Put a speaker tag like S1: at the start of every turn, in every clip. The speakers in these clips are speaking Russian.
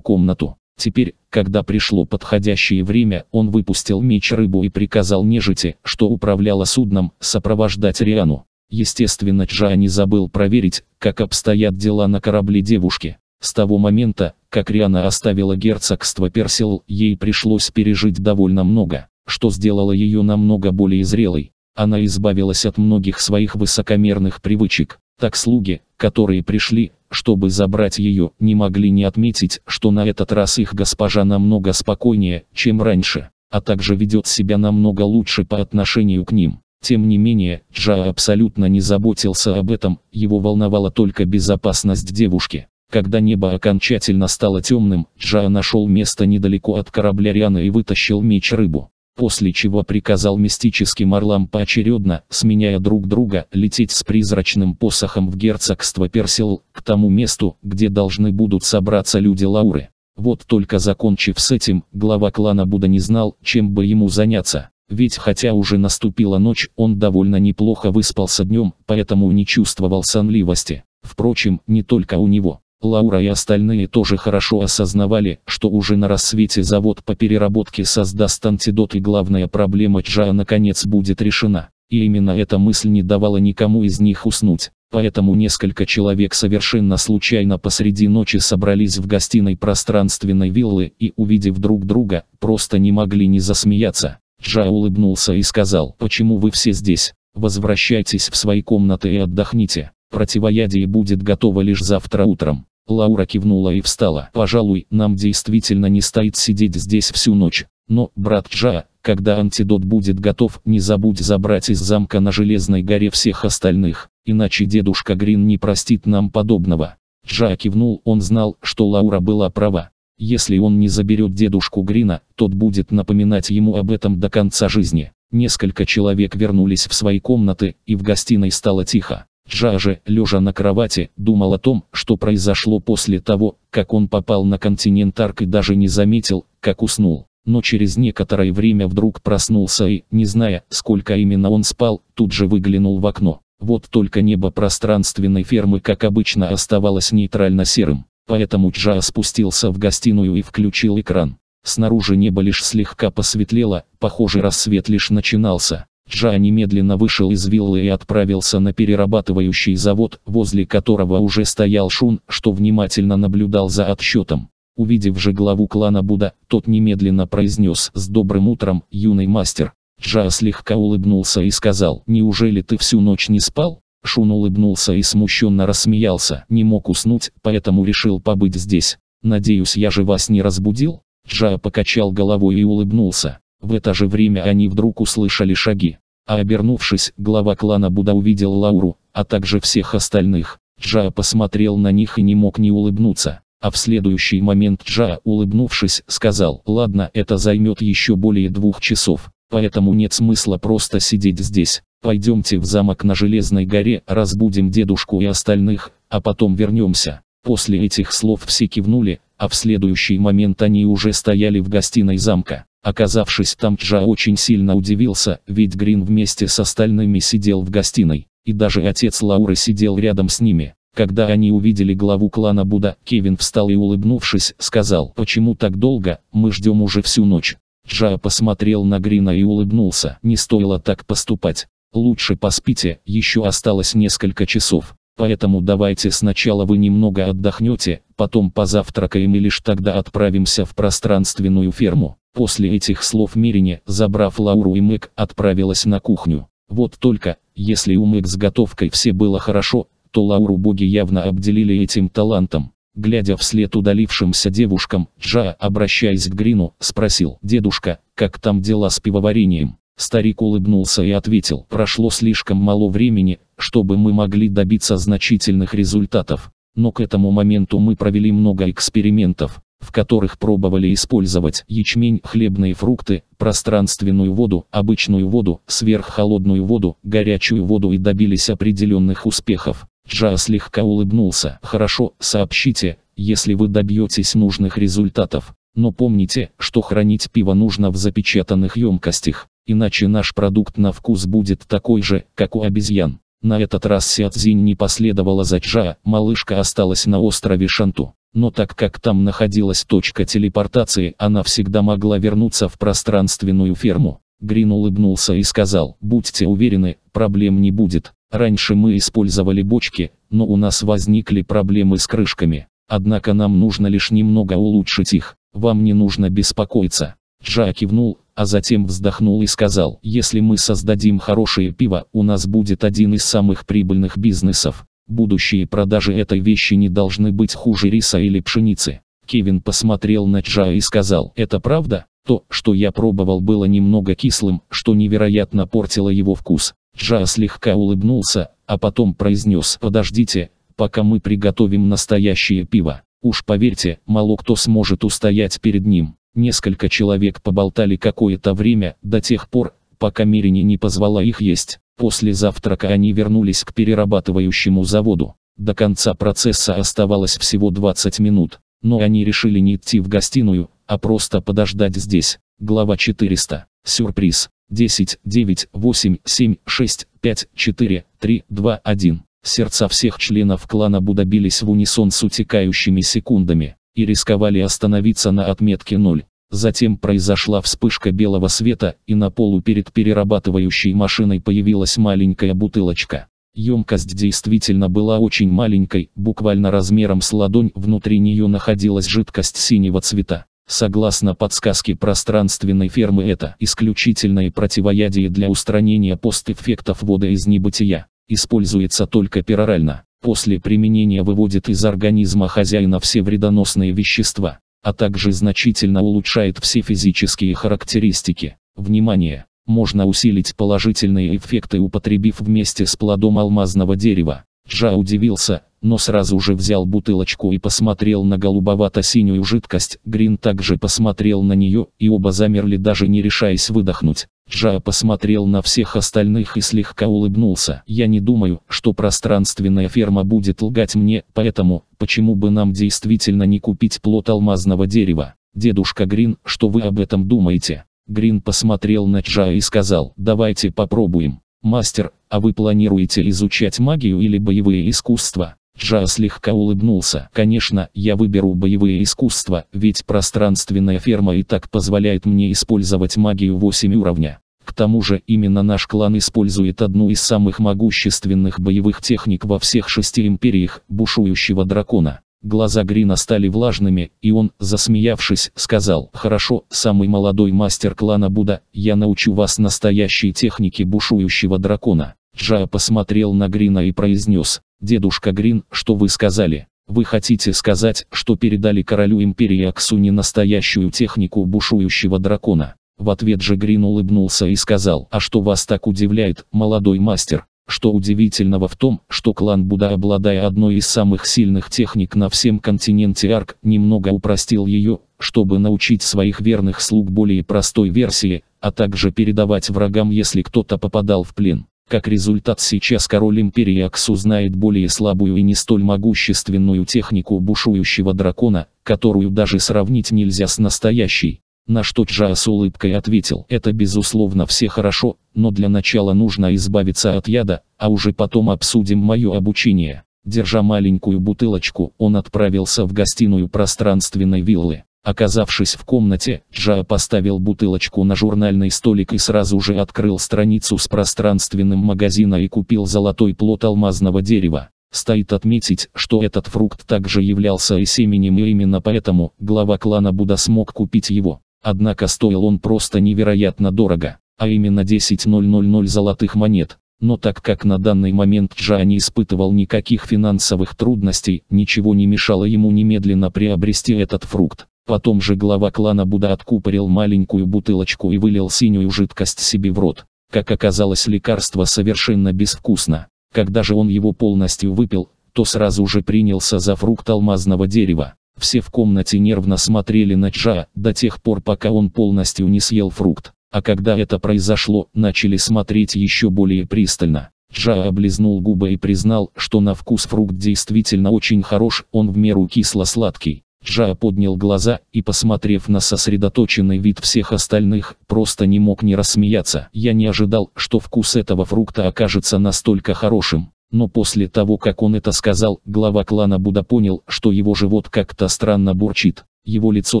S1: комнату. Теперь, когда пришло подходящее время, он выпустил меч рыбу и приказал нежити, что управляла судном, сопровождать Риану. Естественно, Джа не забыл проверить, как обстоят дела на корабле девушки. С того момента, как Риана оставила герцогство Персил, ей пришлось пережить довольно много, что сделало ее намного более зрелой. Она избавилась от многих своих высокомерных привычек. Так слуги, которые пришли, чтобы забрать ее, не могли не отметить, что на этот раз их госпожа намного спокойнее, чем раньше, а также ведет себя намного лучше по отношению к ним. Тем не менее, Джа абсолютно не заботился об этом, его волновала только безопасность девушки. Когда небо окончательно стало темным, Джа нашел место недалеко от корабля Риана и вытащил меч рыбу после чего приказал мистическим орлам поочередно, сменяя друг друга, лететь с призрачным посохом в герцогство Персил, к тому месту, где должны будут собраться люди Лауры. Вот только закончив с этим, глава клана Буда не знал, чем бы ему заняться. Ведь хотя уже наступила ночь, он довольно неплохо выспался днем, поэтому не чувствовал сонливости. Впрочем, не только у него. Лаура и остальные тоже хорошо осознавали, что уже на рассвете завод по переработке создаст антидот и главная проблема Чжа наконец будет решена. И именно эта мысль не давала никому из них уснуть. Поэтому несколько человек совершенно случайно посреди ночи собрались в гостиной пространственной виллы и, увидев друг друга, просто не могли не засмеяться. Джа улыбнулся и сказал, «Почему вы все здесь? Возвращайтесь в свои комнаты и отдохните. Противоядие будет готово лишь завтра утром». Лаура кивнула и встала. «Пожалуй, нам действительно не стоит сидеть здесь всю ночь. Но, брат Джа, когда антидот будет готов, не забудь забрать из замка на Железной горе всех остальных, иначе дедушка Грин не простит нам подобного». Джа кивнул, он знал, что Лаура была права. Если он не заберет дедушку Грина, тот будет напоминать ему об этом до конца жизни. Несколько человек вернулись в свои комнаты, и в гостиной стало тихо. Джаже, лежа на кровати, думал о том, что произошло после того, как он попал на континент Арк и даже не заметил, как уснул. Но через некоторое время вдруг проснулся и, не зная, сколько именно он спал, тут же выглянул в окно. Вот только небо пространственной фермы, как обычно, оставалось нейтрально серым. Поэтому Джа спустился в гостиную и включил экран. Снаружи небо лишь слегка посветлело, похоже рассвет лишь начинался. Джа немедленно вышел из виллы и отправился на перерабатывающий завод, возле которого уже стоял Шун, что внимательно наблюдал за отсчетом. Увидев же главу клана Буда, тот немедленно произнес «С добрым утром, юный мастер». Джа слегка улыбнулся и сказал «Неужели ты всю ночь не спал?» Шун улыбнулся и смущенно рассмеялся, не мог уснуть, поэтому решил побыть здесь. «Надеюсь, я же вас не разбудил?» Джа покачал головой и улыбнулся. В это же время они вдруг услышали шаги. А обернувшись, глава клана Буда увидел Лауру, а также всех остальных. Джа посмотрел на них и не мог не улыбнуться. А в следующий момент Джа, улыбнувшись, сказал, «Ладно, это займет еще более двух часов, поэтому нет смысла просто сидеть здесь. Пойдемте в замок на Железной горе, разбудим дедушку и остальных, а потом вернемся». После этих слов все кивнули, а в следующий момент они уже стояли в гостиной замка. Оказавшись там, Джа очень сильно удивился, ведь Грин вместе с остальными сидел в гостиной, и даже отец Лауры сидел рядом с ними. Когда они увидели главу клана Буда, Кевин встал и, улыбнувшись, сказал, «Почему так долго? Мы ждем уже всю ночь». Джа посмотрел на Грина и улыбнулся, «Не стоило так поступать. Лучше поспите, еще осталось несколько часов. Поэтому давайте сначала вы немного отдохнете, потом позавтракаем и лишь тогда отправимся в пространственную ферму». После этих слов Мирине, забрав Лауру и Мэг, отправилась на кухню. Вот только, если у Мэг с готовкой все было хорошо, то Лауру боги явно обделили этим талантом. Глядя вслед удалившимся девушкам, Джа, обращаясь к Грину, спросил, «Дедушка, как там дела с пивоварением?» Старик улыбнулся и ответил, «Прошло слишком мало времени, чтобы мы могли добиться значительных результатов. Но к этому моменту мы провели много экспериментов в которых пробовали использовать ячмень, хлебные фрукты, пространственную воду, обычную воду, сверххолодную воду, горячую воду и добились определенных успехов. Джа слегка улыбнулся. Хорошо, сообщите, если вы добьетесь нужных результатов. Но помните, что хранить пиво нужно в запечатанных емкостях, иначе наш продукт на вкус будет такой же, как у обезьян. На этот раз Сиадзинь не последовала за Джа, малышка осталась на острове Шанту. Но так как там находилась точка телепортации, она всегда могла вернуться в пространственную ферму. Грин улыбнулся и сказал, будьте уверены, проблем не будет. Раньше мы использовали бочки, но у нас возникли проблемы с крышками. Однако нам нужно лишь немного улучшить их. Вам не нужно беспокоиться. Джа кивнул, а затем вздохнул и сказал, если мы создадим хорошее пиво, у нас будет один из самых прибыльных бизнесов. Будущие продажи этой вещи не должны быть хуже риса или пшеницы. Кевин посмотрел на Чжа и сказал, это правда? То, что я пробовал было немного кислым, что невероятно портило его вкус. Чжа слегка улыбнулся, а потом произнес, подождите, пока мы приготовим настоящее пиво. Уж поверьте, мало кто сможет устоять перед ним. Несколько человек поболтали какое-то время, до тех пор, пока Мерини не позвала их есть. После завтрака они вернулись к перерабатывающему заводу. До конца процесса оставалось всего 20 минут, но они решили не идти в гостиную, а просто подождать здесь. Глава 400. Сюрприз. 10, 9, 8, 7, 6, 5, 4, 3, 2, 1. Сердца всех членов клана Буда бились в унисон с утекающими секундами и рисковали остановиться на отметке 0. Затем произошла вспышка белого света, и на полу перед перерабатывающей машиной появилась маленькая бутылочка. Емкость действительно была очень маленькой, буквально размером с ладонь, внутри нее находилась жидкость синего цвета. Согласно подсказке пространственной фермы это исключительное противоядие для устранения постэффектов вода из небытия. Используется только перорально. После применения выводит из организма хозяина все вредоносные вещества а также значительно улучшает все физические характеристики. Внимание! Можно усилить положительные эффекты употребив вместе с плодом алмазного дерева. Джа удивился, но сразу же взял бутылочку и посмотрел на голубовато-синюю жидкость. Грин также посмотрел на нее, и оба замерли даже не решаясь выдохнуть. Джа посмотрел на всех остальных и слегка улыбнулся. «Я не думаю, что пространственная ферма будет лгать мне, поэтому, почему бы нам действительно не купить плод алмазного дерева? Дедушка Грин, что вы об этом думаете?» Грин посмотрел на Джа и сказал, «Давайте попробуем. Мастер, а вы планируете изучать магию или боевые искусства?» Джа слегка улыбнулся. «Конечно, я выберу боевые искусства, ведь пространственная ферма и так позволяет мне использовать магию 8 уровня. К тому же именно наш клан использует одну из самых могущественных боевых техник во всех шести империях – бушующего дракона. Глаза Грина стали влажными, и он, засмеявшись, сказал, «Хорошо, самый молодой мастер клана Буда, я научу вас настоящей технике бушующего дракона. Джа посмотрел на Грина и произнес, «Дедушка Грин, что вы сказали? Вы хотите сказать, что передали королю империи Аксу не настоящую технику бушующего дракона?» В ответ же Грин улыбнулся и сказал, «А что вас так удивляет, молодой мастер? Что удивительного в том, что клан Буда, обладая одной из самых сильных техник на всем континенте Арк, немного упростил ее, чтобы научить своих верных слуг более простой версии, а также передавать врагам, если кто-то попадал в плен. Как результат сейчас король империи Аксу знает более слабую и не столь могущественную технику бушующего дракона, которую даже сравнить нельзя с настоящей. На что Джаа с улыбкой ответил, это безусловно все хорошо, но для начала нужно избавиться от яда, а уже потом обсудим мое обучение. Держа маленькую бутылочку, он отправился в гостиную пространственной виллы. Оказавшись в комнате, Джа поставил бутылочку на журнальный столик и сразу же открыл страницу с пространственным магазина и купил золотой плод алмазного дерева. Стоит отметить, что этот фрукт также являлся и семенем и именно поэтому глава клана Буда смог купить его. Однако стоил он просто невероятно дорого, а именно 10 000 золотых монет. Но так как на данный момент Джа не испытывал никаких финансовых трудностей, ничего не мешало ему немедленно приобрести этот фрукт. Потом же глава клана Буда откупорил маленькую бутылочку и вылил синюю жидкость себе в рот. Как оказалось, лекарство совершенно безвкусно. Когда же он его полностью выпил, то сразу же принялся за фрукт алмазного дерева. Все в комнате нервно смотрели на Чжа, до тех пор пока он полностью не съел фрукт. А когда это произошло, начали смотреть еще более пристально. Чжа облизнул губы и признал, что на вкус фрукт действительно очень хорош, он в меру кисло-сладкий. Джая поднял глаза и, посмотрев на сосредоточенный вид всех остальных, просто не мог не рассмеяться. Я не ожидал, что вкус этого фрукта окажется настолько хорошим. Но после того, как он это сказал, глава клана Буда понял, что его живот как-то странно бурчит. Его лицо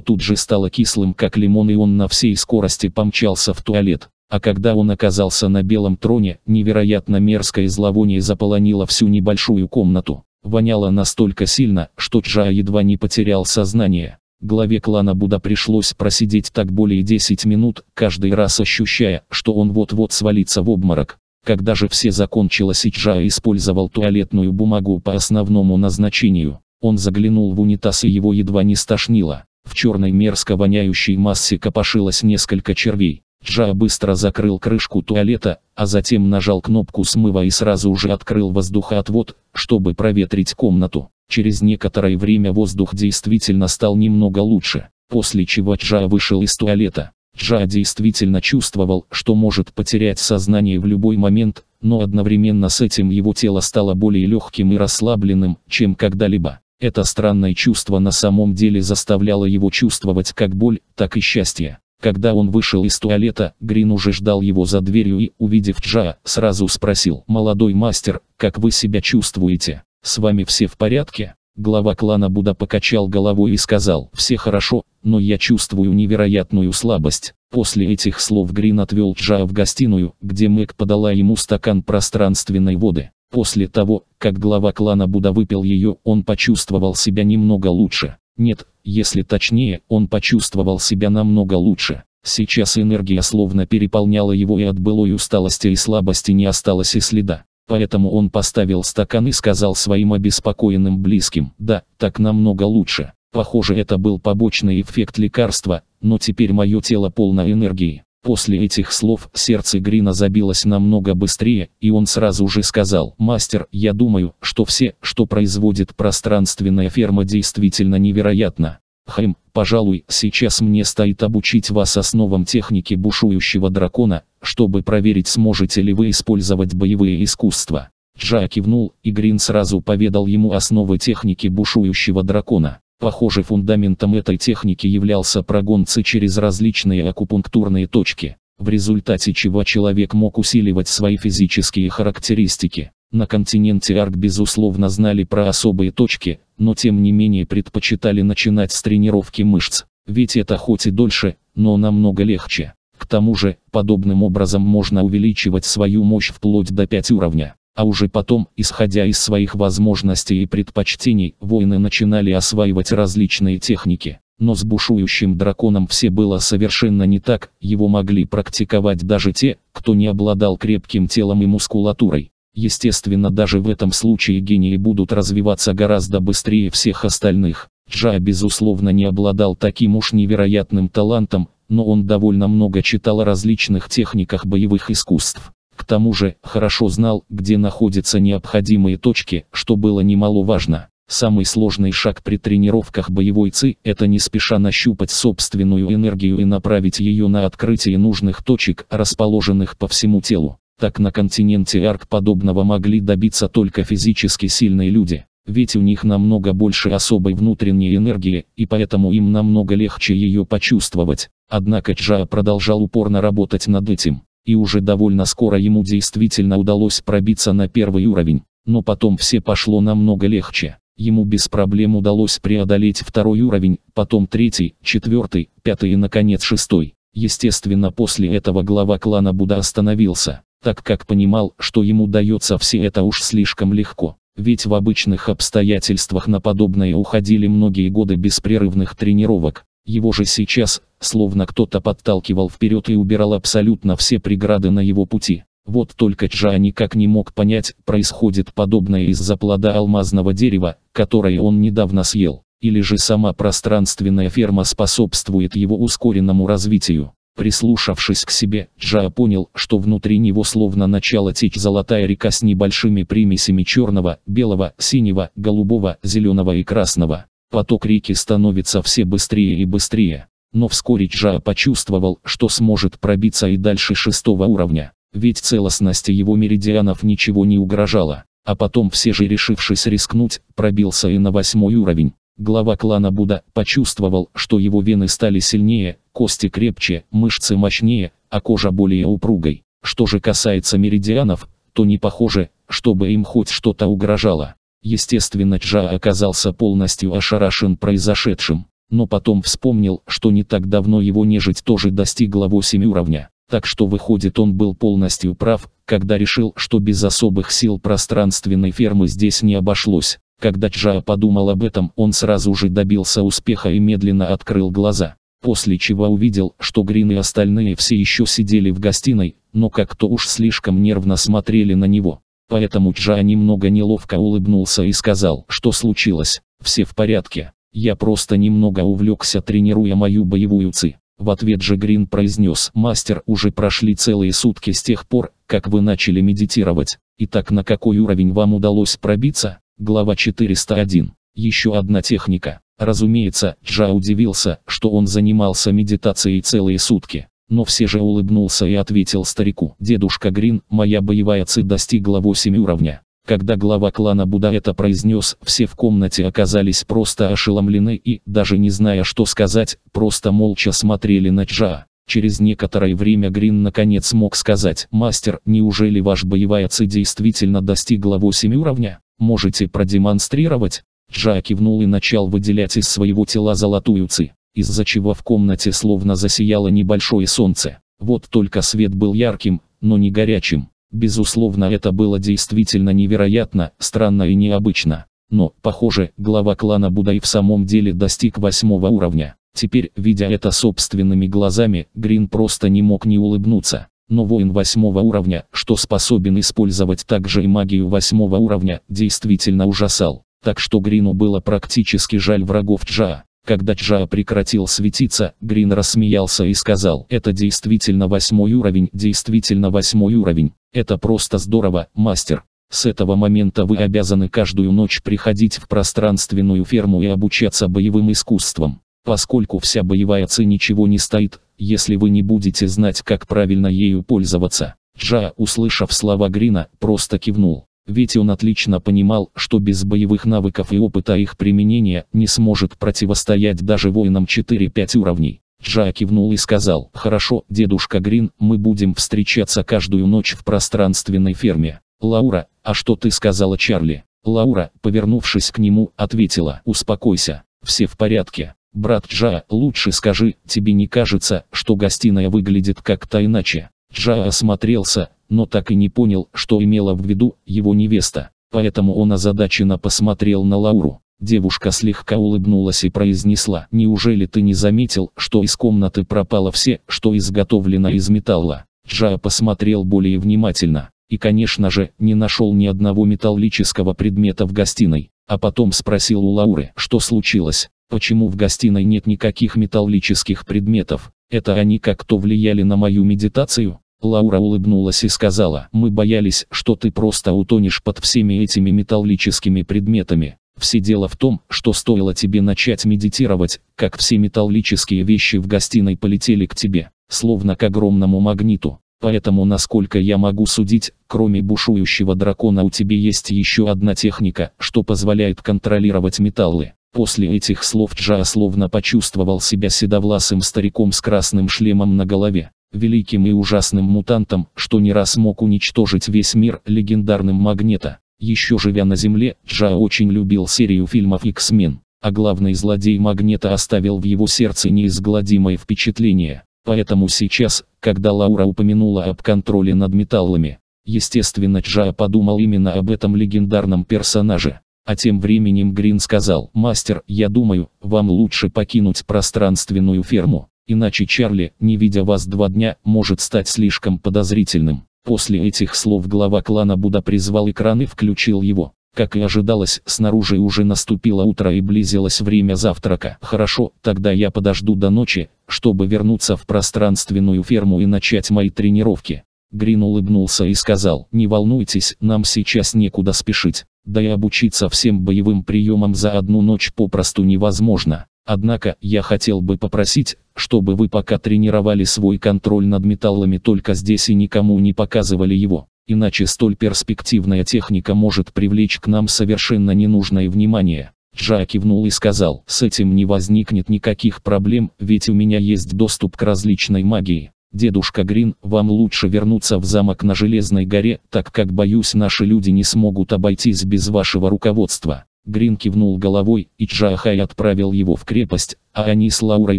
S1: тут же стало кислым, как лимон, и он на всей скорости помчался в туалет. А когда он оказался на белом троне, невероятно мерзкое зловоние заполонило всю небольшую комнату. Воняло настолько сильно, что Чжа едва не потерял сознание. Главе клана Буда пришлось просидеть так более 10 минут, каждый раз ощущая, что он вот-вот свалится в обморок. Когда же все закончилось и Чжа использовал туалетную бумагу по основному назначению, он заглянул в унитаз и его едва не стошнило. В черной мерзко воняющей массе копошилось несколько червей. Джа быстро закрыл крышку туалета, а затем нажал кнопку смыва и сразу же открыл воздухоотвод, чтобы проветрить комнату. Через некоторое время воздух действительно стал немного лучше, после чего Джа вышел из туалета. Джа действительно чувствовал, что может потерять сознание в любой момент, но одновременно с этим его тело стало более легким и расслабленным, чем когда-либо. Это странное чувство на самом деле заставляло его чувствовать как боль, так и счастье. Когда он вышел из туалета, Грин уже ждал его за дверью и, увидев Джа, сразу спросил «Молодой мастер, как вы себя чувствуете? С вами все в порядке?» Глава клана Буда покачал головой и сказал «Все хорошо, но я чувствую невероятную слабость». После этих слов Грин отвел Джа в гостиную, где Мэг подала ему стакан пространственной воды. После того, как глава клана Буда выпил ее, он почувствовал себя немного лучше. Нет, если точнее, он почувствовал себя намного лучше. Сейчас энергия словно переполняла его и от былой усталости и слабости не осталось и следа. Поэтому он поставил стакан и сказал своим обеспокоенным близким, да, так намного лучше. Похоже это был побочный эффект лекарства, но теперь мое тело полно энергии. После этих слов сердце Грина забилось намного быстрее, и он сразу же сказал, «Мастер, я думаю, что все, что производит пространственная ферма действительно невероятно. Хэм, пожалуй, сейчас мне стоит обучить вас основам техники бушующего дракона, чтобы проверить, сможете ли вы использовать боевые искусства». Джа кивнул, и Грин сразу поведал ему основы техники бушующего дракона. Похоже фундаментом этой техники являлся прогонцы через различные акупунктурные точки, в результате чего человек мог усиливать свои физические характеристики. На континенте Арк безусловно знали про особые точки, но тем не менее предпочитали начинать с тренировки мышц, ведь это хоть и дольше, но намного легче. К тому же, подобным образом можно увеличивать свою мощь вплоть до 5 уровня а уже потом, исходя из своих возможностей и предпочтений, воины начинали осваивать различные техники. Но с бушующим драконом все было совершенно не так, его могли практиковать даже те, кто не обладал крепким телом и мускулатурой. Естественно, даже в этом случае гении будут развиваться гораздо быстрее всех остальных. Джа, безусловно, не обладал таким уж невероятным талантом, но он довольно много читал о различных техниках боевых искусств. К тому же, хорошо знал, где находятся необходимые точки, что было немаловажно. Самый сложный шаг при тренировках боевой ЦИ – это не спеша нащупать собственную энергию и направить ее на открытие нужных точек, расположенных по всему телу. Так на континенте арк подобного могли добиться только физически сильные люди. Ведь у них намного больше особой внутренней энергии, и поэтому им намного легче ее почувствовать. Однако Джа продолжал упорно работать над этим. И уже довольно скоро ему действительно удалось пробиться на первый уровень, но потом все пошло намного легче. Ему без проблем удалось преодолеть второй уровень, потом третий, четвертый, пятый и наконец шестой. Естественно после этого глава клана Буда остановился, так как понимал, что ему дается все это уж слишком легко. Ведь в обычных обстоятельствах на подобное уходили многие годы беспрерывных тренировок, его же сейчас, словно кто-то подталкивал вперед и убирал абсолютно все преграды на его пути. Вот только Чжа никак не мог понять, происходит подобное из-за плода алмазного дерева, которое он недавно съел, или же сама пространственная ферма способствует его ускоренному развитию. Прислушавшись к себе, Джа понял, что внутри него словно начала течь золотая река с небольшими примесями черного, белого, синего, голубого, зеленого и красного. Поток реки становится все быстрее и быстрее. Но вскоре Джа почувствовал, что сможет пробиться и дальше шестого уровня, ведь целостности его меридианов ничего не угрожало. А потом все же решившись рискнуть, пробился и на восьмой уровень. Глава клана Буда почувствовал, что его вены стали сильнее, кости крепче, мышцы мощнее, а кожа более упругой. Что же касается меридианов, то не похоже, чтобы им хоть что-то угрожало. Естественно, Джа оказался полностью ошарашен произошедшим, но потом вспомнил, что не так давно его нежить тоже достигла 8 уровня. Так что выходит он был полностью прав, когда решил, что без особых сил пространственной фермы здесь не обошлось. Когда Джа подумал об этом, он сразу же добился успеха и медленно открыл глаза. После чего увидел, что Грин и остальные все еще сидели в гостиной, но как-то уж слишком нервно смотрели на него. Поэтому Чжа немного неловко улыбнулся и сказал, что случилось, все в порядке. Я просто немного увлекся, тренируя мою боевую ци. В ответ же Грин произнес, мастер, уже прошли целые сутки с тех пор, как вы начали медитировать. Итак, на какой уровень вам удалось пробиться? Глава 401. Еще одна техника. Разумеется, Джа удивился, что он занимался медитацией целые сутки. Но все же улыбнулся и ответил старику. Дедушка Грин, моя боевая ци достигла 8 уровня. Когда глава клана Буда это произнес, все в комнате оказались просто ошеломлены и, даже не зная что сказать, просто молча смотрели на Джа. Через некоторое время Грин наконец смог сказать, «Мастер, неужели ваш боевая ци действительно достигла 8 уровня? Можете продемонстрировать?» Джа кивнул и начал выделять из своего тела золотую ци из-за чего в комнате словно засияло небольшое солнце. Вот только свет был ярким, но не горячим. Безусловно, это было действительно невероятно, странно и необычно. Но, похоже, глава клана Будай в самом деле достиг восьмого уровня. Теперь, видя это собственными глазами, Грин просто не мог не улыбнуться. Но воин восьмого уровня, что способен использовать также и магию восьмого уровня, действительно ужасал. Так что Грину было практически жаль врагов Джаа. Когда Чжао прекратил светиться, Грин рассмеялся и сказал, это действительно восьмой уровень, действительно восьмой уровень. Это просто здорово, мастер. С этого момента вы обязаны каждую ночь приходить в пространственную ферму и обучаться боевым искусствам. Поскольку вся боевая ци ничего не стоит, если вы не будете знать, как правильно ею пользоваться. Джа, услышав слова Грина, просто кивнул. Ведь он отлично понимал, что без боевых навыков и опыта их применения не сможет противостоять даже воинам 4-5 уровней. Джа кивнул и сказал, «Хорошо, дедушка Грин, мы будем встречаться каждую ночь в пространственной ферме». «Лаура, а что ты сказала Чарли?» Лаура, повернувшись к нему, ответила, «Успокойся, все в порядке. Брат Джа, лучше скажи, тебе не кажется, что гостиная выглядит как-то иначе?» Джа осмотрелся, но так и не понял, что имела в виду его невеста. Поэтому он озадаченно посмотрел на Лауру. Девушка слегка улыбнулась и произнесла, «Неужели ты не заметил, что из комнаты пропало все, что изготовлено из металла?» Джа посмотрел более внимательно. И, конечно же, не нашел ни одного металлического предмета в гостиной. А потом спросил у Лауры, что случилось, почему в гостиной нет никаких металлических предметов. Это они как-то влияли на мою медитацию? Лаура улыбнулась и сказала, «Мы боялись, что ты просто утонешь под всеми этими металлическими предметами. Все дело в том, что стоило тебе начать медитировать, как все металлические вещи в гостиной полетели к тебе, словно к огромному магниту. Поэтому, насколько я могу судить, кроме бушующего дракона у тебя есть еще одна техника, что позволяет контролировать металлы. После этих слов Джа словно почувствовал себя седовласым стариком с красным шлемом на голове великим и ужасным мутантом, что не раз мог уничтожить весь мир легендарным Магнето. Еще живя на Земле, Джа очень любил серию фильмов X-Men, а главный злодей Магнета оставил в его сердце неизгладимое впечатление. Поэтому сейчас, когда Лаура упомянула об контроле над металлами, естественно Джа подумал именно об этом легендарном персонаже. А тем временем Грин сказал, «Мастер, я думаю, вам лучше покинуть пространственную ферму» иначе Чарли, не видя вас два дня, может стать слишком подозрительным. После этих слов глава клана Буда призвал экран и включил его. Как и ожидалось, снаружи уже наступило утро и близилось время завтрака. Хорошо, тогда я подожду до ночи, чтобы вернуться в пространственную ферму и начать мои тренировки. Грин улыбнулся и сказал, не волнуйтесь, нам сейчас некуда спешить. Да и обучиться всем боевым приемам за одну ночь попросту невозможно. Однако, я хотел бы попросить, чтобы вы пока тренировали свой контроль над металлами только здесь и никому не показывали его. Иначе столь перспективная техника может привлечь к нам совершенно ненужное внимание. Джа кивнул и сказал, с этим не возникнет никаких проблем, ведь у меня есть доступ к различной магии. Дедушка Грин, вам лучше вернуться в замок на Железной горе, так как, боюсь, наши люди не смогут обойтись без вашего руководства. Грин кивнул головой, и Джаахай отправил его в крепость, а они с Лаурой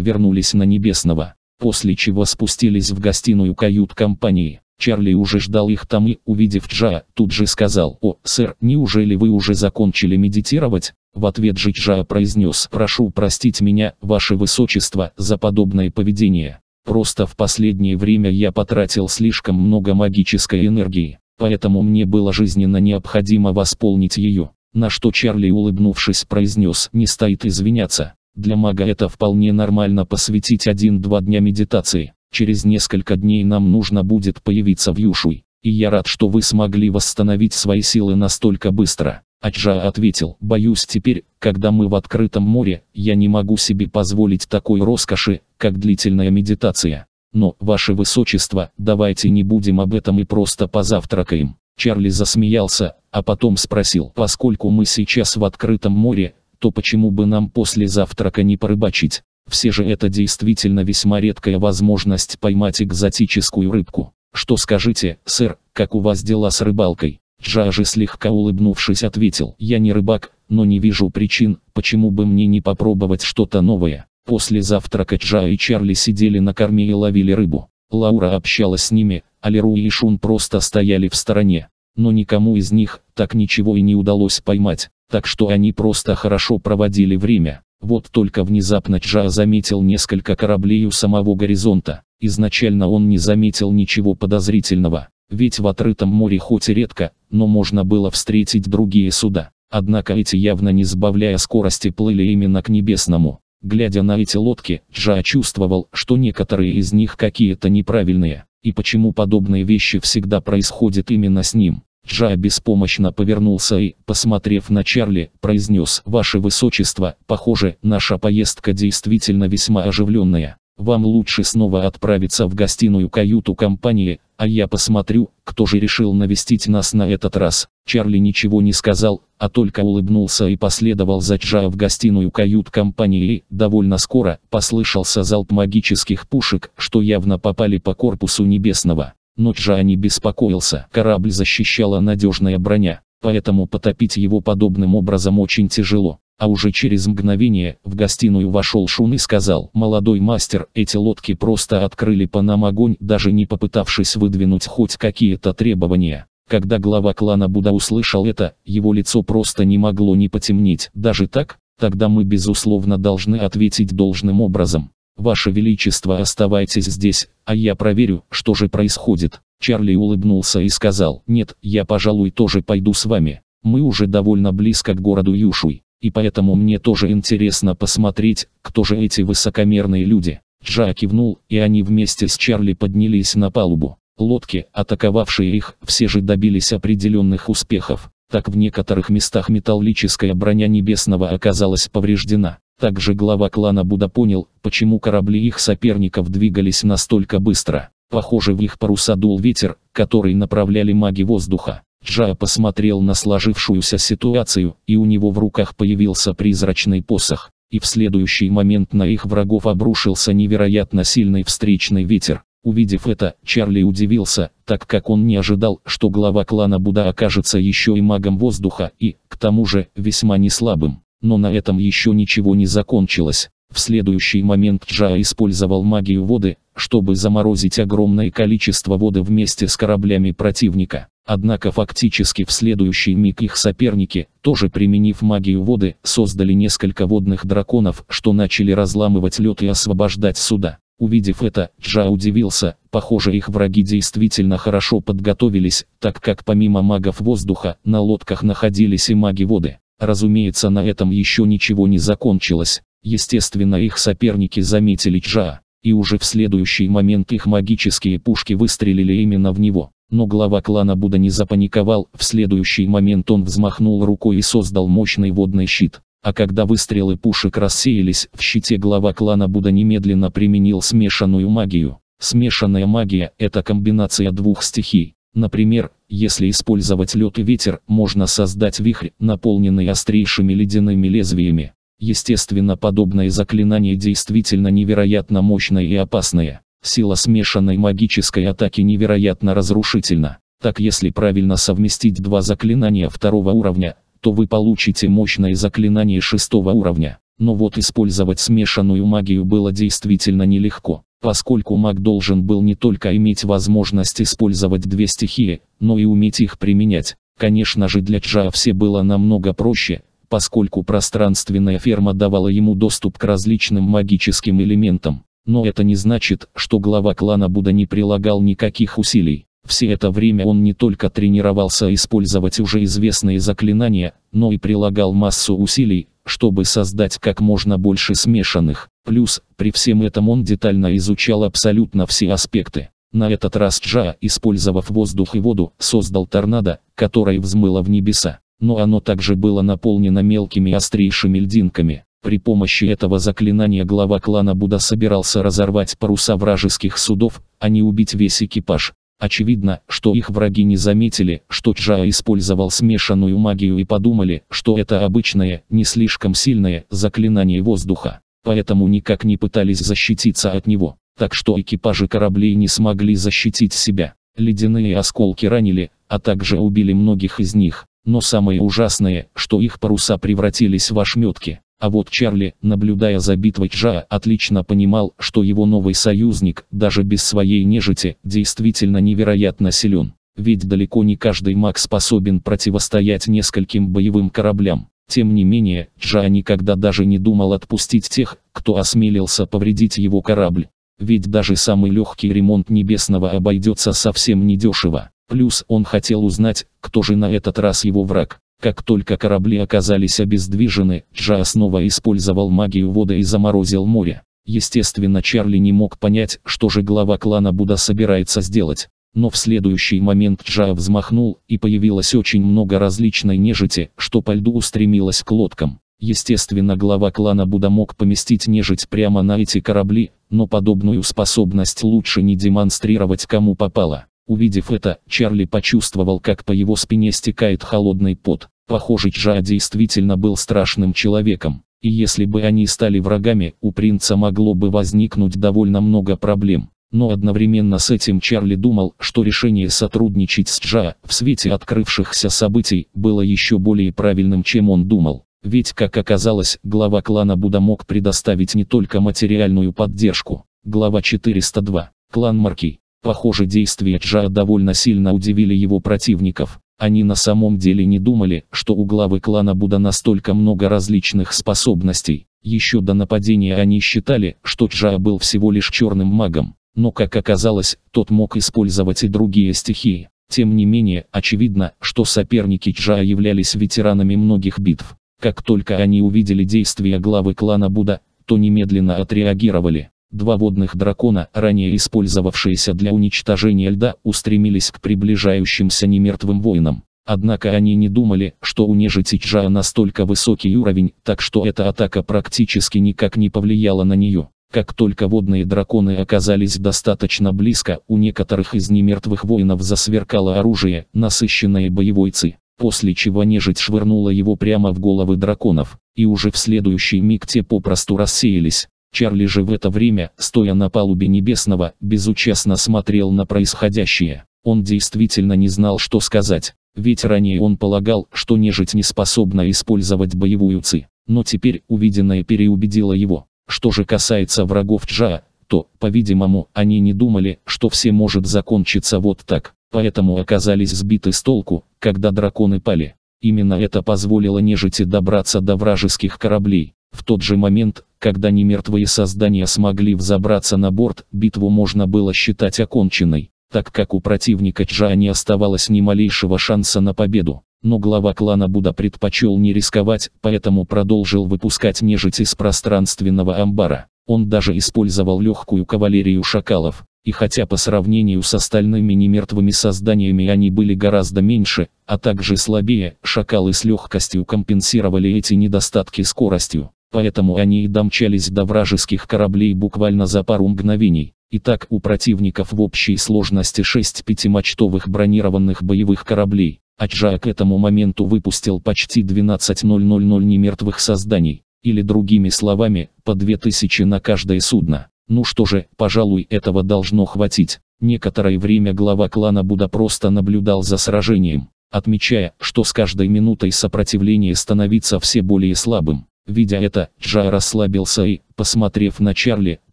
S1: вернулись на Небесного, после чего спустились в гостиную кают-компании. Чарли уже ждал их там и, увидев Джа, тут же сказал, «О, сэр, неужели вы уже закончили медитировать?» В ответ же Джа произнес, «Прошу простить меня, ваше высочество, за подобное поведение». Просто в последнее время я потратил слишком много магической энергии, поэтому мне было жизненно необходимо восполнить ее. На что Чарли, улыбнувшись, произнес, не стоит извиняться. Для мага это вполне нормально посвятить один-два дня медитации. Через несколько дней нам нужно будет появиться в Юшуй. И я рад, что вы смогли восстановить свои силы настолько быстро. Аджа ответил, боюсь теперь, когда мы в открытом море, я не могу себе позволить такой роскоши, как длительная медитация. Но, ваше высочество, давайте не будем об этом и просто позавтракаем. Чарли засмеялся, а потом спросил, поскольку мы сейчас в открытом море, то почему бы нам после завтрака не порыбачить? Все же это действительно весьма редкая возможность поймать экзотическую рыбку. Что скажите, сэр, как у вас дела с рыбалкой? Джажи слегка улыбнувшись ответил, «Я не рыбак, но не вижу причин, почему бы мне не попробовать что-то новое». После завтрака Джа и Чарли сидели на корме и ловили рыбу. Лаура общалась с ними, а Леру и Шун просто стояли в стороне. Но никому из них так ничего и не удалось поймать, так что они просто хорошо проводили время. Вот только внезапно Джа заметил несколько кораблей у самого горизонта. Изначально он не заметил ничего подозрительного ведь в открытом море хоть и редко, но можно было встретить другие суда. Однако эти явно не сбавляя скорости плыли именно к небесному. Глядя на эти лодки, Джа чувствовал, что некоторые из них какие-то неправильные, и почему подобные вещи всегда происходят именно с ним. Джа беспомощно повернулся и, посмотрев на Чарли, произнес «Ваше Высочество, похоже, наша поездка действительно весьма оживленная. Вам лучше снова отправиться в гостиную каюту компании, а я посмотрю, кто же решил навестить нас на этот раз. Чарли ничего не сказал, а только улыбнулся и последовал за Чжа в гостиную кают-компании и, довольно скоро, послышался залп магических пушек, что явно попали по корпусу небесного. Но Чжа не беспокоился. Корабль защищала надежная броня, поэтому потопить его подобным образом очень тяжело. А уже через мгновение в гостиную вошел Шун и сказал, «Молодой мастер, эти лодки просто открыли по нам огонь, даже не попытавшись выдвинуть хоть какие-то требования». Когда глава клана Буда услышал это, его лицо просто не могло не потемнеть. Даже так? Тогда мы безусловно должны ответить должным образом. «Ваше Величество, оставайтесь здесь, а я проверю, что же происходит». Чарли улыбнулся и сказал, «Нет, я, пожалуй, тоже пойду с вами. Мы уже довольно близко к городу Юшуй. И поэтому мне тоже интересно посмотреть, кто же эти высокомерные люди. Джа кивнул, и они вместе с Чарли поднялись на палубу. Лодки, атаковавшие их, все же добились определенных успехов. Так в некоторых местах металлическая броня Небесного оказалась повреждена. Также глава клана Буда понял, почему корабли их соперников двигались настолько быстро. Похоже в их паруса дул ветер, который направляли маги воздуха. Джа посмотрел на сложившуюся ситуацию, и у него в руках появился призрачный посох, и в следующий момент на их врагов обрушился невероятно сильный встречный ветер. Увидев это, Чарли удивился, так как он не ожидал, что глава клана Буда окажется еще и магом воздуха и, к тому же, весьма неслабым. Но на этом еще ничего не закончилось. В следующий момент Джа использовал магию воды, чтобы заморозить огромное количество воды вместе с кораблями противника. Однако фактически в следующий миг их соперники, тоже применив магию воды, создали несколько водных драконов, что начали разламывать лед и освобождать суда. Увидев это, Джа удивился, похоже их враги действительно хорошо подготовились, так как помимо магов воздуха, на лодках находились и маги воды. Разумеется, на этом еще ничего не закончилось. Естественно, их соперники заметили Джа, и уже в следующий момент их магические пушки выстрелили именно в него. Но глава клана Будда не запаниковал, в следующий момент он взмахнул рукой и создал мощный водный щит. А когда выстрелы пушек рассеялись, в щите глава клана Будда немедленно применил смешанную магию. Смешанная магия – это комбинация двух стихий. Например, если использовать лед и ветер, можно создать вихрь, наполненный острейшими ледяными лезвиями. Естественно, подобное заклинание действительно невероятно мощное и опасное. Сила смешанной магической атаки невероятно разрушительна. Так если правильно совместить два заклинания второго уровня, то вы получите мощное заклинание шестого уровня. Но вот использовать смешанную магию было действительно нелегко, поскольку маг должен был не только иметь возможность использовать две стихии, но и уметь их применять. Конечно же для Джа все было намного проще, поскольку пространственная ферма давала ему доступ к различным магическим элементам. Но это не значит, что глава клана Будда не прилагал никаких усилий. Все это время он не только тренировался использовать уже известные заклинания, но и прилагал массу усилий, чтобы создать как можно больше смешанных. Плюс, при всем этом он детально изучал абсолютно все аспекты. На этот раз Джа, использовав воздух и воду, создал торнадо, которое взмыло в небеса. Но оно также было наполнено мелкими острейшими льдинками. При помощи этого заклинания глава клана Буда собирался разорвать паруса вражеских судов, а не убить весь экипаж. Очевидно, что их враги не заметили, что Чжа использовал смешанную магию и подумали, что это обычное, не слишком сильное заклинание воздуха. Поэтому никак не пытались защититься от него. Так что экипажи кораблей не смогли защитить себя. Ледяные осколки ранили, а также убили многих из них. Но самое ужасное, что их паруса превратились в ошметки. А вот Чарли, наблюдая за битвой Чжа, отлично понимал, что его новый союзник, даже без своей нежити, действительно невероятно силен. Ведь далеко не каждый маг способен противостоять нескольким боевым кораблям. Тем не менее, Чжа никогда даже не думал отпустить тех, кто осмелился повредить его корабль. Ведь даже самый легкий ремонт Небесного обойдется совсем недешево. Плюс он хотел узнать, кто же на этот раз его враг. Как только корабли оказались обездвижены, Джа снова использовал магию воды и заморозил море. Естественно, Чарли не мог понять, что же глава клана Буда собирается сделать. Но в следующий момент Джа взмахнул, и появилось очень много различной нежити, что по льду устремилось к лодкам. Естественно, глава клана Буда мог поместить нежить прямо на эти корабли, но подобную способность лучше не демонстрировать кому попало. Увидев это, Чарли почувствовал, как по его спине стекает холодный пот. Похоже, Чжа действительно был страшным человеком, и если бы они стали врагами, у принца могло бы возникнуть довольно много проблем. Но одновременно с этим Чарли думал, что решение сотрудничать с Джа в свете открывшихся событий было еще более правильным, чем он думал. Ведь, как оказалось, глава клана Буда мог предоставить не только материальную поддержку. Глава 402. Клан Марки. Похоже, действия Джа довольно сильно удивили его противников. Они на самом деле не думали, что у главы клана Буда настолько много различных способностей. Еще до нападения они считали, что Джа был всего лишь черным магом. Но как оказалось, тот мог использовать и другие стихии. Тем не менее, очевидно, что соперники Джа являлись ветеранами многих битв. Как только они увидели действия главы клана Буда, то немедленно отреагировали. Два водных дракона, ранее использовавшиеся для уничтожения льда, устремились к приближающимся немертвым воинам. Однако они не думали, что у нежити Чжа настолько высокий уровень, так что эта атака практически никак не повлияла на нее. Как только водные драконы оказались достаточно близко, у некоторых из немертвых воинов засверкало оружие, насыщенное боевой после чего нежить швырнула его прямо в головы драконов, и уже в следующий миг те попросту рассеялись. Чарли же в это время, стоя на палубе Небесного, безучастно смотрел на происходящее. Он действительно не знал, что сказать, ведь ранее он полагал, что нежить не способна использовать боевую ци. Но теперь увиденное переубедило его. Что же касается врагов Джа, то, по-видимому, они не думали, что все может закончиться вот так. Поэтому оказались сбиты с толку, когда драконы пали. Именно это позволило нежити добраться до вражеских кораблей. В тот же момент, когда немертвые создания смогли взобраться на борт, битву можно было считать оконченной, так как у противника Чжа не оставалось ни малейшего шанса на победу. Но глава клана Буда предпочел не рисковать, поэтому продолжил выпускать нежить из пространственного амбара. Он даже использовал легкую кавалерию шакалов, и хотя по сравнению с остальными немертвыми созданиями они были гораздо меньше, а также слабее, шакалы с легкостью компенсировали эти недостатки скоростью. Поэтому они и домчались до вражеских кораблей буквально за пару мгновений. Итак, у противников в общей сложности 6 пятимачтовых бронированных боевых кораблей. Аджа к этому моменту выпустил почти 12 000 немертвых созданий, или другими словами, по 2000 на каждое судно. Ну что же, пожалуй, этого должно хватить. Некоторое время глава клана Буда просто наблюдал за сражением, отмечая, что с каждой минутой сопротивление становится все более слабым. Видя это, Джай расслабился и, посмотрев на Чарли,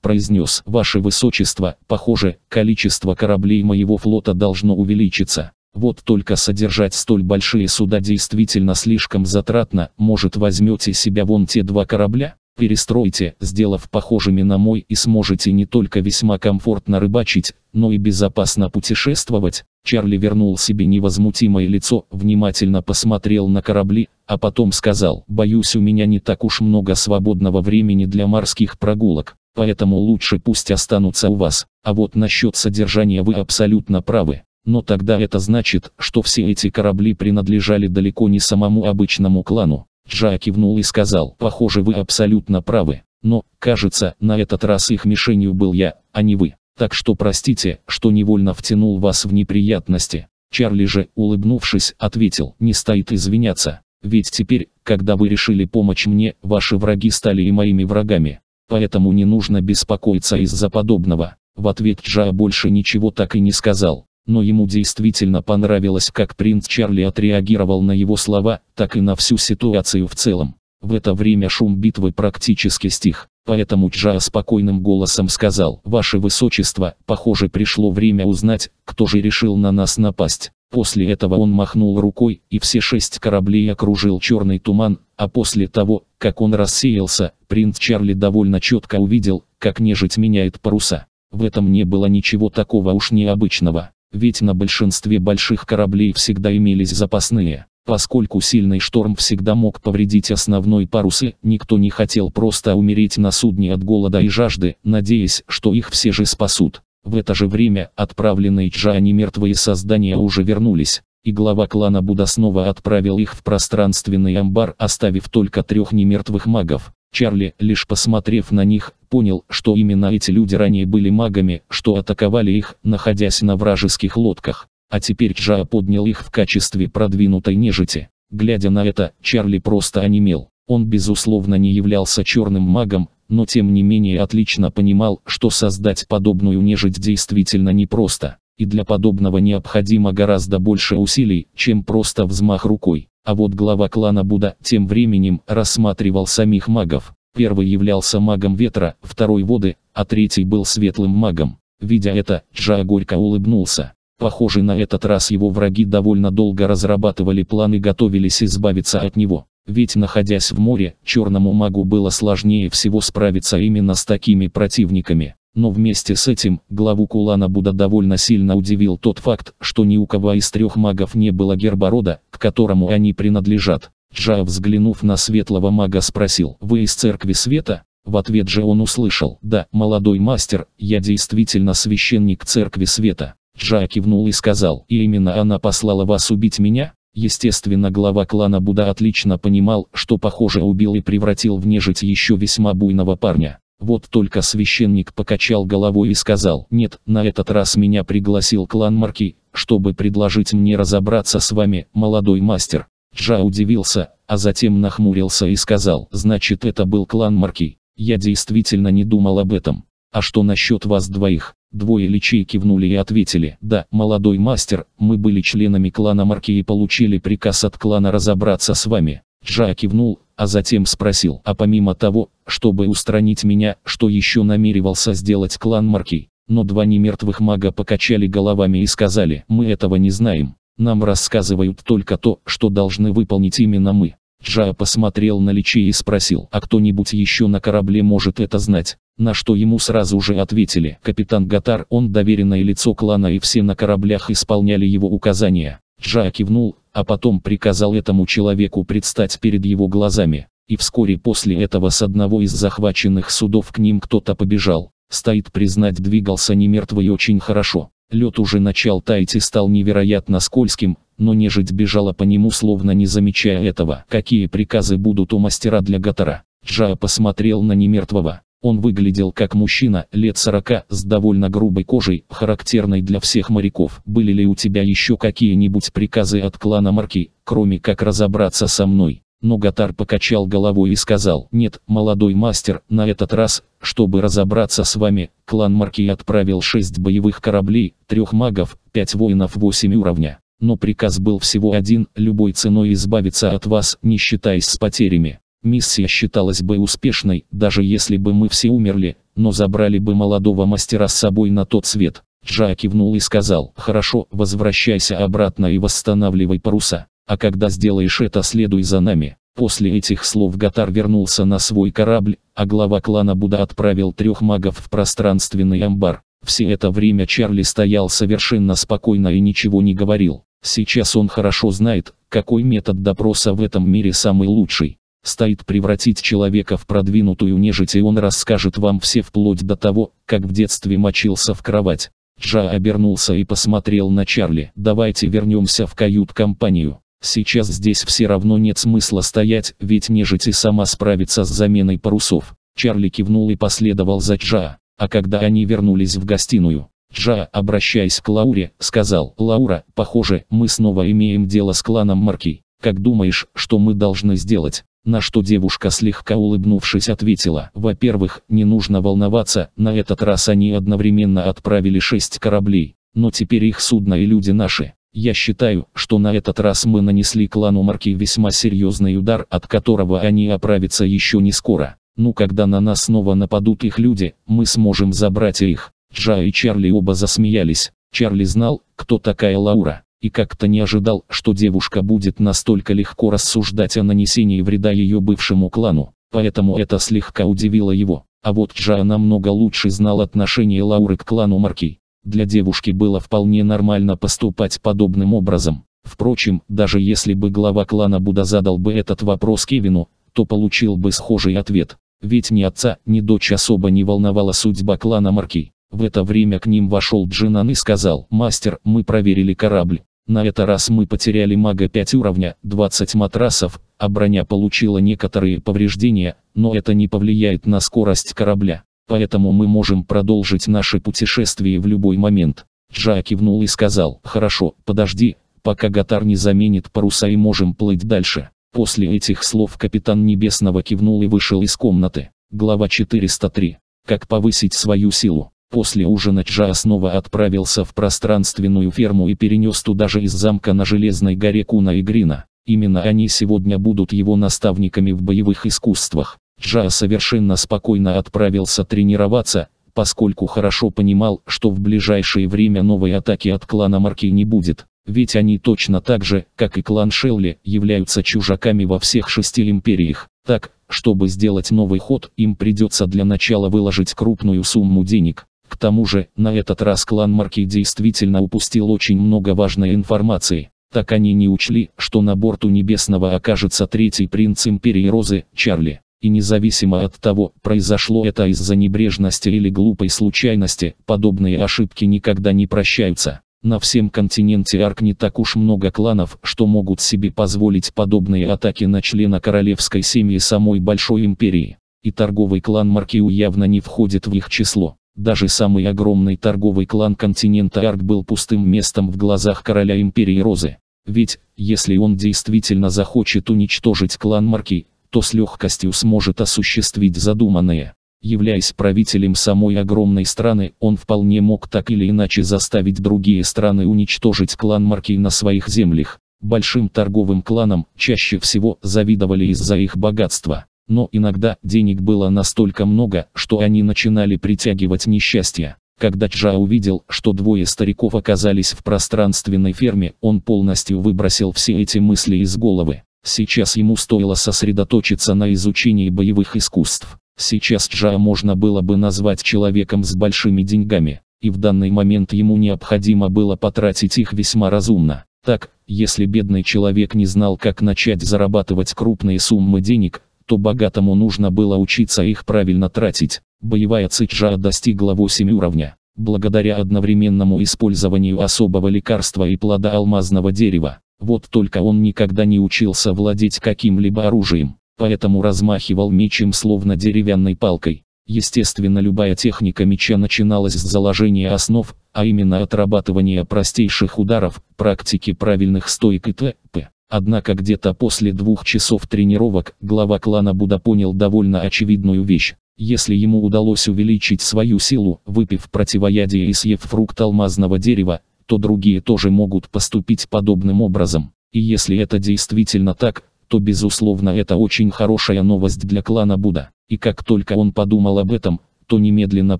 S1: произнес «Ваше Высочество, похоже, количество кораблей моего флота должно увеличиться». Вот только содержать столь большие суда действительно слишком затратно, может возьмете себя вон те два корабля? перестройте, сделав похожими на мой и сможете не только весьма комфортно рыбачить, но и безопасно путешествовать. Чарли вернул себе невозмутимое лицо, внимательно посмотрел на корабли, а потом сказал, «Боюсь, у меня не так уж много свободного времени для морских прогулок, поэтому лучше пусть останутся у вас. А вот насчет содержания вы абсолютно правы. Но тогда это значит, что все эти корабли принадлежали далеко не самому обычному клану. Джа кивнул и сказал, похоже вы абсолютно правы. Но, кажется, на этот раз их мишенью был я, а не вы. Так что простите, что невольно втянул вас в неприятности. Чарли же, улыбнувшись, ответил, не стоит извиняться. Ведь теперь, когда вы решили помочь мне, ваши враги стали и моими врагами. Поэтому не нужно беспокоиться из-за подобного. В ответ Джа больше ничего так и не сказал но ему действительно понравилось, как принц Чарли отреагировал на его слова, так и на всю ситуацию в целом. В это время шум битвы практически стих, поэтому Джа спокойным голосом сказал, «Ваше Высочество, похоже пришло время узнать, кто же решил на нас напасть». После этого он махнул рукой, и все шесть кораблей окружил черный туман, а после того, как он рассеялся, принц Чарли довольно четко увидел, как нежить меняет паруса. В этом не было ничего такого уж необычного. Ведь на большинстве больших кораблей всегда имелись запасные. Поскольку сильный шторм всегда мог повредить основной парусы. никто не хотел просто умереть на судне от голода и жажды, надеясь, что их все же спасут. В это же время отправленные Чжани мертвые создания уже вернулись и глава клана Буда снова отправил их в пространственный амбар, оставив только трех немертвых магов. Чарли, лишь посмотрев на них, понял, что именно эти люди ранее были магами, что атаковали их, находясь на вражеских лодках. А теперь Джаа поднял их в качестве продвинутой нежити. Глядя на это, Чарли просто онемел. Он безусловно не являлся черным магом, но тем не менее отлично понимал, что создать подобную нежить действительно непросто и для подобного необходимо гораздо больше усилий, чем просто взмах рукой. А вот глава клана Буда, тем временем рассматривал самих магов. Первый являлся магом ветра, второй воды, а третий был светлым магом. Видя это, Джа горько улыбнулся. Похоже, на этот раз его враги довольно долго разрабатывали план и готовились избавиться от него. Ведь находясь в море, черному магу было сложнее всего справиться именно с такими противниками. Но вместе с этим, главу Кулана Буда довольно сильно удивил тот факт, что ни у кого из трех магов не было герборода, к которому они принадлежат. Джа, взглянув на светлого мага, спросил, «Вы из церкви света?» В ответ же он услышал, «Да, молодой мастер, я действительно священник церкви света». Джа кивнул и сказал, «И именно она послала вас убить меня?» Естественно, глава клана Буда отлично понимал, что, похоже, убил и превратил в нежить еще весьма буйного парня. Вот только священник покачал головой и сказал, «Нет, на этот раз меня пригласил клан Марки, чтобы предложить мне разобраться с вами, молодой мастер». Джа удивился, а затем нахмурился и сказал, «Значит, это был клан Марки. Я действительно не думал об этом. А что насчет вас двоих?» Двое личей кивнули и ответили, «Да, молодой мастер, мы были членами клана Марки и получили приказ от клана разобраться с вами». Джа кивнул, а затем спросил, а помимо того, чтобы устранить меня, что еще намеревался сделать клан Маркей. Но два немертвых мага покачали головами и сказали, мы этого не знаем. Нам рассказывают только то, что должны выполнить именно мы. Джа посмотрел на Личи и спросил, а кто-нибудь еще на корабле может это знать? На что ему сразу же ответили, капитан Гатар, он доверенное лицо клана и все на кораблях исполняли его указания. Джа кивнул, а потом приказал этому человеку предстать перед его глазами. И вскоре после этого с одного из захваченных судов к ним кто-то побежал. Стоит признать, двигался не мертвый очень хорошо. Лед уже начал таять и стал невероятно скользким, но нежить бежала по нему словно не замечая этого. Какие приказы будут у мастера для Гатара? Джа посмотрел на немертвого. Он выглядел как мужчина, лет 40, с довольно грубой кожей, характерной для всех моряков. Были ли у тебя еще какие-нибудь приказы от клана Марки, кроме как разобраться со мной? Но Гатар покачал головой и сказал, «Нет, молодой мастер, на этот раз, чтобы разобраться с вами, клан Марки отправил 6 боевых кораблей, трех магов, 5 воинов 8 уровня. Но приказ был всего один, любой ценой избавиться от вас, не считаясь с потерями. Миссия считалась бы успешной, даже если бы мы все умерли, но забрали бы молодого мастера с собой на тот свет. Джа кивнул и сказал, хорошо, возвращайся обратно и восстанавливай паруса, а когда сделаешь это следуй за нами. После этих слов Гатар вернулся на свой корабль, а глава клана Буда отправил трех магов в пространственный амбар. Все это время Чарли стоял совершенно спокойно и ничего не говорил. Сейчас он хорошо знает, какой метод допроса в этом мире самый лучший стоит превратить человека в продвинутую нежить и он расскажет вам все вплоть до того, как в детстве мочился в кровать. Джа обернулся и посмотрел на Чарли. «Давайте вернемся в кают-компанию. Сейчас здесь все равно нет смысла стоять, ведь нежить и сама справится с заменой парусов». Чарли кивнул и последовал за Джа. А когда они вернулись в гостиную, Джа, обращаясь к Лауре, сказал, «Лаура, похоже, мы снова имеем дело с кланом Марки. Как думаешь, что мы должны сделать?» На что девушка слегка улыбнувшись ответила, во-первых, не нужно волноваться, на этот раз они одновременно отправили шесть кораблей, но теперь их судно и люди наши. Я считаю, что на этот раз мы нанесли клану Марки весьма серьезный удар, от которого они оправятся еще не скоро. Ну когда на нас снова нападут их люди, мы сможем забрать их. Джа и Чарли оба засмеялись. Чарли знал, кто такая Лаура и как-то не ожидал, что девушка будет настолько легко рассуждать о нанесении вреда ее бывшему клану, поэтому это слегка удивило его. А вот Джа намного лучше знал отношение Лауры к клану Марки. Для девушки было вполне нормально поступать подобным образом. Впрочем, даже если бы глава клана Буда задал бы этот вопрос Кевину, то получил бы схожий ответ. Ведь ни отца, ни дочь особо не волновала судьба клана Марки. В это время к ним вошел Джинан и сказал, «Мастер, мы проверили корабль. На это раз мы потеряли мага 5 уровня, 20 матрасов, а броня получила некоторые повреждения, но это не повлияет на скорость корабля. Поэтому мы можем продолжить наше путешествие в любой момент. Джа кивнул и сказал, хорошо, подожди, пока Гатар не заменит паруса и можем плыть дальше. После этих слов капитан Небесного кивнул и вышел из комнаты. Глава 403. Как повысить свою силу. После ужина Джа снова отправился в пространственную ферму и перенес туда же из замка на Железной горе Куна и Грина. Именно они сегодня будут его наставниками в боевых искусствах. Джа совершенно спокойно отправился тренироваться, поскольку хорошо понимал, что в ближайшее время новой атаки от клана Марки не будет. Ведь они точно так же, как и клан Шелли, являются чужаками во всех шести империях. Так, чтобы сделать новый ход, им придется для начала выложить крупную сумму денег. К тому же, на этот раз клан Марки действительно упустил очень много важной информации. Так они не учли, что на борту Небесного окажется третий принц Империи Розы, Чарли. И независимо от того, произошло это из-за небрежности или глупой случайности, подобные ошибки никогда не прощаются. На всем континенте Арк не так уж много кланов, что могут себе позволить подобные атаки на члена королевской семьи самой Большой Империи. И торговый клан Маркиу явно не входит в их число. Даже самый огромный торговый клан континента Арк был пустым местом в глазах короля Империи Розы. Ведь, если он действительно захочет уничтожить клан Марки, то с легкостью сможет осуществить задуманное. Являясь правителем самой огромной страны, он вполне мог так или иначе заставить другие страны уничтожить клан Марки на своих землях. Большим торговым кланам чаще всего завидовали из-за их богатства но иногда денег было настолько много, что они начинали притягивать несчастье. Когда Чжа увидел, что двое стариков оказались в пространственной ферме, он полностью выбросил все эти мысли из головы. Сейчас ему стоило сосредоточиться на изучении боевых искусств. Сейчас Чжа можно было бы назвать человеком с большими деньгами, и в данный момент ему необходимо было потратить их весьма разумно. Так, если бедный человек не знал, как начать зарабатывать крупные суммы денег, то богатому нужно было учиться их правильно тратить. Боевая цикжа достигла 8 уровня. Благодаря одновременному использованию особого лекарства и плода алмазного дерева. Вот только он никогда не учился владеть каким-либо оружием, поэтому размахивал мечем словно деревянной палкой. Естественно, любая техника меча начиналась с заложения основ, а именно отрабатывания простейших ударов, практики правильных стойк и т.п. Однако где-то после двух часов тренировок глава клана Буда понял довольно очевидную вещь. Если ему удалось увеличить свою силу, выпив противоядие и съев фрукт алмазного дерева, то другие тоже могут поступить подобным образом. И если это действительно так, то безусловно это очень хорошая новость для клана Буда. И как только он подумал об этом, то немедленно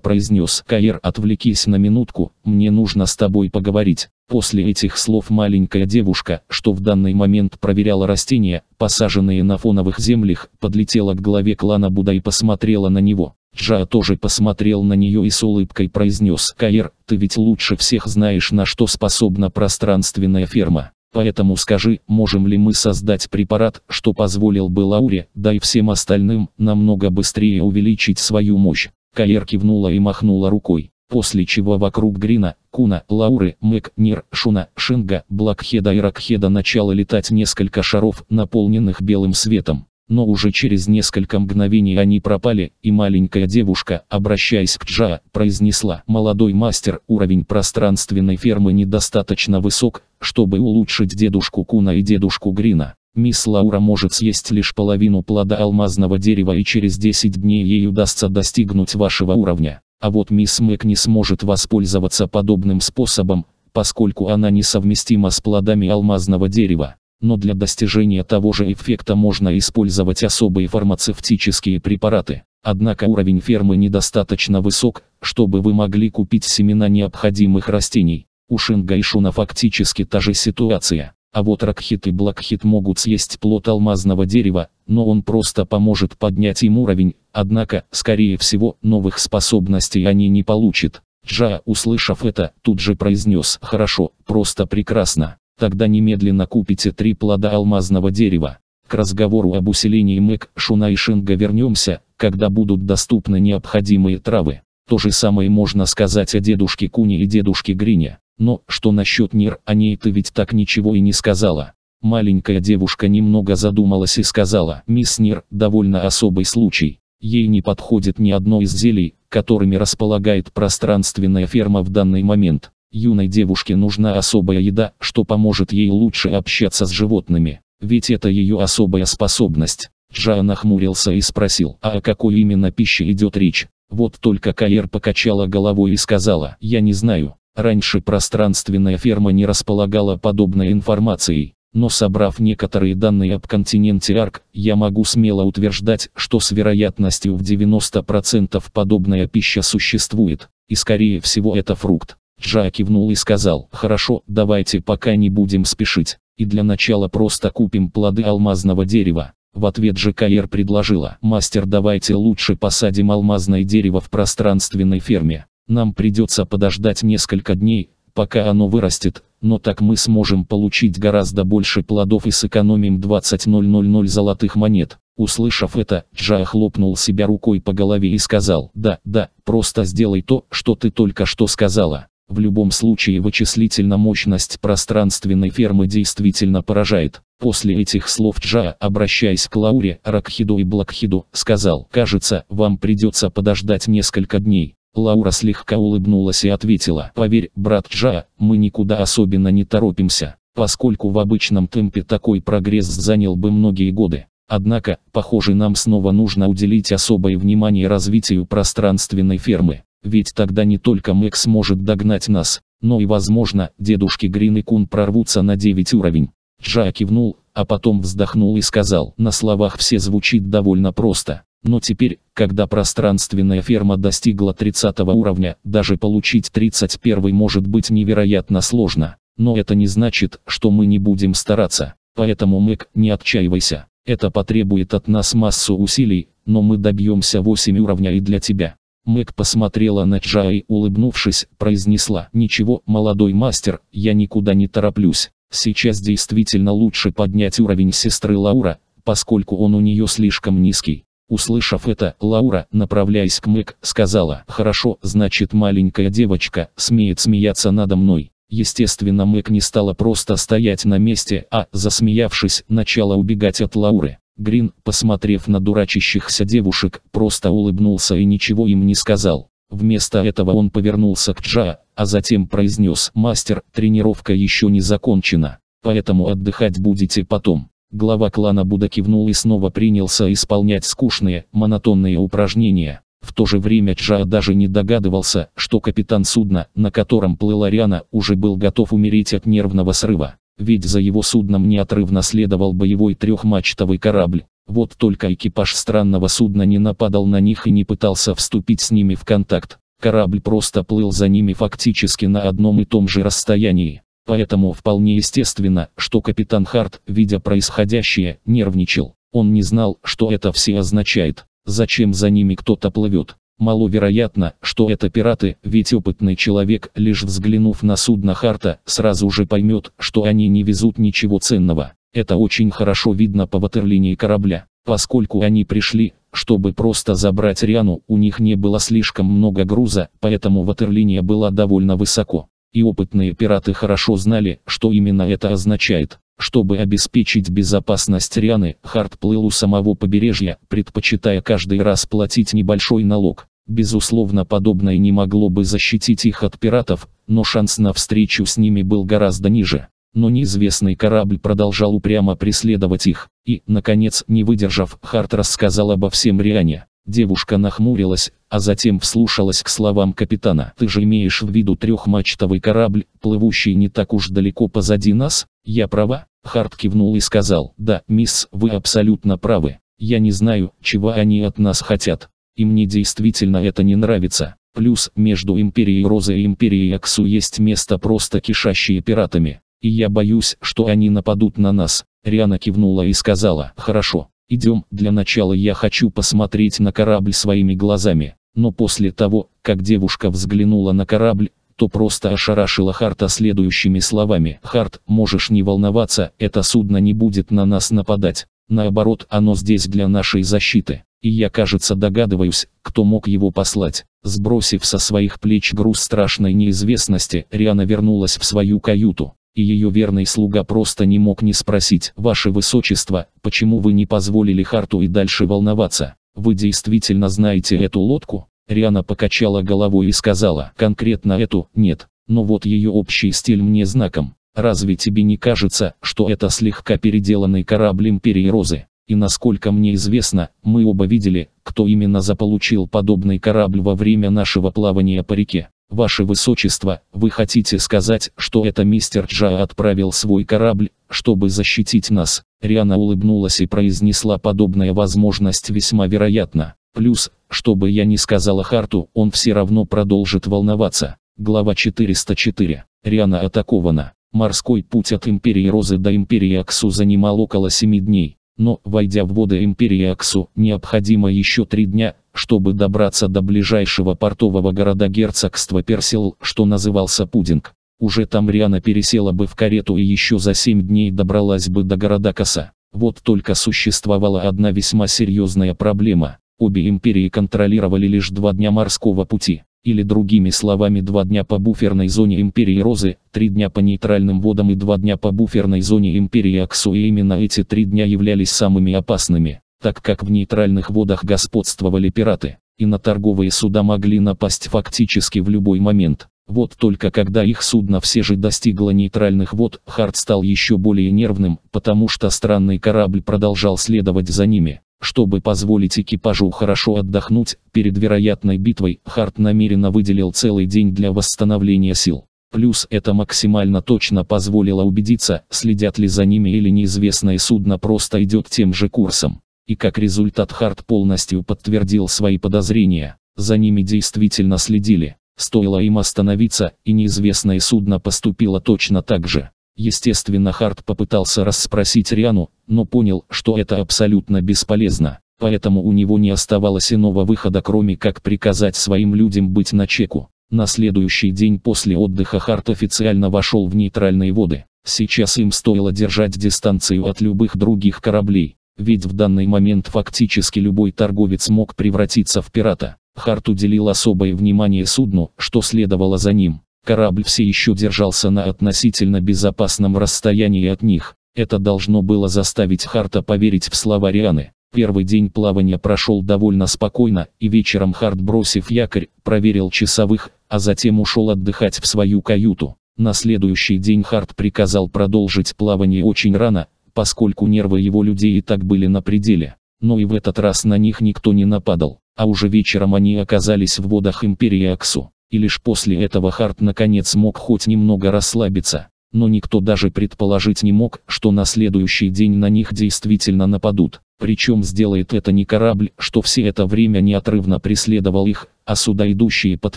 S1: произнес «Каир, отвлекись на минутку, мне нужно с тобой поговорить». После этих слов маленькая девушка, что в данный момент проверяла растения, посаженные на фоновых землях, подлетела к главе клана Буда и посмотрела на него. Джа тоже посмотрел на нее и с улыбкой произнес «Каир, ты ведь лучше всех знаешь на что способна пространственная ферма». Поэтому скажи, можем ли мы создать препарат, что позволил бы Лауре, да и всем остальным, намного быстрее увеличить свою мощь. Каэр кивнула и махнула рукой, после чего вокруг Грина, Куна, Лауры, Мэг, Нир, Шуна, Шенга, Блакхеда и Рокхеда начало летать несколько шаров, наполненных белым светом. Но уже через несколько мгновений они пропали, и маленькая девушка, обращаясь к Джа, произнесла «Молодой мастер, уровень пространственной фермы недостаточно высок, чтобы улучшить дедушку Куна и дедушку Грина». Мисс Лаура может съесть лишь половину плода алмазного дерева и через 10 дней ей удастся достигнуть вашего уровня. А вот мисс Мэг не сможет воспользоваться подобным способом, поскольку она несовместима с плодами алмазного дерева. Но для достижения того же эффекта можно использовать особые фармацевтические препараты. Однако уровень фермы недостаточно высок, чтобы вы могли купить семена необходимых растений. У Шинга и Шуна фактически та же ситуация. А вот ракхит и блакхит могут съесть плод алмазного дерева, но он просто поможет поднять им уровень, однако, скорее всего, новых способностей они не получат. Джа, услышав это, тут же произнес «Хорошо, просто прекрасно». Тогда немедленно купите три плода алмазного дерева. К разговору об усилении МЭК, Шуна и Шинга вернемся, когда будут доступны необходимые травы. То же самое можно сказать о дедушке Куни и дедушке Грине. Но, что насчет Нир, о ней ты ведь так ничего и не сказала. Маленькая девушка немного задумалась и сказала, мисс Нир, довольно особый случай. Ей не подходит ни одно из зелий, которыми располагает пространственная ферма в данный момент. Юной девушке нужна особая еда, что поможет ей лучше общаться с животными. Ведь это ее особая способность. Джа нахмурился и спросил, а о какой именно пище идет речь. Вот только Каир покачала головой и сказала, я не знаю, Раньше пространственная ферма не располагала подобной информацией, но собрав некоторые данные об континенте Арк, я могу смело утверждать, что с вероятностью в 90% подобная пища существует, и скорее всего это фрукт. Джа кивнул и сказал, хорошо, давайте пока не будем спешить, и для начала просто купим плоды алмазного дерева. В ответ ЖКР предложила, мастер давайте лучше посадим алмазное дерево в пространственной ферме. Нам придется подождать несколько дней, пока оно вырастет, но так мы сможем получить гораздо больше плодов и сэкономим 20.000 золотых монет. Услышав это, Джая хлопнул себя рукой по голове и сказал, «Да, да, просто сделай то, что ты только что сказала». В любом случае вычислительно мощность пространственной фермы действительно поражает. После этих слов Джа, обращаясь к Лауре, Ракхиду и Блакхиду, сказал, «Кажется, вам придется подождать несколько дней. Лаура слегка улыбнулась и ответила, «Поверь, брат Джа, мы никуда особенно не торопимся, поскольку в обычном темпе такой прогресс занял бы многие годы. Однако, похоже, нам снова нужно уделить особое внимание развитию пространственной фермы, ведь тогда не только Мэг сможет догнать нас, но и, возможно, дедушки Грин и Кун прорвутся на 9 уровень». Джа кивнул, а потом вздохнул и сказал, «На словах все звучит довольно просто, но теперь, когда пространственная ферма достигла 30 уровня, даже получить 31 может быть невероятно сложно. Но это не значит, что мы не будем стараться. Поэтому, Мэг, не отчаивайся. Это потребует от нас массу усилий, но мы добьемся 8 уровня и для тебя. Мэг посмотрела на Джа улыбнувшись, произнесла «Ничего, молодой мастер, я никуда не тороплюсь. Сейчас действительно лучше поднять уровень сестры Лаура, поскольку он у нее слишком низкий. Услышав это, Лаура, направляясь к Мэг, сказала, «Хорошо, значит маленькая девочка смеет смеяться надо мной». Естественно, Мэг не стала просто стоять на месте, а, засмеявшись, начала убегать от Лауры. Грин, посмотрев на дурачащихся девушек, просто улыбнулся и ничего им не сказал. Вместо этого он повернулся к Джа, а затем произнес «Мастер, тренировка еще не закончена, поэтому отдыхать будете потом». Глава клана Буда кивнул и снова принялся исполнять скучные, монотонные упражнения. В то же время Чжа даже не догадывался, что капитан судна, на котором плыла Риана, уже был готов умереть от нервного срыва. Ведь за его судном неотрывно следовал боевой трехмачтовый корабль. Вот только экипаж странного судна не нападал на них и не пытался вступить с ними в контакт. Корабль просто плыл за ними фактически на одном и том же расстоянии. Поэтому вполне естественно, что капитан Харт, видя происходящее, нервничал. Он не знал, что это все означает. Зачем за ними кто-то плывет? Маловероятно, что это пираты, ведь опытный человек, лишь взглянув на судно Харта, сразу же поймет, что они не везут ничего ценного. Это очень хорошо видно по ватерлинии корабля. Поскольку они пришли, чтобы просто забрать Риану, у них не было слишком много груза, поэтому ватерлиния была довольно высоко. И опытные пираты хорошо знали, что именно это означает. Чтобы обеспечить безопасность Рианы, Харт плыл у самого побережья, предпочитая каждый раз платить небольшой налог. Безусловно, подобное не могло бы защитить их от пиратов, но шанс на встречу с ними был гораздо ниже. Но неизвестный корабль продолжал упрямо преследовать их, и, наконец, не выдержав, Харт рассказал обо всем Риане. Девушка нахмурилась, а затем вслушалась к словам капитана. «Ты же имеешь в виду трехмачтовый корабль, плывущий не так уж далеко позади нас? Я права?» Харт кивнул и сказал, «Да, мисс, вы абсолютно правы. Я не знаю, чего они от нас хотят. И мне действительно это не нравится. Плюс, между Империей Розы и Империей Аксу есть место просто кишащие пиратами. И я боюсь, что они нападут на нас». Риана кивнула и сказала, «Хорошо, Идем, для начала я хочу посмотреть на корабль своими глазами. Но после того, как девушка взглянула на корабль, то просто ошарашила Харта следующими словами. «Харт, можешь не волноваться, это судно не будет на нас нападать. Наоборот, оно здесь для нашей защиты. И я, кажется, догадываюсь, кто мог его послать». Сбросив со своих плеч груз страшной неизвестности, Риана вернулась в свою каюту. И ее верный слуга просто не мог не спросить, «Ваше Высочество, почему вы не позволили Харту и дальше волноваться? Вы действительно знаете эту лодку?» Риана покачала головой и сказала, «Конкретно эту, нет, но вот ее общий стиль мне знаком. Разве тебе не кажется, что это слегка переделанный корабль Империи Розы? И насколько мне известно, мы оба видели, кто именно заполучил подобный корабль во время нашего плавания по реке. Ваше Высочество, вы хотите сказать, что это мистер Джа отправил свой корабль, чтобы защитить нас? Риана улыбнулась и произнесла подобная возможность весьма вероятна. Плюс, чтобы я не сказала Харту, он все равно продолжит волноваться. Глава 404. Риана атакована. Морской путь от Империи Розы до Империи Аксу занимал около 7 дней. Но, войдя в воды Империи Аксу, необходимо еще 3 дня, чтобы добраться до ближайшего портового города герцогства Персел, что назывался Пудинг. Уже там Риана пересела бы в карету и еще за семь дней добралась бы до города Коса. Вот только существовала одна весьма серьезная проблема. Обе империи контролировали лишь два дня морского пути. Или другими словами, два дня по буферной зоне империи Розы, три дня по нейтральным водам и два дня по буферной зоне империи Аксу. И именно эти три дня являлись самыми опасными так как в нейтральных водах господствовали пираты, и на торговые суда могли напасть фактически в любой момент. Вот только когда их судно все же достигло нейтральных вод, Харт стал еще более нервным, потому что странный корабль продолжал следовать за ними. Чтобы позволить экипажу хорошо отдохнуть, перед вероятной битвой Харт намеренно выделил целый день для восстановления сил. Плюс это максимально точно позволило убедиться, следят ли за ними или неизвестное судно просто идет тем же курсом и как результат Харт полностью подтвердил свои подозрения. За ними действительно следили. Стоило им остановиться, и неизвестное судно поступило точно так же. Естественно, Харт попытался расспросить Риану, но понял, что это абсолютно бесполезно. Поэтому у него не оставалось иного выхода, кроме как приказать своим людям быть на чеку. На следующий день после отдыха Харт официально вошел в нейтральные воды. Сейчас им стоило держать дистанцию от любых других кораблей ведь в данный момент фактически любой торговец мог превратиться в пирата. Харт уделил особое внимание судну, что следовало за ним. Корабль все еще держался на относительно безопасном расстоянии от них. Это должно было заставить Харта поверить в слова Рианы. Первый день плавания прошел довольно спокойно, и вечером Харт, бросив якорь, проверил часовых, а затем ушел отдыхать в свою каюту. На следующий день Харт приказал продолжить плавание очень рано, поскольку нервы его людей и так были на пределе. Но и в этот раз на них никто не нападал, а уже вечером они оказались в водах Империи Аксу. И лишь после этого Харт наконец мог хоть немного расслабиться. Но никто даже предположить не мог, что на следующий день на них действительно нападут. Причем сделает это не корабль, что все это время неотрывно преследовал их, а суда, идущие под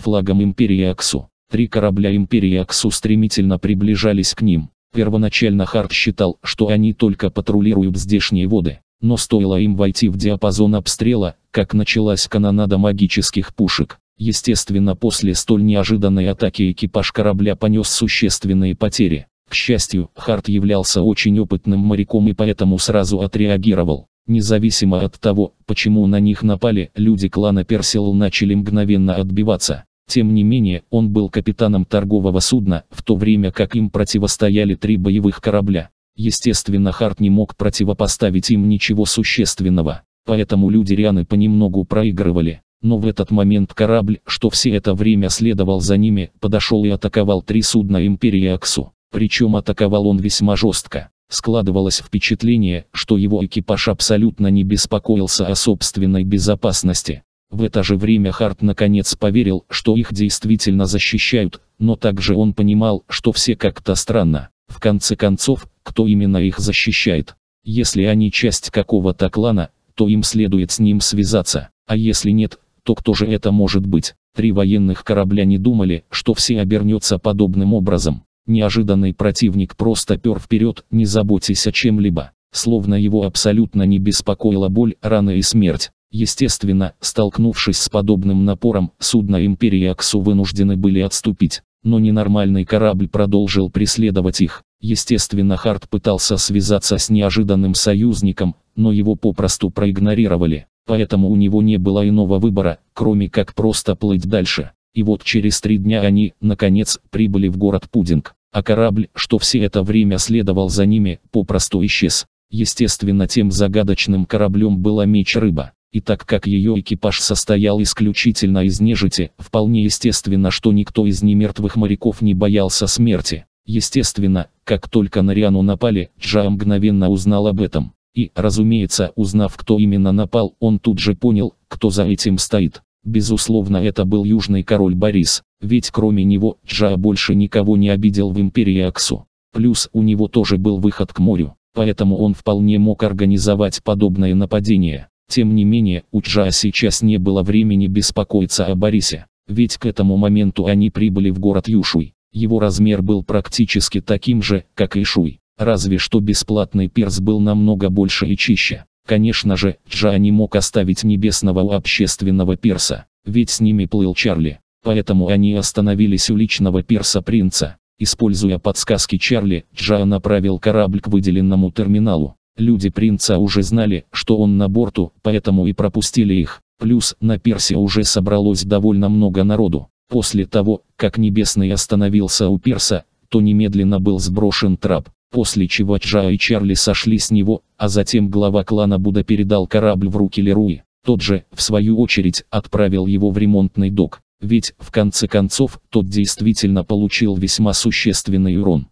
S1: флагом Империи Аксу. Три корабля Империи Аксу стремительно приближались к ним. Первоначально Харт считал, что они только патрулируют здешние воды, но стоило им войти в диапазон обстрела, как началась канонада магических пушек. Естественно, после столь неожиданной атаки экипаж корабля понес существенные потери. К счастью, Харт являлся очень опытным моряком и поэтому сразу отреагировал. Независимо от того, почему на них напали, люди клана Персил начали мгновенно отбиваться. Тем не менее, он был капитаном торгового судна, в то время как им противостояли три боевых корабля. Естественно, Харт не мог противопоставить им ничего существенного, поэтому люди Рианы понемногу проигрывали. Но в этот момент корабль, что все это время следовал за ними, подошел и атаковал три судна Империи Аксу. Причем атаковал он весьма жестко. Складывалось впечатление, что его экипаж абсолютно не беспокоился о собственной безопасности. В это же время Харт наконец поверил, что их действительно защищают, но также он понимал, что все как-то странно. В конце концов, кто именно их защищает? Если они часть какого-то клана, то им следует с ним связаться, а если нет, то кто же это может быть? Три военных корабля не думали, что все обернется подобным образом. Неожиданный противник просто пер вперед, не заботясь о чем-либо. Словно его абсолютно не беспокоила боль, рана и смерть. Естественно, столкнувшись с подобным напором, судно империи Аксу вынуждены были отступить. Но ненормальный корабль продолжил преследовать их. Естественно, Харт пытался связаться с неожиданным союзником, но его попросту проигнорировали. Поэтому у него не было иного выбора, кроме как просто плыть дальше. И вот через три дня они, наконец, прибыли в город Пудинг. А корабль, что все это время следовал за ними, попросту исчез. Естественно, тем загадочным кораблем была меч-рыба. И так как ее экипаж состоял исключительно из нежити, вполне естественно, что никто из немертвых моряков не боялся смерти. Естественно, как только на Риану напали, Джа мгновенно узнал об этом. И, разумеется, узнав, кто именно напал, он тут же понял, кто за этим стоит. Безусловно, это был южный король Борис, ведь кроме него Джа больше никого не обидел в империи Аксу. Плюс у него тоже был выход к морю, поэтому он вполне мог организовать подобное нападение. Тем не менее, у Чжа сейчас не было времени беспокоиться о Борисе, ведь к этому моменту они прибыли в город Юшуй. Его размер был практически таким же, как и Шуй, разве что бесплатный перс был намного больше и чище. Конечно же, Джа не мог оставить небесного у общественного перса, ведь с ними плыл Чарли. Поэтому они остановились у личного перса принца. Используя подсказки Чарли, Джа направил корабль к выделенному терминалу. Люди принца уже знали, что он на борту, поэтому и пропустили их. Плюс на Персе уже собралось довольно много народу. После того, как Небесный остановился у Перса, то немедленно был сброшен трап, после чего Чжа и Чарли сошли с него, а затем глава клана Буда передал корабль в руки Леруи. Тот же, в свою очередь, отправил его в ремонтный док, ведь, в конце концов, тот действительно получил весьма существенный урон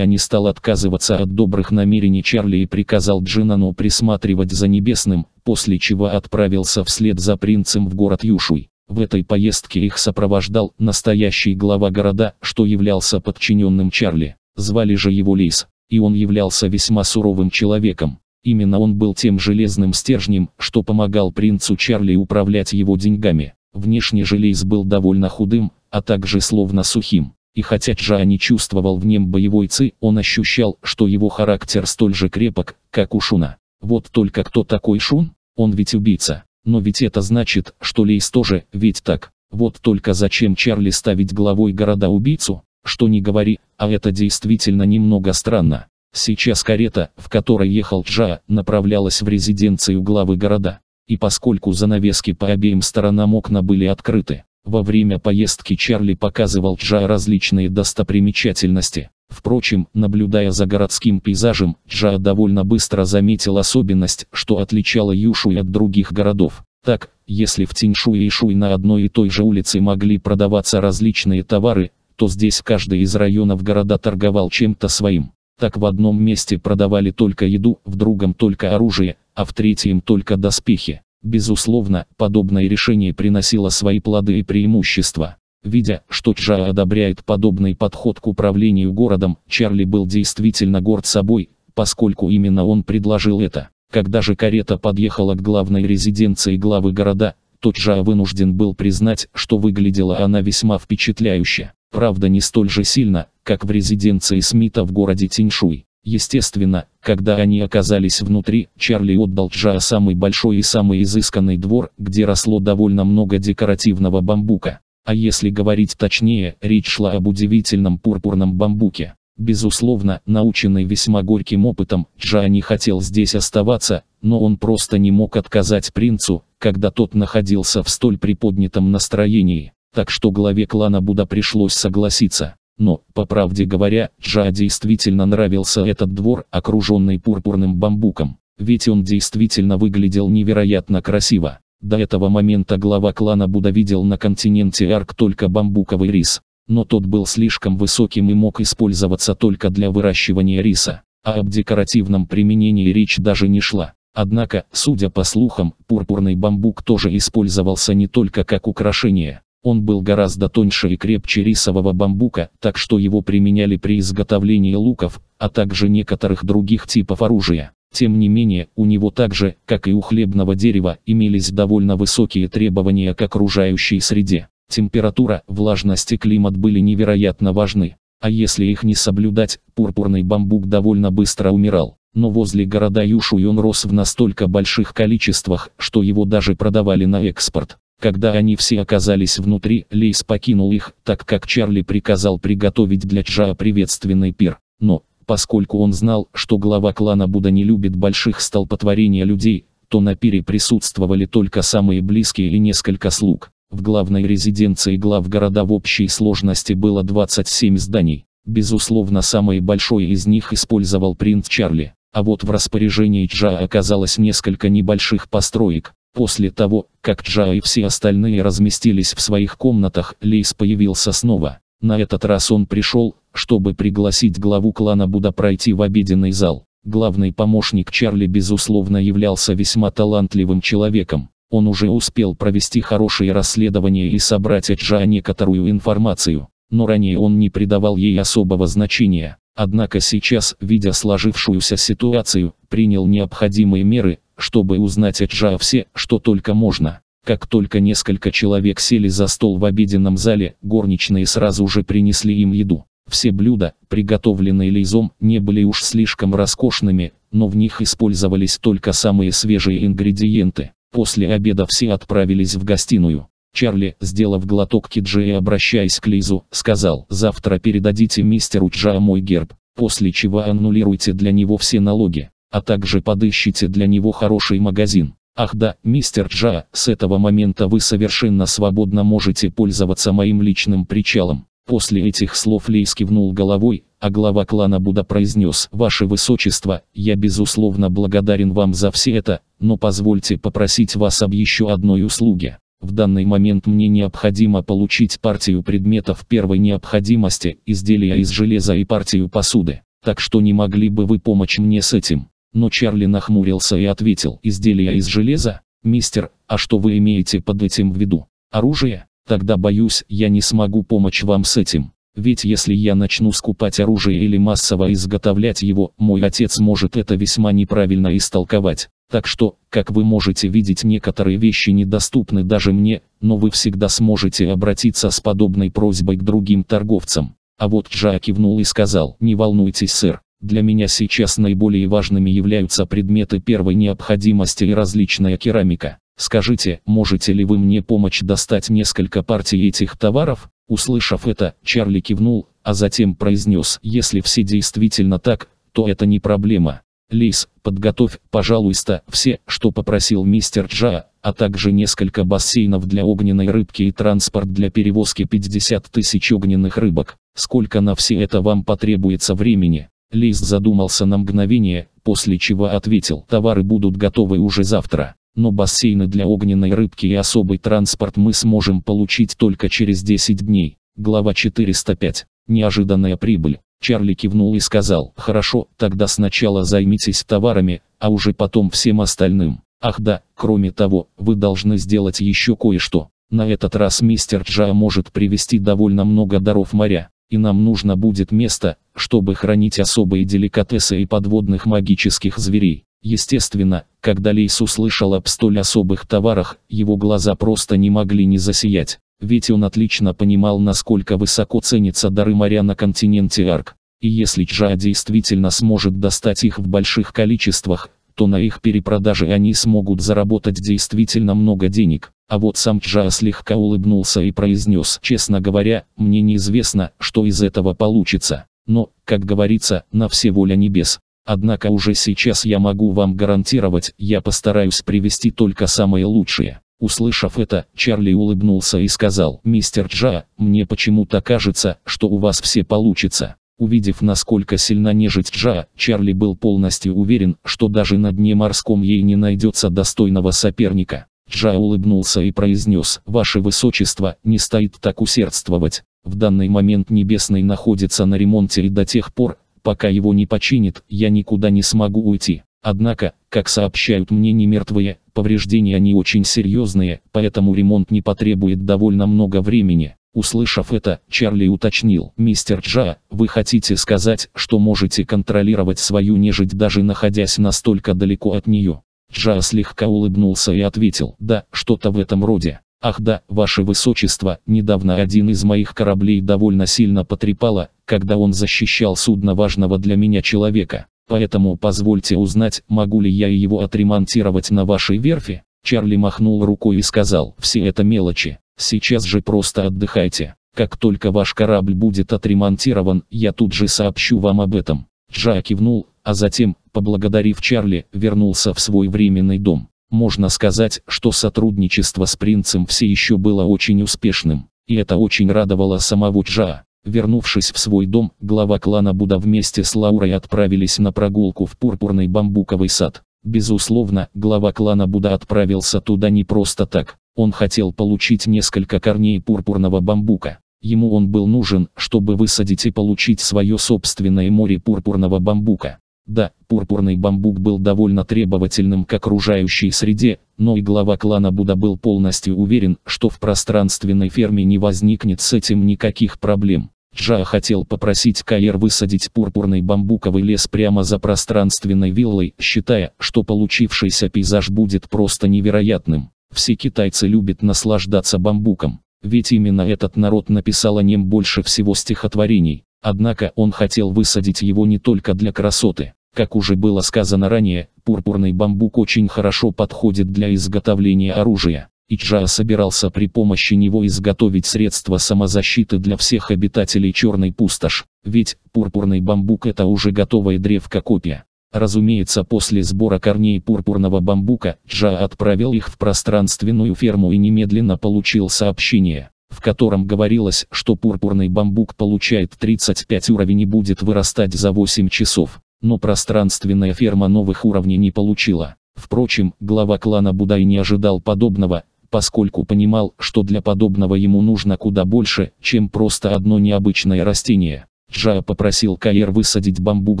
S1: не стал отказываться от добрых намерений Чарли и приказал Джинану присматривать за небесным, после чего отправился вслед за принцем в город Юшуй. В этой поездке их сопровождал настоящий глава города, что являлся подчиненным Чарли. Звали же его Лис, и он являлся весьма суровым человеком. Именно он был тем железным стержнем, что помогал принцу Чарли управлять его деньгами. Внешне же Лис был довольно худым, а также словно сухим и хотя Джа не чувствовал в нем боевой ци, он ощущал, что его характер столь же крепок, как у Шуна. Вот только кто такой Шун? Он ведь убийца. Но ведь это значит, что Лейс тоже, ведь так. Вот только зачем Чарли ставить главой города убийцу? Что не говори, а это действительно немного странно. Сейчас карета, в которой ехал Джа, направлялась в резиденцию главы города. И поскольку занавески по обеим сторонам окна были открыты, во время поездки Чарли показывал Джа различные достопримечательности. Впрочем, наблюдая за городским пейзажем, Джа довольно быстро заметил особенность, что отличала Юшуй от других городов. Так, если в Тиньшуе и Шуй на одной и той же улице могли продаваться различные товары, то здесь каждый из районов города торговал чем-то своим. Так в одном месте продавали только еду, в другом только оружие, а в третьем только доспехи. Безусловно, подобное решение приносило свои плоды и преимущества. Видя, что Чжа одобряет подобный подход к управлению городом, Чарли был действительно горд собой, поскольку именно он предложил это. Когда же карета подъехала к главной резиденции главы города, то Чжа вынужден был признать, что выглядела она весьма впечатляюще. Правда не столь же сильно, как в резиденции Смита в городе Тиньшуй. Естественно, когда они оказались внутри, Чарли отдал Джа самый большой и самый изысканный двор, где росло довольно много декоративного бамбука. А если говорить точнее, речь шла об удивительном пурпурном бамбуке. Безусловно, наученный весьма горьким опытом, Джа не хотел здесь оставаться, но он просто не мог отказать принцу, когда тот находился в столь приподнятом настроении, так что главе клана Буда пришлось согласиться. Но, по правде говоря, Джа действительно нравился этот двор, окруженный пурпурным бамбуком. Ведь он действительно выглядел невероятно красиво. До этого момента глава клана Буда видел на континенте Арк только бамбуковый рис. Но тот был слишком высоким и мог использоваться только для выращивания риса. А об декоративном применении речь даже не шла. Однако, судя по слухам, пурпурный бамбук тоже использовался не только как украшение. Он был гораздо тоньше и крепче рисового бамбука, так что его применяли при изготовлении луков, а также некоторых других типов оружия. Тем не менее, у него также, как и у хлебного дерева, имелись довольно высокие требования к окружающей среде. Температура, влажность и климат были невероятно важны. А если их не соблюдать, пурпурный бамбук довольно быстро умирал. Но возле города Юшуй он рос в настолько больших количествах, что его даже продавали на экспорт. Когда они все оказались внутри, Лейс покинул их, так как Чарли приказал приготовить для Чжа приветственный пир. Но, поскольку он знал, что глава клана Буда не любит больших столпотворений людей, то на пире присутствовали только самые близкие и несколько слуг. В главной резиденции глав города в общей сложности было 27 зданий. Безусловно, самое большое из них использовал принц Чарли. А вот в распоряжении Чжа оказалось несколько небольших построек, После того, как Джа и все остальные разместились в своих комнатах, Лейс появился снова. На этот раз он пришел, чтобы пригласить главу клана Буда пройти в обеденный зал. Главный помощник Чарли безусловно являлся весьма талантливым человеком. Он уже успел провести хорошие расследования и собрать от Джа некоторую информацию, но ранее он не придавал ей особого значения. Однако сейчас, видя сложившуюся ситуацию, принял необходимые меры, чтобы узнать от Джао все, что только можно. Как только несколько человек сели за стол в обеденном зале, горничные сразу же принесли им еду. Все блюда, приготовленные Лизом, не были уж слишком роскошными, но в них использовались только самые свежие ингредиенты. После обеда все отправились в гостиную. Чарли, сделав глоток киджи и обращаясь к Лизу, сказал, «Завтра передадите мистеру Джа мой герб, после чего аннулируйте для него все налоги, а также подыщите для него хороший магазин». Ах да, мистер Джа, с этого момента вы совершенно свободно можете пользоваться моим личным причалом. После этих слов Лейс кивнул головой, а глава клана Буда произнес, «Ваше Высочество, я безусловно благодарен вам за все это, но позвольте попросить вас об еще одной услуге. В данный момент мне необходимо получить партию предметов первой необходимости, изделия из железа и партию посуды. Так что не могли бы вы помочь мне с этим? Но Чарли нахмурился и ответил, изделия из железа? Мистер, а что вы имеете под этим в виду? Оружие? Тогда боюсь, я не смогу помочь вам с этим. Ведь если я начну скупать оружие или массово изготовлять его, мой отец может это весьма неправильно истолковать. Так что, как вы можете видеть, некоторые вещи недоступны даже мне, но вы всегда сможете обратиться с подобной просьбой к другим торговцам. А вот Джа кивнул и сказал, не волнуйтесь, сэр, для меня сейчас наиболее важными являются предметы первой необходимости и различная керамика. Скажите, можете ли вы мне помочь достать несколько партий этих товаров? Услышав это, Чарли кивнул, а затем произнес, если все действительно так, то это не проблема. Лис, подготовь, пожалуйста, все, что попросил мистер Джа, а также несколько бассейнов для огненной рыбки и транспорт для перевозки 50 тысяч огненных рыбок. Сколько на все это вам потребуется времени? Лис задумался на мгновение, после чего ответил, товары будут готовы уже завтра. Но бассейны для огненной рыбки и особый транспорт мы сможем получить только через 10 дней. Глава 405. Неожиданная прибыль. Чарли кивнул и сказал, «Хорошо, тогда сначала займитесь товарами, а уже потом всем остальным. Ах да, кроме того, вы должны сделать еще кое-что. На этот раз мистер Джа может привезти довольно много даров моря, и нам нужно будет место, чтобы хранить особые деликатесы и подводных магических зверей». Естественно, когда Лейс услышал об столь особых товарах, его глаза просто не могли не засиять. Ведь он отлично понимал, насколько высоко ценятся дары моря на континенте Арк. И если Чжа действительно сможет достать их в больших количествах, то на их перепродаже они смогут заработать действительно много денег. А вот сам Чжа слегка улыбнулся и произнес, честно говоря, мне неизвестно, что из этого получится. Но, как говорится, на все воля небес. Однако уже сейчас я могу вам гарантировать, я постараюсь привести только самые лучшие. Услышав это, Чарли улыбнулся и сказал, «Мистер Джа, мне почему-то кажется, что у вас все получится». Увидев, насколько сильна нежить Джа, Чарли был полностью уверен, что даже на дне морском ей не найдется достойного соперника. Джа улыбнулся и произнес, «Ваше Высочество, не стоит так усердствовать. В данный момент Небесный находится на ремонте и до тех пор, пока его не починит, я никуда не смогу уйти. Однако, как сообщают мне не мертвые, повреждения не очень серьезные, поэтому ремонт не потребует довольно много времени. Услышав это, Чарли уточнил. «Мистер Джа, вы хотите сказать, что можете контролировать свою нежить даже находясь настолько далеко от нее?» Джа слегка улыбнулся и ответил. «Да, что-то в этом роде. Ах да, ваше высочество, недавно один из моих кораблей довольно сильно потрепало, когда он защищал судно важного для меня человека. Поэтому позвольте узнать, могу ли я его отремонтировать на вашей верфи. Чарли махнул рукой и сказал, все это мелочи, сейчас же просто отдыхайте. Как только ваш корабль будет отремонтирован, я тут же сообщу вам об этом. Джа кивнул, а затем, поблагодарив Чарли, вернулся в свой временный дом. Можно сказать, что сотрудничество с принцем все еще было очень успешным, и это очень радовало самого Джа. Вернувшись в свой дом, глава клана Буда вместе с Лаурой отправились на прогулку в пурпурный бамбуковый сад. Безусловно, глава клана Буда отправился туда не просто так. Он хотел получить несколько корней пурпурного бамбука. Ему он был нужен, чтобы высадить и получить свое собственное море пурпурного бамбука. Да, пурпурный бамбук был довольно требовательным к окружающей среде, но и глава клана Буда был полностью уверен, что в пространственной ферме не возникнет с этим никаких проблем. Джа хотел попросить Каир высадить пурпурный бамбуковый лес прямо за пространственной виллой, считая, что получившийся пейзаж будет просто невероятным. Все китайцы любят наслаждаться бамбуком, ведь именно этот народ написал о нем больше всего стихотворений. Однако он хотел высадить его не только для красоты. Как уже было сказано ранее, пурпурный бамбук очень хорошо подходит для изготовления оружия. Иджа собирался при помощи него изготовить средства самозащиты для всех обитателей Черной пустошь, ведь пурпурный бамбук это уже готовая древко-копия. Разумеется, после сбора корней пурпурного бамбука, Джа отправил их в пространственную ферму и немедленно получил сообщение, в котором говорилось, что пурпурный бамбук получает 35 уровень и будет вырастать за 8 часов. Но пространственная ферма новых уровней не получила. Впрочем, глава клана Будай не ожидал подобного, поскольку понимал, что для подобного ему нужно куда больше, чем просто одно необычное растение. Джая попросил Каир высадить бамбук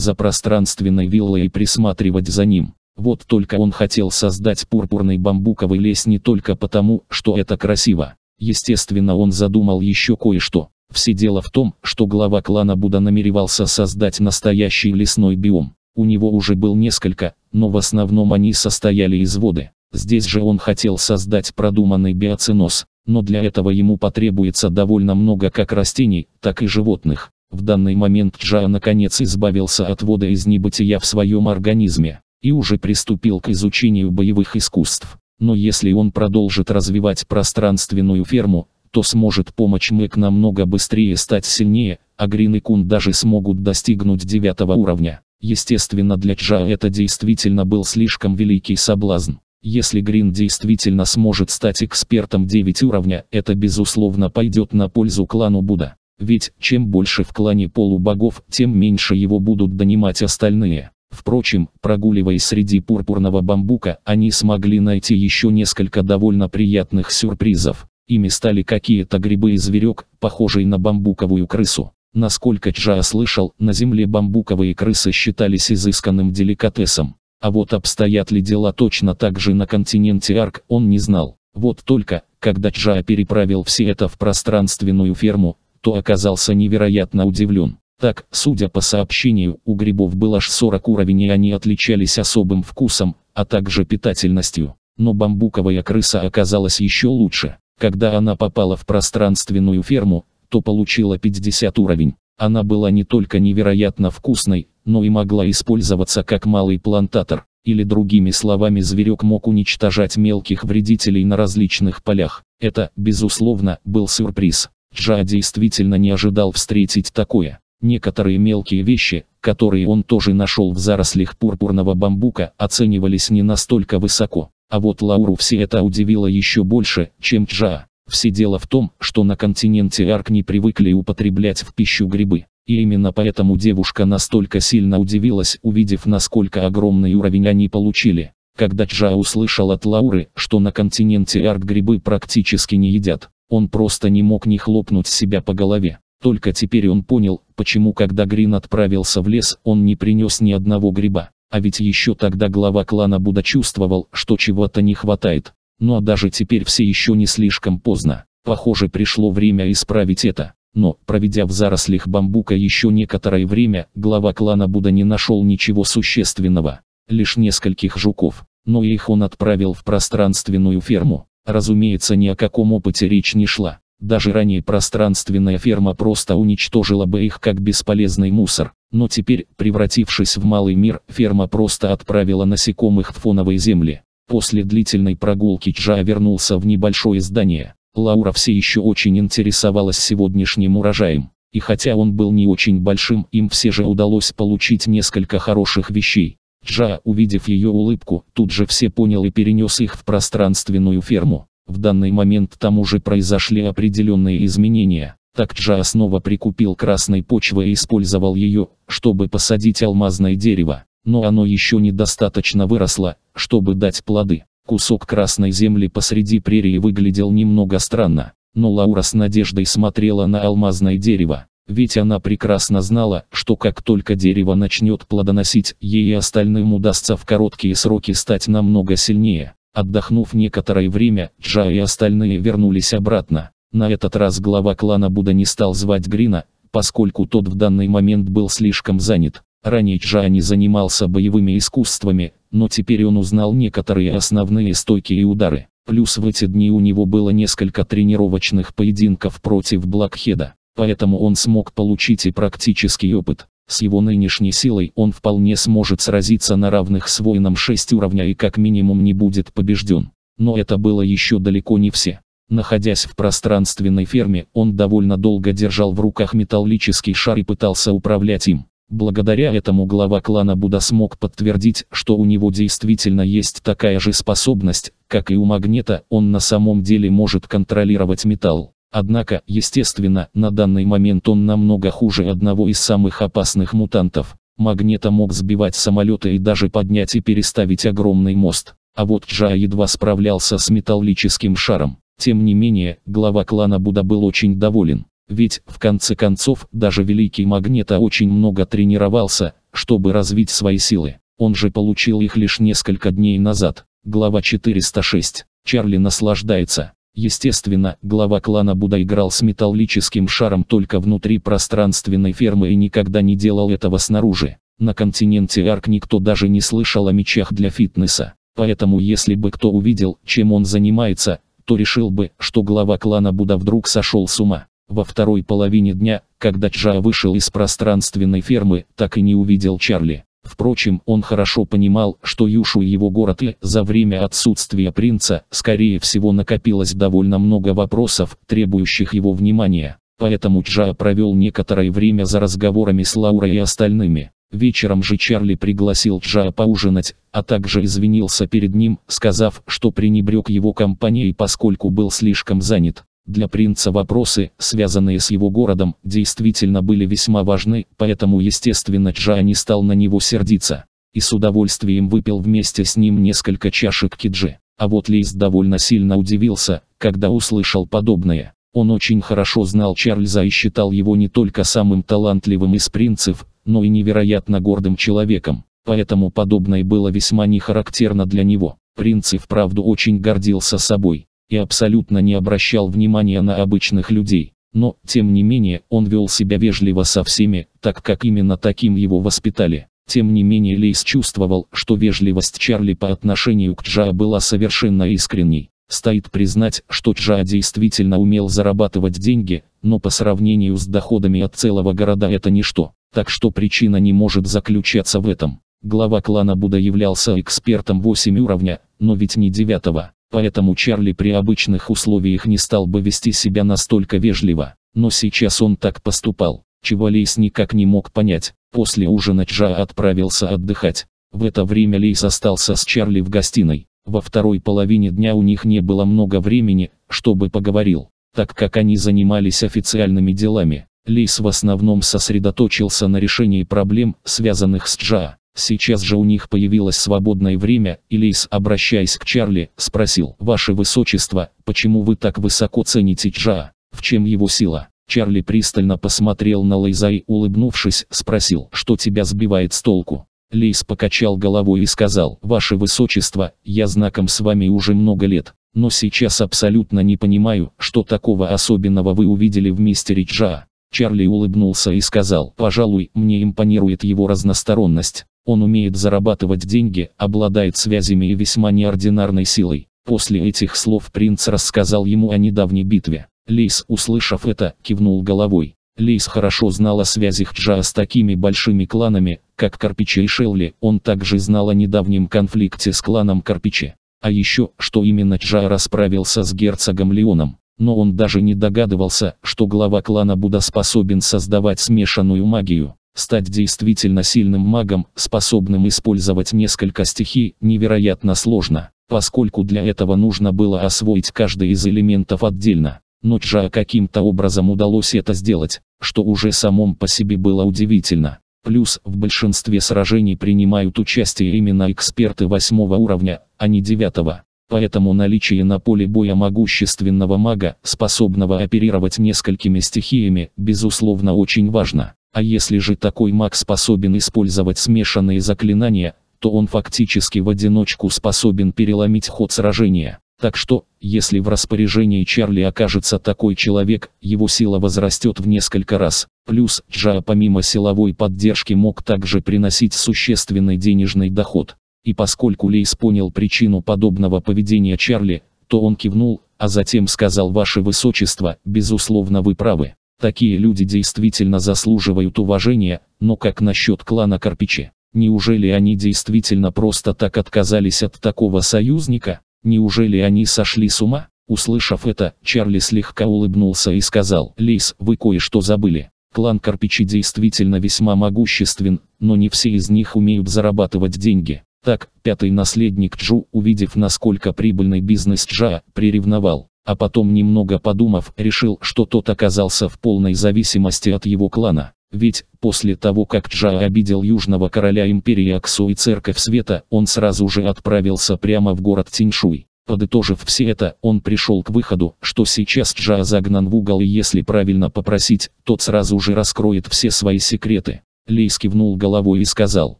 S1: за пространственной виллой и присматривать за ним. Вот только он хотел создать пурпурный бамбуковый лес не только потому, что это красиво. Естественно, он задумал еще кое-что. Все дело в том, что глава клана Буда намеревался создать настоящий лесной биом. У него уже был несколько, но в основном они состояли из воды. Здесь же он хотел создать продуманный биоценоз, но для этого ему потребуется довольно много как растений, так и животных. В данный момент Джа наконец избавился от вода из небытия в своем организме и уже приступил к изучению боевых искусств. Но если он продолжит развивать пространственную ферму, то сможет помочь Мэг намного быстрее стать сильнее, а Грин и Кун даже смогут достигнуть девятого уровня. Естественно для Джа это действительно был слишком великий соблазн. Если Грин действительно сможет стать экспертом 9 уровня, это безусловно пойдет на пользу клану Буда. Ведь, чем больше в клане полубогов, тем меньше его будут донимать остальные. Впрочем, прогуливаясь среди пурпурного бамбука, они смогли найти еще несколько довольно приятных сюрпризов. Ими стали какие-то грибы и зверек, похожий на бамбуковую крысу. Насколько Чжа слышал, на земле бамбуковые крысы считались изысканным деликатесом. А вот обстоят ли дела точно так же на континенте Арк, он не знал. Вот только, когда Чжа переправил все это в пространственную ферму, то оказался невероятно удивлен. Так, судя по сообщению, у грибов было аж 40 уровень и они отличались особым вкусом, а также питательностью. Но бамбуковая крыса оказалась еще лучше. Когда она попала в пространственную ферму, то получила 50 уровень. Она была не только невероятно вкусной, но и могла использоваться как малый плантатор, или другими словами зверек мог уничтожать мелких вредителей на различных полях. Это, безусловно, был сюрприз. Джа действительно не ожидал встретить такое. Некоторые мелкие вещи, которые он тоже нашел в зарослях пурпурного бамбука, оценивались не настолько высоко. А вот Лауру все это удивило еще больше, чем Джаа. Все дело в том, что на континенте Арк не привыкли употреблять в пищу грибы. И именно поэтому девушка настолько сильно удивилась, увидев насколько огромный уровень они получили. Когда Чжа услышал от Лауры, что на континенте арт грибы практически не едят, он просто не мог не хлопнуть себя по голове. Только теперь он понял, почему когда Грин отправился в лес, он не принес ни одного гриба. А ведь еще тогда глава клана Буда чувствовал, что чего-то не хватает. Ну а даже теперь все еще не слишком поздно. Похоже, пришло время исправить это. Но, проведя в зарослях бамбука еще некоторое время, глава клана Буда не нашел ничего существенного. Лишь нескольких жуков. Но их он отправил в пространственную ферму. Разумеется, ни о каком опыте речь не шла. Даже ранее пространственная ферма просто уничтожила бы их как бесполезный мусор. Но теперь, превратившись в малый мир, ферма просто отправила насекомых в фоновые земли. После длительной прогулки Чжа вернулся в небольшое здание. Лаура все еще очень интересовалась сегодняшним урожаем. И хотя он был не очень большим, им все же удалось получить несколько хороших вещей. Джа, увидев ее улыбку, тут же все понял и перенес их в пространственную ферму. В данный момент там уже произошли определенные изменения. Так Джа снова прикупил красной почвы и использовал ее, чтобы посадить алмазное дерево. Но оно еще недостаточно выросло, чтобы дать плоды. Кусок красной земли посреди прерии выглядел немного странно, но Лаура с надеждой смотрела на алмазное дерево, ведь она прекрасно знала, что как только дерево начнет плодоносить, ей и остальным удастся в короткие сроки стать намного сильнее. Отдохнув некоторое время, Джа и остальные вернулись обратно. На этот раз глава клана Буда не стал звать Грина, поскольку тот в данный момент был слишком занят. Ранее не занимался боевыми искусствами, но теперь он узнал некоторые основные стойки и удары. Плюс в эти дни у него было несколько тренировочных поединков против Блэкхеда, поэтому он смог получить и практический опыт. С его нынешней силой он вполне сможет сразиться на равных с воином 6 уровня и как минимум не будет побежден. Но это было еще далеко не все. Находясь в пространственной ферме, он довольно долго держал в руках металлический шар и пытался управлять им. Благодаря этому глава клана Буда смог подтвердить, что у него действительно есть такая же способность, как и у магнета, он на самом деле может контролировать металл. Однако, естественно, на данный момент он намного хуже одного из самых опасных мутантов. Магнета мог сбивать самолеты и даже поднять и переставить огромный мост. А вот Джая едва справлялся с металлическим шаром. Тем не менее, глава клана Буда был очень доволен. Ведь, в конце концов, даже великий Магнета очень много тренировался, чтобы развить свои силы. Он же получил их лишь несколько дней назад. Глава 406. Чарли наслаждается. Естественно, глава клана Буда играл с металлическим шаром только внутри пространственной фермы и никогда не делал этого снаружи. На континенте Арк никто даже не слышал о мечах для фитнеса. Поэтому если бы кто увидел, чем он занимается, то решил бы, что глава клана Буда вдруг сошел с ума. Во второй половине дня, когда Чжа вышел из пространственной фермы, так и не увидел Чарли. Впрочем, он хорошо понимал, что Юшу и его город и за время отсутствия принца, скорее всего накопилось довольно много вопросов, требующих его внимания. Поэтому Чжа провел некоторое время за разговорами с Лаурой и остальными. Вечером же Чарли пригласил Чжа поужинать, а также извинился перед ним, сказав, что пренебрег его компанией поскольку был слишком занят. Для принца вопросы, связанные с его городом, действительно были весьма важны, поэтому естественно Джа не стал на него сердиться. И с удовольствием выпил вместе с ним несколько чашек киджи. А вот Лейс довольно сильно удивился, когда услышал подобное. Он очень хорошо знал Чарльза и считал его не только самым талантливым из принцев, но и невероятно гордым человеком. Поэтому подобное было весьма нехарактерно для него. Принц и вправду очень гордился собой и абсолютно не обращал внимания на обычных людей. Но, тем не менее, он вел себя вежливо со всеми, так как именно таким его воспитали. Тем не менее Лейс чувствовал, что вежливость Чарли по отношению к Джа была совершенно искренней. Стоит признать, что Джа действительно умел зарабатывать деньги, но по сравнению с доходами от целого города это ничто. Так что причина не может заключаться в этом. Глава клана Буда являлся экспертом 8 уровня, но ведь не 9. Поэтому Чарли при обычных условиях не стал бы вести себя настолько вежливо. Но сейчас он так поступал, чего Лейс никак не мог понять. После ужина Джа отправился отдыхать. В это время Лейс остался с Чарли в гостиной. Во второй половине дня у них не было много времени, чтобы поговорил, так как они занимались официальными делами. Лейс в основном сосредоточился на решении проблем, связанных с Джа. Сейчас же у них появилось свободное время, и Лейс, обращаясь к Чарли, спросил, «Ваше Высочество, почему вы так высоко цените Джа? В чем его сила?» Чарли пристально посмотрел на Лейза и, улыбнувшись, спросил, «Что тебя сбивает с толку?» Лейс покачал головой и сказал, «Ваше Высочество, я знаком с вами уже много лет, но сейчас абсолютно не понимаю, что такого особенного вы увидели в мистере Джа». Чарли улыбнулся и сказал, «Пожалуй, мне импонирует его разносторонность». Он умеет зарабатывать деньги, обладает связями и весьма неординарной силой. После этих слов принц рассказал ему о недавней битве. Лис, услышав это, кивнул головой. Лис хорошо знал о связях Джа с такими большими кланами, как Карпичи и Шелли, он также знал о недавнем конфликте с кланом Карпичи. А еще, что именно Джа расправился с герцогом Леоном. Но он даже не догадывался, что глава клана Буда способен создавать смешанную магию. Стать действительно сильным магом, способным использовать несколько стихий, невероятно сложно, поскольку для этого нужно было освоить каждый из элементов отдельно. Но Джа каким-то образом удалось это сделать, что уже самом по себе было удивительно. Плюс в большинстве сражений принимают участие именно эксперты восьмого уровня, а не девятого. Поэтому наличие на поле боя могущественного мага, способного оперировать несколькими стихиями, безусловно очень важно. А если же такой маг способен использовать смешанные заклинания, то он фактически в одиночку способен переломить ход сражения. Так что, если в распоряжении Чарли окажется такой человек, его сила возрастет в несколько раз. Плюс, Джа помимо силовой поддержки мог также приносить существенный денежный доход. И поскольку Лейс понял причину подобного поведения Чарли, то он кивнул, а затем сказал «Ваше Высочество, безусловно вы правы. Такие люди действительно заслуживают уважения, но как насчет клана Карпичи? Неужели они действительно просто так отказались от такого союзника? Неужели они сошли с ума? Услышав это, Чарли слегка улыбнулся и сказал, «Лис, вы кое-что забыли. Клан Карпичи действительно весьма могуществен, но не все из них умеют зарабатывать деньги». Так, пятый наследник Джу, увидев насколько прибыльный бизнес Джа, приревновал а потом немного подумав, решил, что тот оказался в полной зависимости от его клана. Ведь, после того как Джа обидел южного короля империи Аксу и Церковь Света, он сразу же отправился прямо в город Тиньшуй. Подытожив все это, он пришел к выходу, что сейчас Джа загнан в угол и если правильно попросить, тот сразу же раскроет все свои секреты. Лей скивнул головой и сказал,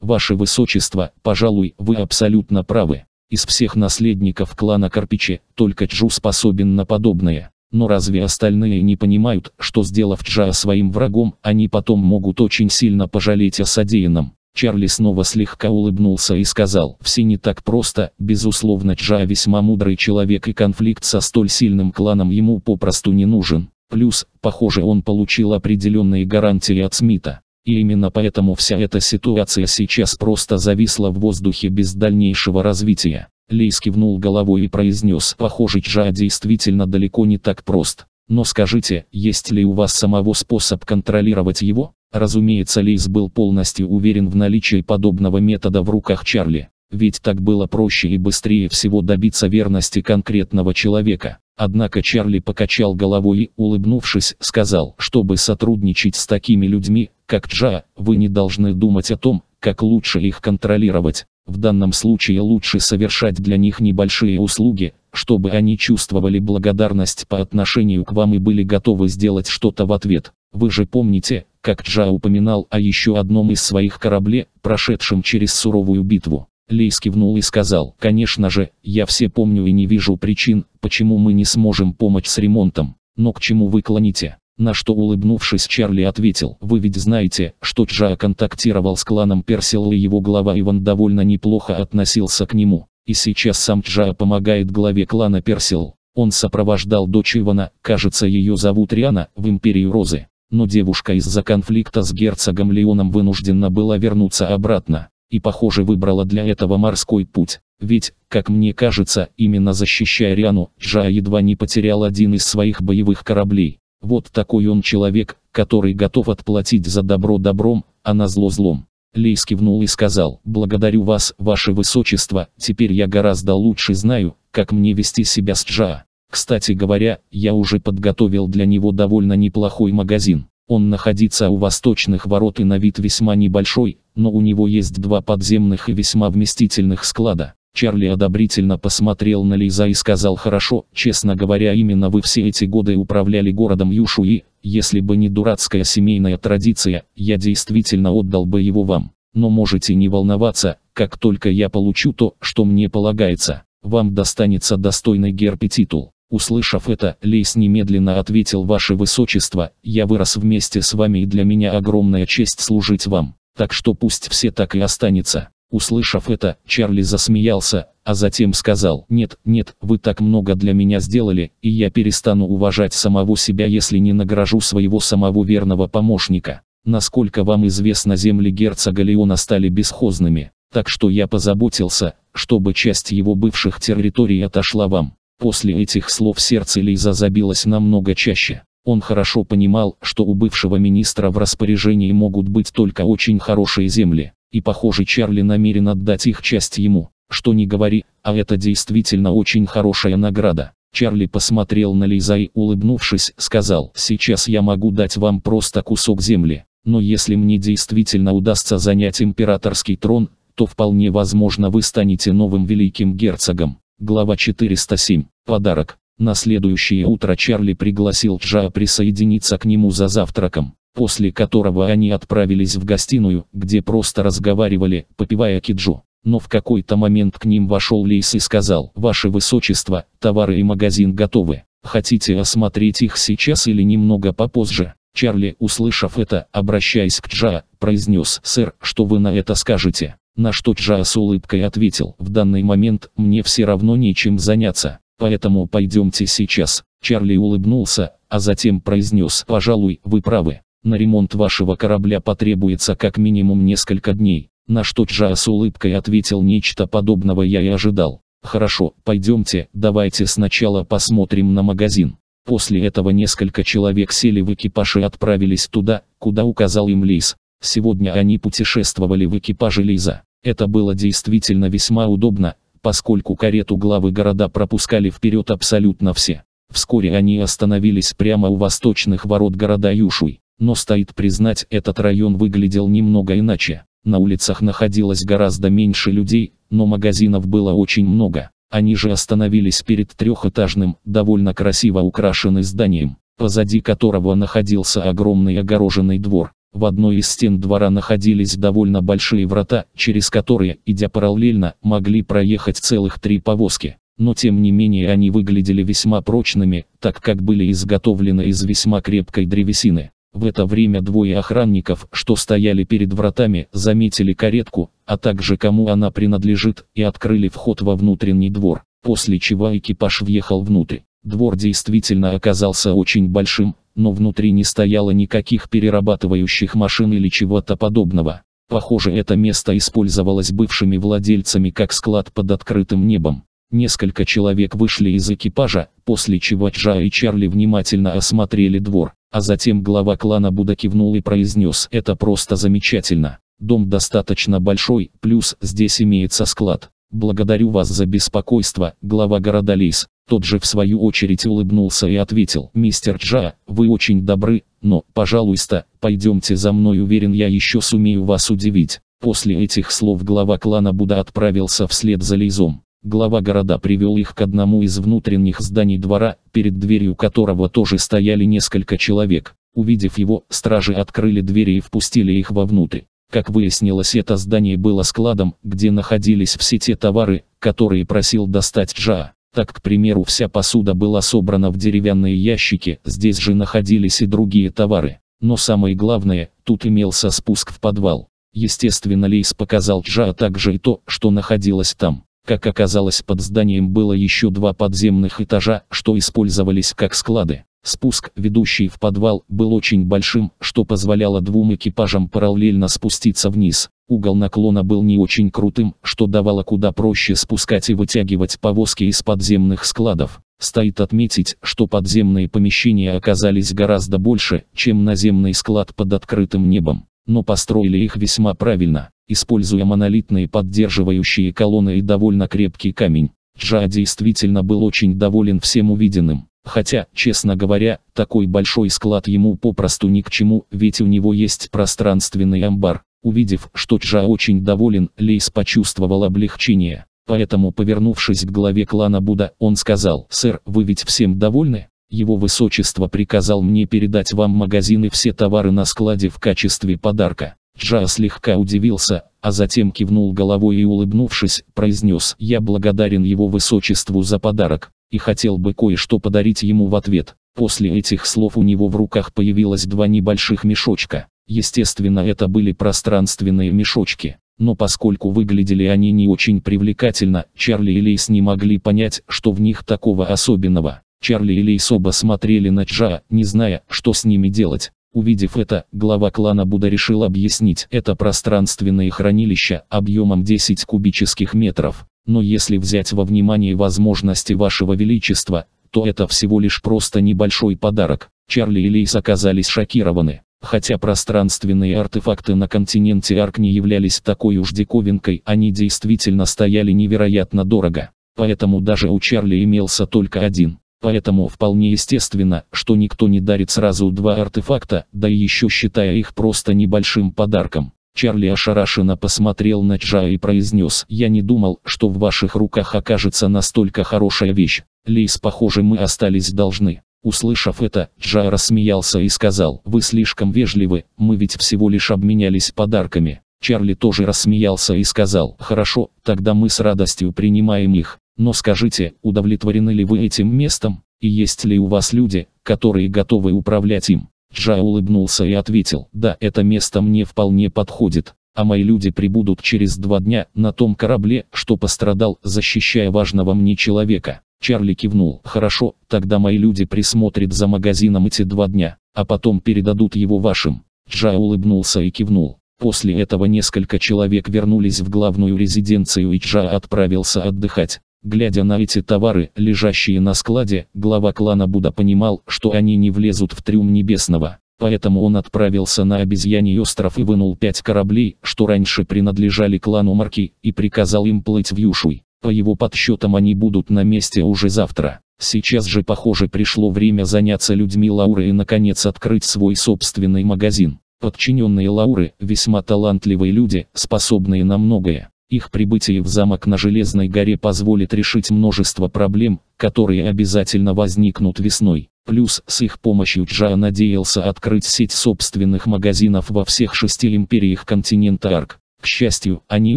S1: «Ваше Высочество, пожалуй, вы абсолютно правы. Из всех наследников клана Карпичи, только Чжу способен на подобное. Но разве остальные не понимают, что сделав Чжа своим врагом, они потом могут очень сильно пожалеть о содеянном? Чарли снова слегка улыбнулся и сказал, «Все не так просто, безусловно Чжа весьма мудрый человек и конфликт со столь сильным кланом ему попросту не нужен. Плюс, похоже он получил определенные гарантии от Смита. И именно поэтому вся эта ситуация сейчас просто зависла в воздухе без дальнейшего развития. Лейс кивнул головой и произнес, похоже, Джа действительно далеко не так прост. Но скажите, есть ли у вас самого способ контролировать его? Разумеется, Лейс был полностью уверен в наличии подобного метода в руках Чарли. Ведь так было проще и быстрее всего добиться верности конкретного человека. Однако Чарли покачал головой и, улыбнувшись, сказал, чтобы сотрудничать с такими людьми, как Джа, вы не должны думать о том, как лучше их контролировать. В данном случае лучше совершать для них небольшие услуги, чтобы они чувствовали благодарность по отношению к вам и были готовы сделать что-то в ответ. Вы же помните, как Джа упоминал о еще одном из своих корабле, прошедшем через суровую битву. Лейс кивнул и сказал, конечно же, я все помню и не вижу причин, почему мы не сможем помочь с ремонтом, но к чему вы клоните? На что улыбнувшись Чарли ответил, вы ведь знаете, что Джа контактировал с кланом Персила и его глава Иван довольно неплохо относился к нему. И сейчас сам Джа помогает главе клана Персил. Он сопровождал дочь Ивана, кажется ее зовут Риана, в Империю Розы. Но девушка из-за конфликта с герцогом Леоном вынуждена была вернуться обратно и похоже выбрала для этого морской путь. Ведь, как мне кажется, именно защищая Риану, Жа едва не потерял один из своих боевых кораблей. Вот такой он человек, который готов отплатить за добро добром, а на зло злом. Лейс кивнул и сказал, «Благодарю вас, ваше высочество, теперь я гораздо лучше знаю, как мне вести себя с Джа. Кстати говоря, я уже подготовил для него довольно неплохой магазин. Он находится у восточных ворот и на вид весьма небольшой, но у него есть два подземных и весьма вместительных склада. Чарли одобрительно посмотрел на Лиза и сказал «Хорошо, честно говоря, именно вы все эти годы управляли городом Юшуи. если бы не дурацкая семейная традиция, я действительно отдал бы его вам. Но можете не волноваться, как только я получу то, что мне полагается, вам достанется достойный герб и титул. Услышав это, Лейс немедленно ответил «Ваше Высочество, я вырос вместе с вами и для меня огромная честь служить вам, так что пусть все так и останется». Услышав это, Чарли засмеялся, а затем сказал «Нет, нет, вы так много для меня сделали, и я перестану уважать самого себя, если не награжу своего самого верного помощника. Насколько вам известно, земли герцога Леона стали бесхозными, так что я позаботился, чтобы часть его бывших территорий отошла вам». После этих слов сердце Лиза забилось намного чаще. Он хорошо понимал, что у бывшего министра в распоряжении могут быть только очень хорошие земли, и похоже Чарли намерен отдать их часть ему. Что не говори, а это действительно очень хорошая награда. Чарли посмотрел на Лиза и, улыбнувшись, сказал, «Сейчас я могу дать вам просто кусок земли, но если мне действительно удастся занять императорский трон, то вполне возможно вы станете новым великим герцогом». Глава 407. Подарок. На следующее утро Чарли пригласил Джа присоединиться к нему за завтраком, после которого они отправились в гостиную, где просто разговаривали, попивая киджу. Но в какой-то момент к ним вошел Лейс и сказал, «Ваше Высочество, товары и магазин готовы. Хотите осмотреть их сейчас или немного попозже?» Чарли, услышав это, обращаясь к Джа, произнес, «Сэр, что вы на это скажете?» На что Чжа с улыбкой ответил, в данный момент мне все равно нечем заняться, поэтому пойдемте сейчас. Чарли улыбнулся, а затем произнес, пожалуй, вы правы. На ремонт вашего корабля потребуется как минимум несколько дней. На что Чжа с улыбкой ответил нечто подобного я и ожидал. Хорошо, пойдемте, давайте сначала посмотрим на магазин. После этого несколько человек сели в экипаж и отправились туда, куда указал им Лис. Сегодня они путешествовали в экипаже Лиза. Это было действительно весьма удобно, поскольку карету главы города пропускали вперед абсолютно все. Вскоре они остановились прямо у восточных ворот города Юшуй. Но стоит признать, этот район выглядел немного иначе. На улицах находилось гораздо меньше людей, но магазинов было очень много. Они же остановились перед трехэтажным, довольно красиво украшенным зданием, позади которого находился огромный огороженный двор. В одной из стен двора находились довольно большие врата, через которые, идя параллельно, могли проехать целых три повозки. Но тем не менее они выглядели весьма прочными, так как были изготовлены из весьма крепкой древесины. В это время двое охранников, что стояли перед вратами, заметили каретку, а также кому она принадлежит, и открыли вход во внутренний двор, после чего экипаж въехал внутрь. Двор действительно оказался очень большим, но внутри не стояло никаких перерабатывающих машин или чего-то подобного. Похоже, это место использовалось бывшими владельцами как склад под открытым небом. Несколько человек вышли из экипажа, после чего Джа и Чарли внимательно осмотрели двор, а затем глава клана Буда кивнул и произнес «Это просто замечательно. Дом достаточно большой, плюс здесь имеется склад. Благодарю вас за беспокойство, глава города Лис, тот же в свою очередь улыбнулся и ответил, «Мистер Джа, вы очень добры, но, пожалуйста, пойдемте за мной, уверен, я еще сумею вас удивить». После этих слов глава клана Буда отправился вслед за Лизом. Глава города привел их к одному из внутренних зданий двора, перед дверью которого тоже стояли несколько человек. Увидев его, стражи открыли двери и впустили их вовнутрь. Как выяснилось, это здание было складом, где находились все те товары, которые просил достать Джа. Так, к примеру, вся посуда была собрана в деревянные ящики, здесь же находились и другие товары. Но самое главное, тут имелся спуск в подвал. Естественно, Лейс показал Джа, а также и то, что находилось там. Как оказалось, под зданием было еще два подземных этажа, что использовались как склады. Спуск, ведущий в подвал, был очень большим, что позволяло двум экипажам параллельно спуститься вниз. Угол наклона был не очень крутым, что давало куда проще спускать и вытягивать повозки из подземных складов. Стоит отметить, что подземные помещения оказались гораздо больше, чем наземный склад под открытым небом. Но построили их весьма правильно, используя монолитные поддерживающие колонны и довольно крепкий камень. Джа действительно был очень доволен всем увиденным. Хотя, честно говоря, такой большой склад ему попросту ни к чему, ведь у него есть пространственный амбар. Увидев, что Чжа очень доволен, Лейс почувствовал облегчение. Поэтому, повернувшись к главе клана Буда, он сказал, «Сэр, вы ведь всем довольны? Его высочество приказал мне передать вам магазины все товары на складе в качестве подарка». Джа слегка удивился, а затем кивнул головой и улыбнувшись, произнес «Я благодарен его высочеству за подарок, и хотел бы кое-что подарить ему в ответ». После этих слов у него в руках появилось два небольших мешочка. Естественно это были пространственные мешочки. Но поскольку выглядели они не очень привлекательно, Чарли и Лейс не могли понять, что в них такого особенного. Чарли и Лейс оба смотрели на Джа, не зная, что с ними делать. Увидев это, глава клана Буда решил объяснить это пространственное хранилище объемом 10 кубических метров. Но если взять во внимание возможности вашего величества, то это всего лишь просто небольшой подарок. Чарли и Лейс оказались шокированы. Хотя пространственные артефакты на континенте Арк не являлись такой уж диковинкой, они действительно стояли невероятно дорого. Поэтому даже у Чарли имелся только один. Поэтому вполне естественно, что никто не дарит сразу два артефакта, да и еще считая их просто небольшим подарком. Чарли ошарашенно посмотрел на Джа и произнес, «Я не думал, что в ваших руках окажется настолько хорошая вещь. Лейс, похоже, мы остались должны». Услышав это, Джай рассмеялся и сказал, «Вы слишком вежливы, мы ведь всего лишь обменялись подарками». Чарли тоже рассмеялся и сказал, «Хорошо, тогда мы с радостью принимаем их, но скажите, удовлетворены ли вы этим местом, и есть ли у вас люди, которые готовы управлять им?» Джай улыбнулся и ответил, «Да, это место мне вполне подходит, а мои люди прибудут через два дня на том корабле, что пострадал, защищая важного мне человека. Чарли кивнул. «Хорошо, тогда мои люди присмотрят за магазином эти два дня, а потом передадут его вашим». Джа улыбнулся и кивнул. После этого несколько человек вернулись в главную резиденцию и Джа отправился отдыхать. Глядя на эти товары, лежащие на складе, глава клана Буда понимал, что они не влезут в трюм Небесного. Поэтому он отправился на обезьяний остров и вынул пять кораблей, что раньше принадлежали клану Марки, и приказал им плыть в Юшуй. По его подсчетам они будут на месте уже завтра. Сейчас же, похоже, пришло время заняться людьми Лауры и, наконец, открыть свой собственный магазин. Подчиненные Лауры – весьма талантливые люди, способные на многое. Их прибытие в замок на Железной горе позволит решить множество проблем, которые обязательно возникнут весной. Плюс с их помощью Джа надеялся открыть сеть собственных магазинов во всех шести империях континента Арк. К счастью, они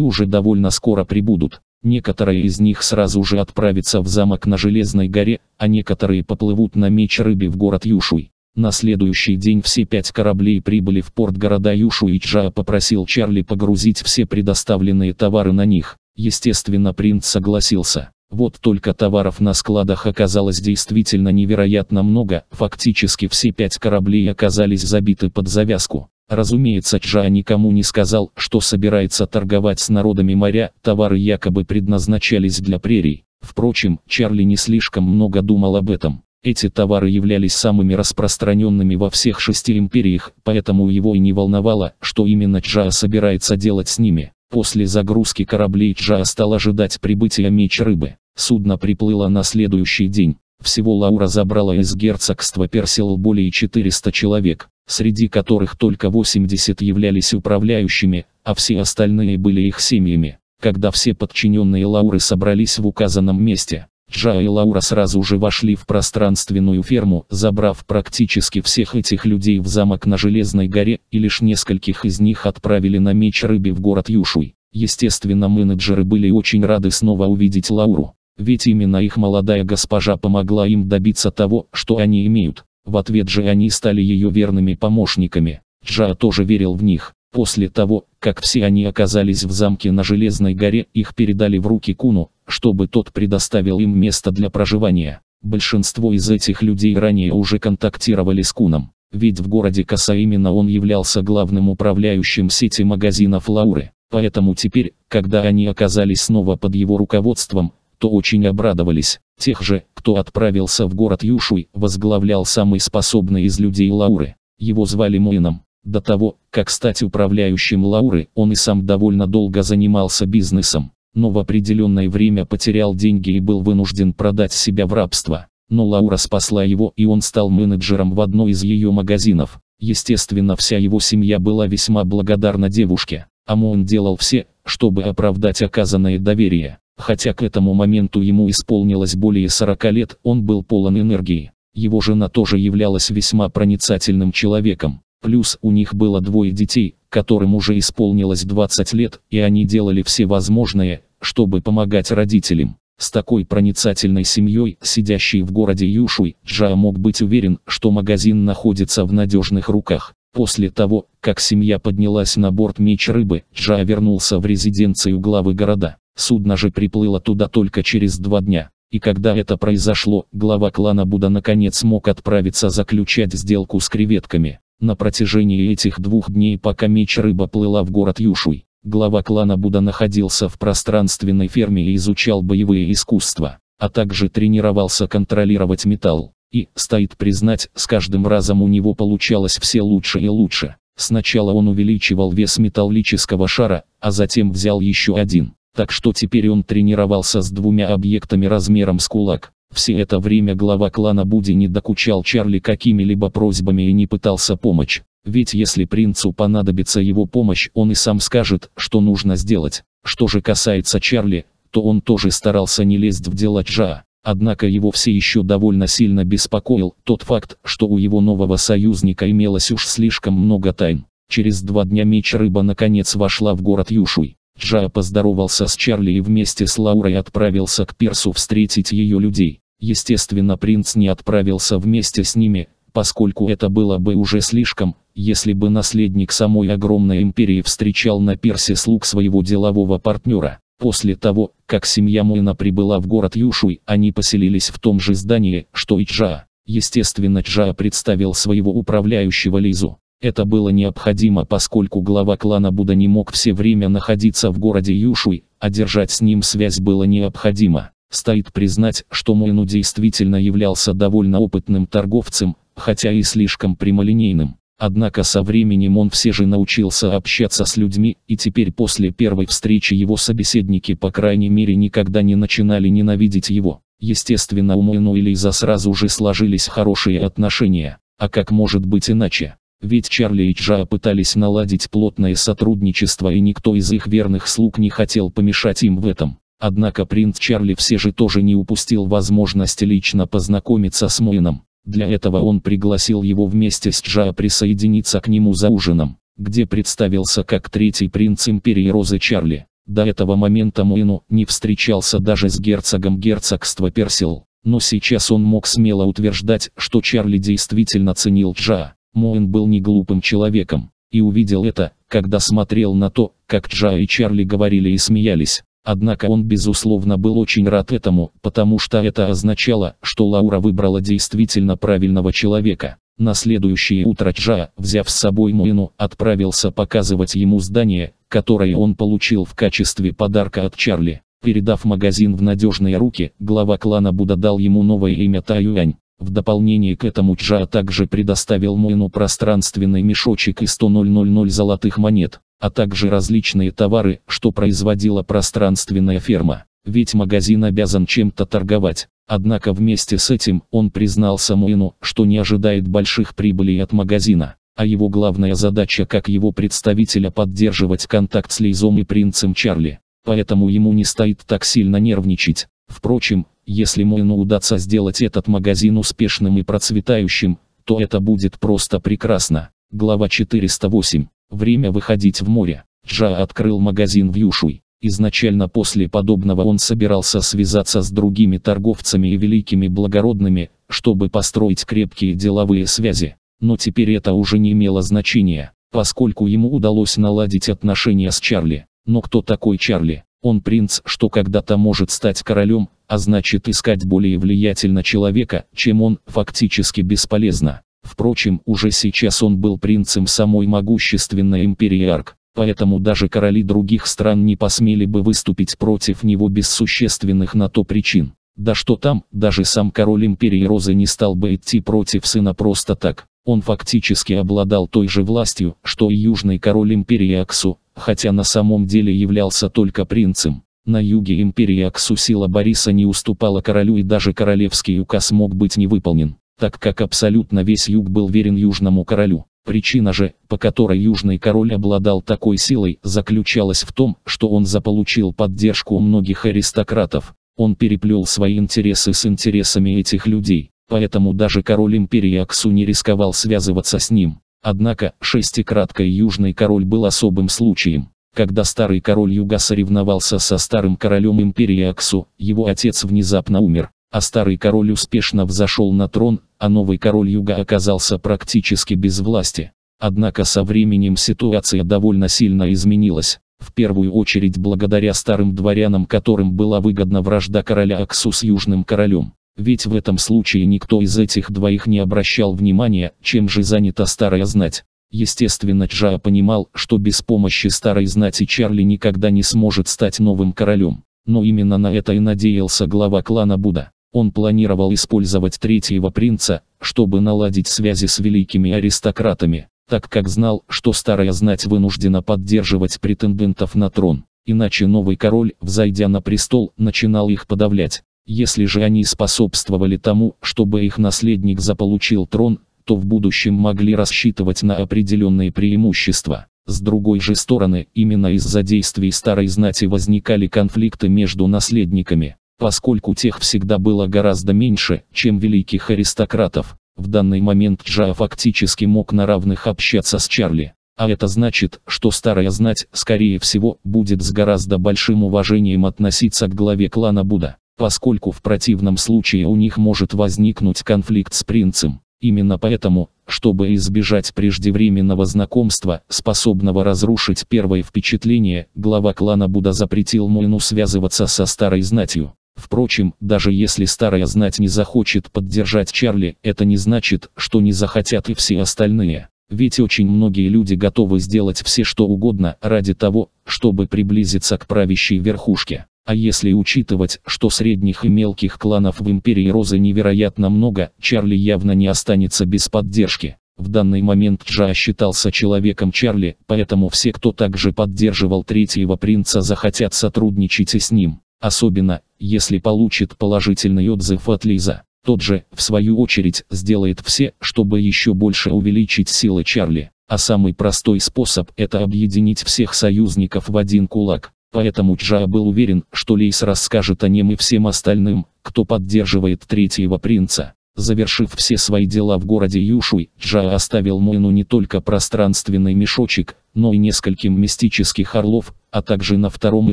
S1: уже довольно скоро прибудут. Некоторые из них сразу же отправятся в замок на Железной горе, а некоторые поплывут на меч рыбе в город Юшуй. На следующий день все пять кораблей прибыли в порт города Юшуй и Чжа попросил Чарли погрузить все предоставленные товары на них. Естественно, принц согласился. Вот только товаров на складах оказалось действительно невероятно много, фактически все пять кораблей оказались забиты под завязку. Разумеется, Чжа никому не сказал, что собирается торговать с народами моря, товары якобы предназначались для прерий. Впрочем, Чарли не слишком много думал об этом. Эти товары являлись самыми распространенными во всех шести империях, поэтому его и не волновало, что именно Чжа собирается делать с ними. После загрузки кораблей Чжа стал ожидать прибытия меч рыбы. Судно приплыло на следующий день. Всего Лаура забрала из герцогства Персил более 400 человек среди которых только 80 являлись управляющими, а все остальные были их семьями. Когда все подчиненные Лауры собрались в указанном месте, Джа и Лаура сразу же вошли в пространственную ферму, забрав практически всех этих людей в замок на Железной горе, и лишь нескольких из них отправили на меч рыбе в город Юшуй. Естественно, менеджеры были очень рады снова увидеть Лауру, ведь именно их молодая госпожа помогла им добиться того, что они имеют. В ответ же они стали ее верными помощниками. Джа тоже верил в них. После того, как все они оказались в замке на Железной горе, их передали в руки Куну, чтобы тот предоставил им место для проживания. Большинство из этих людей ранее уже контактировали с Куном, ведь в городе Коса именно он являлся главным управляющим сети магазинов Лауры. Поэтому теперь, когда они оказались снова под его руководством, то очень обрадовались. Тех же, кто отправился в город Юшуй, возглавлял самый способный из людей Лауры. Его звали Муином. До того, как стать управляющим Лауры, он и сам довольно долго занимался бизнесом, но в определенное время потерял деньги и был вынужден продать себя в рабство. Но Лаура спасла его и он стал менеджером в одной из ее магазинов. Естественно, вся его семья была весьма благодарна девушке. Амон делал все, чтобы оправдать оказанное доверие. Хотя к этому моменту ему исполнилось более 40 лет, он был полон энергии. Его жена тоже являлась весьма проницательным человеком. Плюс у них было двое детей, которым уже исполнилось 20 лет, и они делали все возможное, чтобы помогать родителям. С такой проницательной семьей, сидящей в городе Юшуй, Джа мог быть уверен, что магазин находится в надежных руках. После того, как семья поднялась на борт меч рыбы, Джа вернулся в резиденцию главы города. Судно же приплыло туда только через два дня. И когда это произошло, глава клана Буда наконец мог отправиться заключать сделку с креветками. На протяжении этих двух дней, пока меч рыба плыла в город Юшуй, глава клана Буда находился в пространственной ферме и изучал боевые искусства, а также тренировался контролировать металл. И, стоит признать, с каждым разом у него получалось все лучше и лучше. Сначала он увеличивал вес металлического шара, а затем взял еще один. Так что теперь он тренировался с двумя объектами размером с кулак. Все это время глава клана Буди не докучал Чарли какими-либо просьбами и не пытался помочь. Ведь если принцу понадобится его помощь, он и сам скажет, что нужно сделать. Что же касается Чарли, то он тоже старался не лезть в дела Джа. Однако его все еще довольно сильно беспокоил тот факт, что у его нового союзника имелось уж слишком много тайн. Через два дня меч рыба наконец вошла в город Юшуй. Джа поздоровался с Чарли и вместе с Лаурой отправился к Персу встретить ее людей. Естественно, принц не отправился вместе с ними, поскольку это было бы уже слишком, если бы наследник самой огромной империи встречал на Персе слуг своего делового партнера. После того, как семья Муэна прибыла в город Юшуй, они поселились в том же здании, что и Чжа. Естественно, Чжа представил своего управляющего Лизу. Это было необходимо, поскольку глава клана Буда не мог все время находиться в городе Юшуй, а держать с ним связь было необходимо. Стоит признать, что Муэну действительно являлся довольно опытным торговцем, хотя и слишком прямолинейным. Однако со временем он все же научился общаться с людьми, и теперь после первой встречи его собеседники по крайней мере никогда не начинали ненавидеть его. Естественно у Моэну и Лиза сразу же сложились хорошие отношения, а как может быть иначе? Ведь Чарли и Джа пытались наладить плотное сотрудничество и никто из их верных слуг не хотел помешать им в этом. Однако принц Чарли все же тоже не упустил возможности лично познакомиться с Моином. Для этого он пригласил его вместе с Джа присоединиться к нему за ужином, где представился как третий принц империи Розы Чарли. До этого момента Муину не встречался даже с герцогом герцогства Персил, но сейчас он мог смело утверждать, что Чарли действительно ценил Джа. Муин был не глупым человеком, и увидел это, когда смотрел на то, как Джа и Чарли говорили и смеялись. Однако он безусловно был очень рад этому, потому что это означало, что Лаура выбрала действительно правильного человека. На следующее утро Джа, взяв с собой Муину, отправился показывать ему здание, которое он получил в качестве подарка от Чарли. Передав магазин в надежные руки, глава клана Буда дал ему новое имя Таюань. В дополнение к этому Джа также предоставил Муину пространственный мешочек и 100 000 золотых монет а также различные товары, что производила пространственная ферма. Ведь магазин обязан чем-то торговать. Однако вместе с этим он признал Самуину, что не ожидает больших прибылей от магазина, а его главная задача как его представителя поддерживать контакт с Лейзом и принцем Чарли. Поэтому ему не стоит так сильно нервничать. Впрочем, если Муину удастся сделать этот магазин успешным и процветающим, то это будет просто прекрасно. Глава 408. Время выходить в море. Джа открыл магазин в Юшуй. Изначально после подобного он собирался связаться с другими торговцами и великими благородными, чтобы построить крепкие деловые связи. Но теперь это уже не имело значения, поскольку ему удалось наладить отношения с Чарли. Но кто такой Чарли? Он принц, что когда-то может стать королем, а значит искать более влиятельного человека, чем он, фактически бесполезно. Впрочем, уже сейчас он был принцем самой могущественной империи Арк, поэтому даже короли других стран не посмели бы выступить против него без существенных на то причин. Да что там, даже сам король империи Розы не стал бы идти против сына просто так. Он фактически обладал той же властью, что и южный король империи Аксу, хотя на самом деле являлся только принцем. На юге империи Аксу сила Бориса не уступала королю и даже королевский указ мог быть не выполнен так как абсолютно весь юг был верен южному королю. Причина же, по которой Южный король обладал такой силой, заключалась в том, что он заполучил поддержку многих аристократов. Он переплел свои интересы с интересами этих людей, поэтому даже король империи Аксу не рисковал связываться с ним. Однако, шестикраткой Южный король был особым случаем. Когда старый король Юга соревновался со старым королем империи Аксу, его отец внезапно умер а старый король успешно взошел на трон, а новый король юга оказался практически без власти. Однако со временем ситуация довольно сильно изменилась, в первую очередь благодаря старым дворянам, которым была выгодна вражда короля Аксу с южным королем. Ведь в этом случае никто из этих двоих не обращал внимания, чем же занята старая знать. Естественно, Джа понимал, что без помощи старой знати Чарли никогда не сможет стать новым королем. Но именно на это и надеялся глава клана Буда. Он планировал использовать третьего принца, чтобы наладить связи с великими аристократами, так как знал, что старая знать вынуждена поддерживать претендентов на трон, иначе новый король, взойдя на престол, начинал их подавлять. Если же они способствовали тому, чтобы их наследник заполучил трон, то в будущем могли рассчитывать на определенные преимущества. С другой же стороны, именно из-за действий старой знати возникали конфликты между наследниками. Поскольку тех всегда было гораздо меньше, чем великих аристократов, в данный момент Джа фактически мог на равных общаться с Чарли. А это значит, что старая знать, скорее всего, будет с гораздо большим уважением относиться к главе клана Буда, поскольку в противном случае у них может возникнуть конфликт с принцем. Именно поэтому, чтобы избежать преждевременного знакомства, способного разрушить первое впечатление, глава клана Буда запретил Муину связываться со старой знатью. Впрочем, даже если старая знать не захочет поддержать Чарли, это не значит, что не захотят и все остальные. Ведь очень многие люди готовы сделать все что угодно ради того, чтобы приблизиться к правящей верхушке. А если учитывать, что средних и мелких кланов в Империи Розы невероятно много, Чарли явно не останется без поддержки. В данный момент Джа считался человеком Чарли, поэтому все, кто также поддерживал третьего принца захотят сотрудничать и с ним. Особенно, если получит положительный отзыв от Лиза. Тот же, в свою очередь, сделает все, чтобы еще больше увеличить силы Чарли. А самый простой способ – это объединить всех союзников в один кулак. Поэтому Джа был уверен, что Лейс расскажет о нем и всем остальным, кто поддерживает третьего принца. Завершив все свои дела в городе Юшуй, Джа оставил Муину не только пространственный мешочек, но и нескольким мистических орлов, а также на втором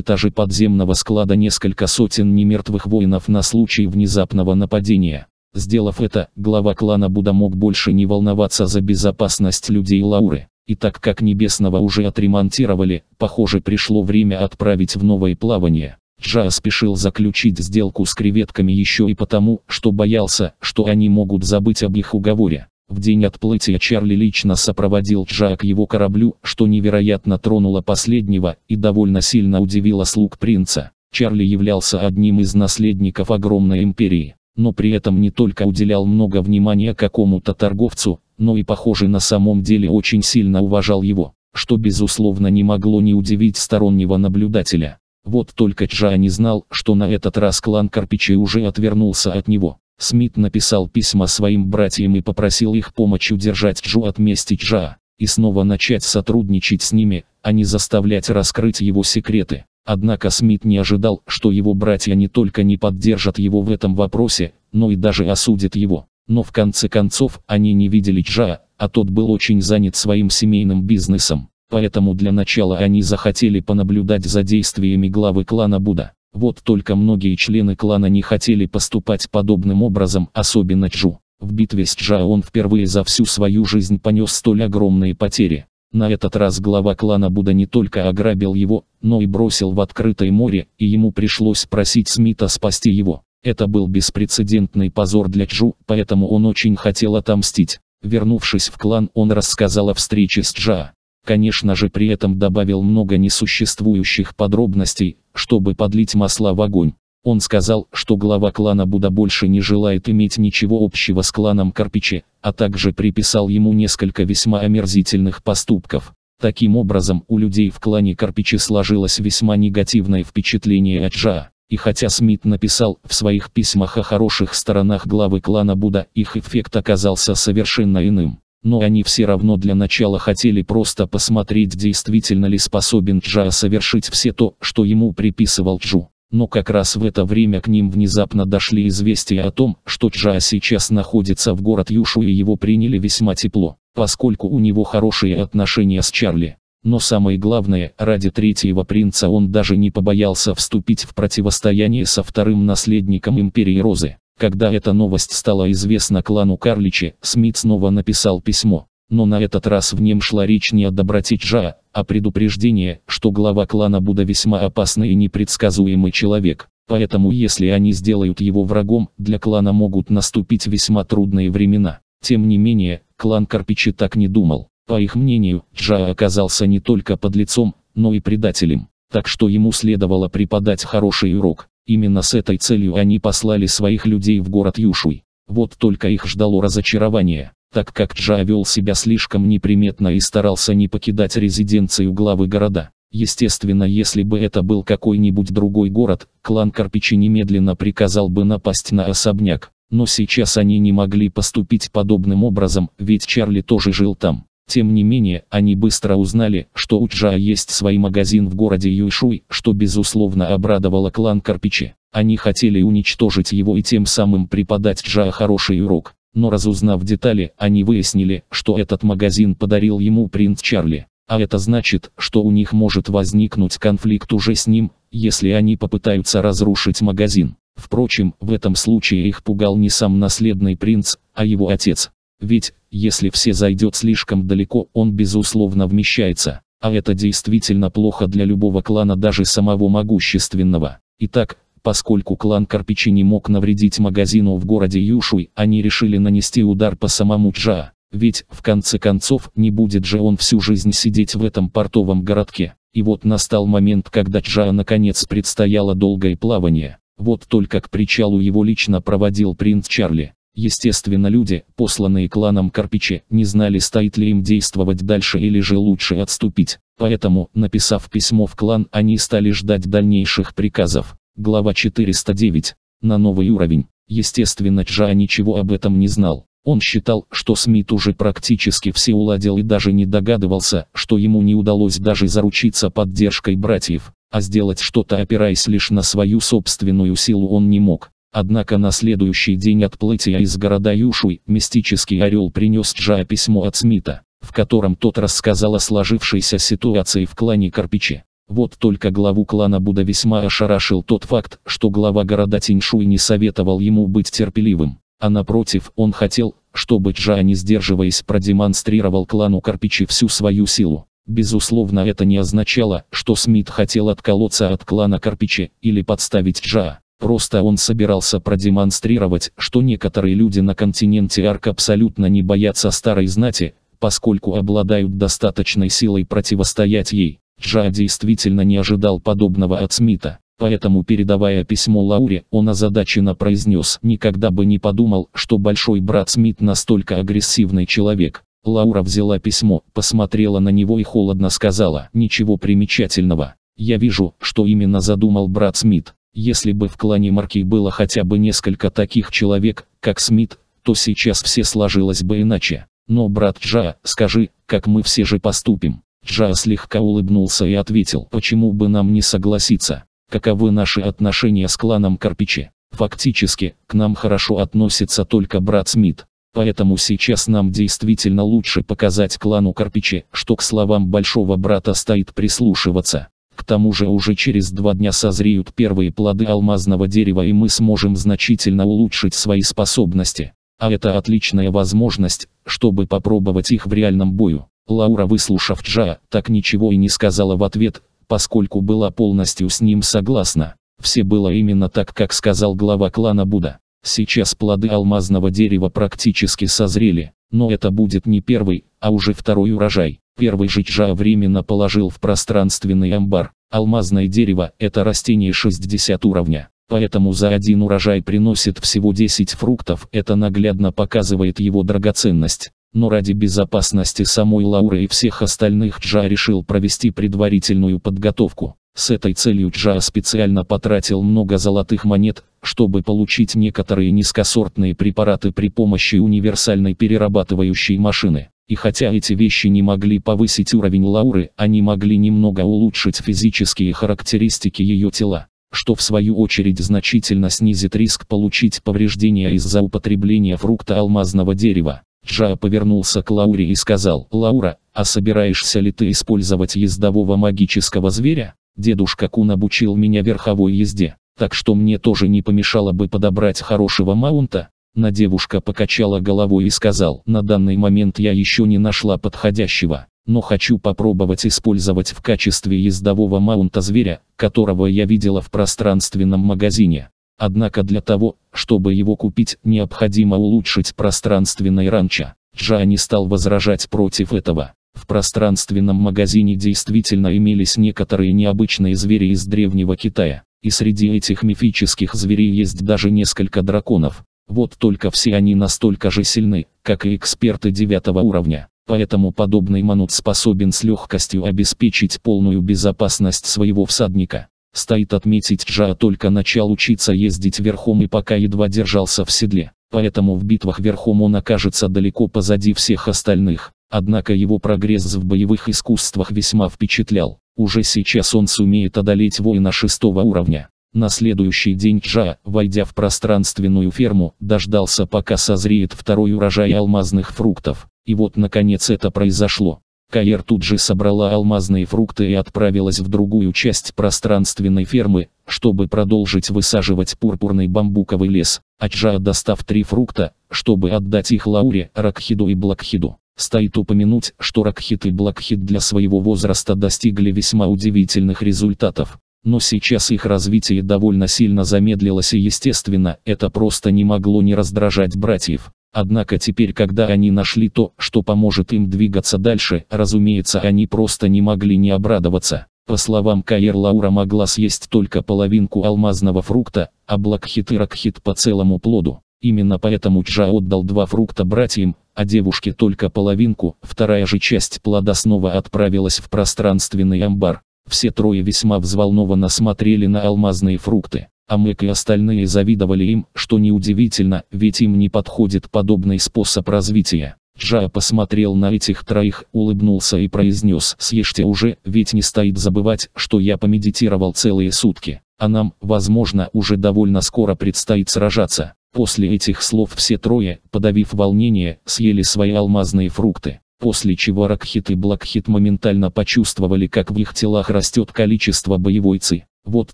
S1: этаже подземного склада несколько сотен немертвых воинов на случай внезапного нападения. Сделав это, глава клана Буда мог больше не волноваться за безопасность людей Лауры. И так как Небесного уже отремонтировали, похоже пришло время отправить в новое плавание. Джа спешил заключить сделку с креветками еще и потому, что боялся, что они могут забыть об их уговоре. В день отплытия Чарли лично сопроводил Джа к его кораблю, что невероятно тронуло последнего и довольно сильно удивило слуг принца. Чарли являлся одним из наследников огромной империи, но при этом не только уделял много внимания какому-то торговцу, но и, похоже, на самом деле очень сильно уважал его, что безусловно не могло не удивить стороннего наблюдателя. Вот только Чжа не знал, что на этот раз клан Карпичей уже отвернулся от него. Смит написал письма своим братьям и попросил их помочь удержать Джу от мести Чжа и снова начать сотрудничать с ними, а не заставлять раскрыть его секреты. Однако Смит не ожидал, что его братья не только не поддержат его в этом вопросе, но и даже осудят его. Но в конце концов они не видели Чжа, а тот был очень занят своим семейным бизнесом. Поэтому для начала они захотели понаблюдать за действиями главы клана Будда. Вот только многие члены клана не хотели поступать подобным образом, особенно Чжу. В битве с Чжа он впервые за всю свою жизнь понес столь огромные потери. На этот раз глава клана Буда не только ограбил его, но и бросил в открытое море, и ему пришлось просить Смита спасти его. Это был беспрецедентный позор для Чжу, поэтому он очень хотел отомстить. Вернувшись в клан, он рассказал о встрече с Джа. Конечно же при этом добавил много несуществующих подробностей, чтобы подлить масла в огонь. Он сказал, что глава клана Буда больше не желает иметь ничего общего с кланом Карпичи, а также приписал ему несколько весьма омерзительных поступков. Таким образом, у людей в клане Карпичи сложилось весьма негативное впечатление от Джа. И хотя Смит написал в своих письмах о хороших сторонах главы клана Буда, их эффект оказался совершенно иным но они все равно для начала хотели просто посмотреть действительно ли способен Джа совершить все то, что ему приписывал Джу. Но как раз в это время к ним внезапно дошли известия о том, что Джа сейчас находится в город Юшу и его приняли весьма тепло, поскольку у него хорошие отношения с Чарли. Но самое главное, ради третьего принца он даже не побоялся вступить в противостояние со вторым наследником Империи Розы. Когда эта новость стала известна клану Карличи, Смит снова написал письмо. Но на этот раз в нем шла речь не о доброте Джа, а предупреждение, что глава клана Буда весьма опасный и непредсказуемый человек. Поэтому если они сделают его врагом, для клана могут наступить весьма трудные времена. Тем не менее, клан Карпичи так не думал. По их мнению, Джа оказался не только подлецом, но и предателем. Так что ему следовало преподать хороший урок. Именно с этой целью они послали своих людей в город Юшуй. Вот только их ждало разочарование, так как Джа вел себя слишком неприметно и старался не покидать резиденцию главы города. Естественно, если бы это был какой-нибудь другой город, клан Карпичи немедленно приказал бы напасть на особняк. Но сейчас они не могли поступить подобным образом, ведь Чарли тоже жил там. Тем не менее, они быстро узнали, что у Чжа есть свой магазин в городе Юйшуй, что безусловно обрадовало клан Карпичи. Они хотели уничтожить его и тем самым преподать Чжа хороший урок. Но разузнав детали, они выяснили, что этот магазин подарил ему принц Чарли. А это значит, что у них может возникнуть конфликт уже с ним, если они попытаются разрушить магазин. Впрочем, в этом случае их пугал не сам наследный принц, а его отец. Ведь, если все зайдет слишком далеко, он безусловно вмещается. А это действительно плохо для любого клана, даже самого могущественного. Итак, поскольку клан Карпичи не мог навредить магазину в городе Юшуй, они решили нанести удар по самому Джа. Ведь, в конце концов, не будет же он всю жизнь сидеть в этом портовом городке. И вот настал момент, когда Джа наконец предстояло долгое плавание. Вот только к причалу его лично проводил принц Чарли. Естественно, люди, посланные кланом Карпичи, не знали, стоит ли им действовать дальше или же лучше отступить. Поэтому, написав письмо в клан, они стали ждать дальнейших приказов. Глава 409. На новый уровень. Естественно, Джа ничего об этом не знал. Он считал, что Смит уже практически все уладил и даже не догадывался, что ему не удалось даже заручиться поддержкой братьев, а сделать что-то опираясь лишь на свою собственную силу он не мог. Однако на следующий день отплытия из города Юшуй, мистический орел принес Джая письмо от Смита, в котором тот рассказал о сложившейся ситуации в клане Карпичи. Вот только главу клана Буда весьма ошарашил тот факт, что глава города Тиньшуй не советовал ему быть терпеливым, а напротив, он хотел, чтобы Джая, не сдерживаясь, продемонстрировал клану Карпичи всю свою силу. Безусловно, это не означало, что Смит хотел отколоться от клана Карпичи или подставить Джая. Просто он собирался продемонстрировать, что некоторые люди на континенте Арк абсолютно не боятся старой знати, поскольку обладают достаточной силой противостоять ей. Джа действительно не ожидал подобного от Смита. Поэтому, передавая письмо Лауре, он озадаченно произнес «Никогда бы не подумал, что большой брат Смит настолько агрессивный человек». Лаура взяла письмо, посмотрела на него и холодно сказала «Ничего примечательного. Я вижу, что именно задумал брат Смит. Если бы в клане Марки было хотя бы несколько таких человек, как Смит, то сейчас все сложилось бы иначе. Но, брат Джа, скажи, как мы все же поступим? Джа слегка улыбнулся и ответил, почему бы нам не согласиться? Каковы наши отношения с кланом Карпичи? Фактически, к нам хорошо относится только брат Смит. Поэтому сейчас нам действительно лучше показать клану Карпичи, что к словам большого брата стоит прислушиваться. К тому же уже через два дня созреют первые плоды алмазного дерева и мы сможем значительно улучшить свои способности. А это отличная возможность, чтобы попробовать их в реальном бою. Лаура, выслушав Джа, так ничего и не сказала в ответ, поскольку была полностью с ним согласна. Все было именно так, как сказал глава клана Буда. Сейчас плоды алмазного дерева практически созрели, но это будет не первый, а уже второй урожай. Первый жичжа временно положил в пространственный амбар. Алмазное дерево – это растение 60 уровня. Поэтому за один урожай приносит всего 10 фруктов, это наглядно показывает его драгоценность. Но ради безопасности самой Лауры и всех остальных Джа решил провести предварительную подготовку. С этой целью Джа специально потратил много золотых монет, чтобы получить некоторые низкосортные препараты при помощи универсальной перерабатывающей машины. И хотя эти вещи не могли повысить уровень Лауры, они могли немного улучшить физические характеристики ее тела, что в свою очередь значительно снизит риск получить повреждения из-за употребления фрукта алмазного дерева. Джа повернулся к Лауре и сказал, «Лаура, а собираешься ли ты использовать ездового магического зверя?» Дедушка Кун обучил меня верховой езде, так что мне тоже не помешало бы подобрать хорошего маунта. На девушка покачала головой и сказал, на данный момент я еще не нашла подходящего, но хочу попробовать использовать в качестве ездового маунта зверя, которого я видела в пространственном магазине. Однако для того, чтобы его купить, необходимо улучшить пространственный ранчо. Джа не стал возражать против этого. В пространственном магазине действительно имелись некоторые необычные звери из Древнего Китая, и среди этих мифических зверей есть даже несколько драконов. Вот только все они настолько же сильны, как и эксперты девятого уровня. Поэтому подобный манут способен с легкостью обеспечить полную безопасность своего всадника. Стоит отметить, Джа только начал учиться ездить верхом и пока едва держался в седле, поэтому в битвах верхом он окажется далеко позади всех остальных. Однако его прогресс в боевых искусствах весьма впечатлял. Уже сейчас он сумеет одолеть воина шестого уровня. На следующий день Джа, войдя в пространственную ферму, дождался пока созреет второй урожай алмазных фруктов. И вот наконец это произошло. Каир тут же собрала алмазные фрукты и отправилась в другую часть пространственной фермы, чтобы продолжить высаживать пурпурный бамбуковый лес, Аджа достав три фрукта, чтобы отдать их Лауре, Ракхиду и Блакхиду. Стоит упомянуть, что Ракхит и Блакхит для своего возраста достигли весьма удивительных результатов. Но сейчас их развитие довольно сильно замедлилось и естественно, это просто не могло не раздражать братьев. Однако теперь, когда они нашли то, что поможет им двигаться дальше, разумеется, они просто не могли не обрадоваться. По словам Каир, Лаура могла съесть только половинку алмазного фрукта, а Блакхит и Ракхит по целому плоду. Именно поэтому Чжа отдал два фрукта братьям, а девушке только половинку, вторая же часть плода снова отправилась в пространственный амбар. Все трое весьма взволнованно смотрели на алмазные фрукты, а Мэг и остальные завидовали им, что неудивительно, ведь им не подходит подобный способ развития. Джая посмотрел на этих троих, улыбнулся и произнес «Съешьте уже, ведь не стоит забывать, что я помедитировал целые сутки, а нам, возможно, уже довольно скоро предстоит сражаться». После этих слов все трое, подавив волнение, съели свои алмазные фрукты. После чего Ракхит и Блакхит моментально почувствовали, как в их телах растет количество боевой ци. Вот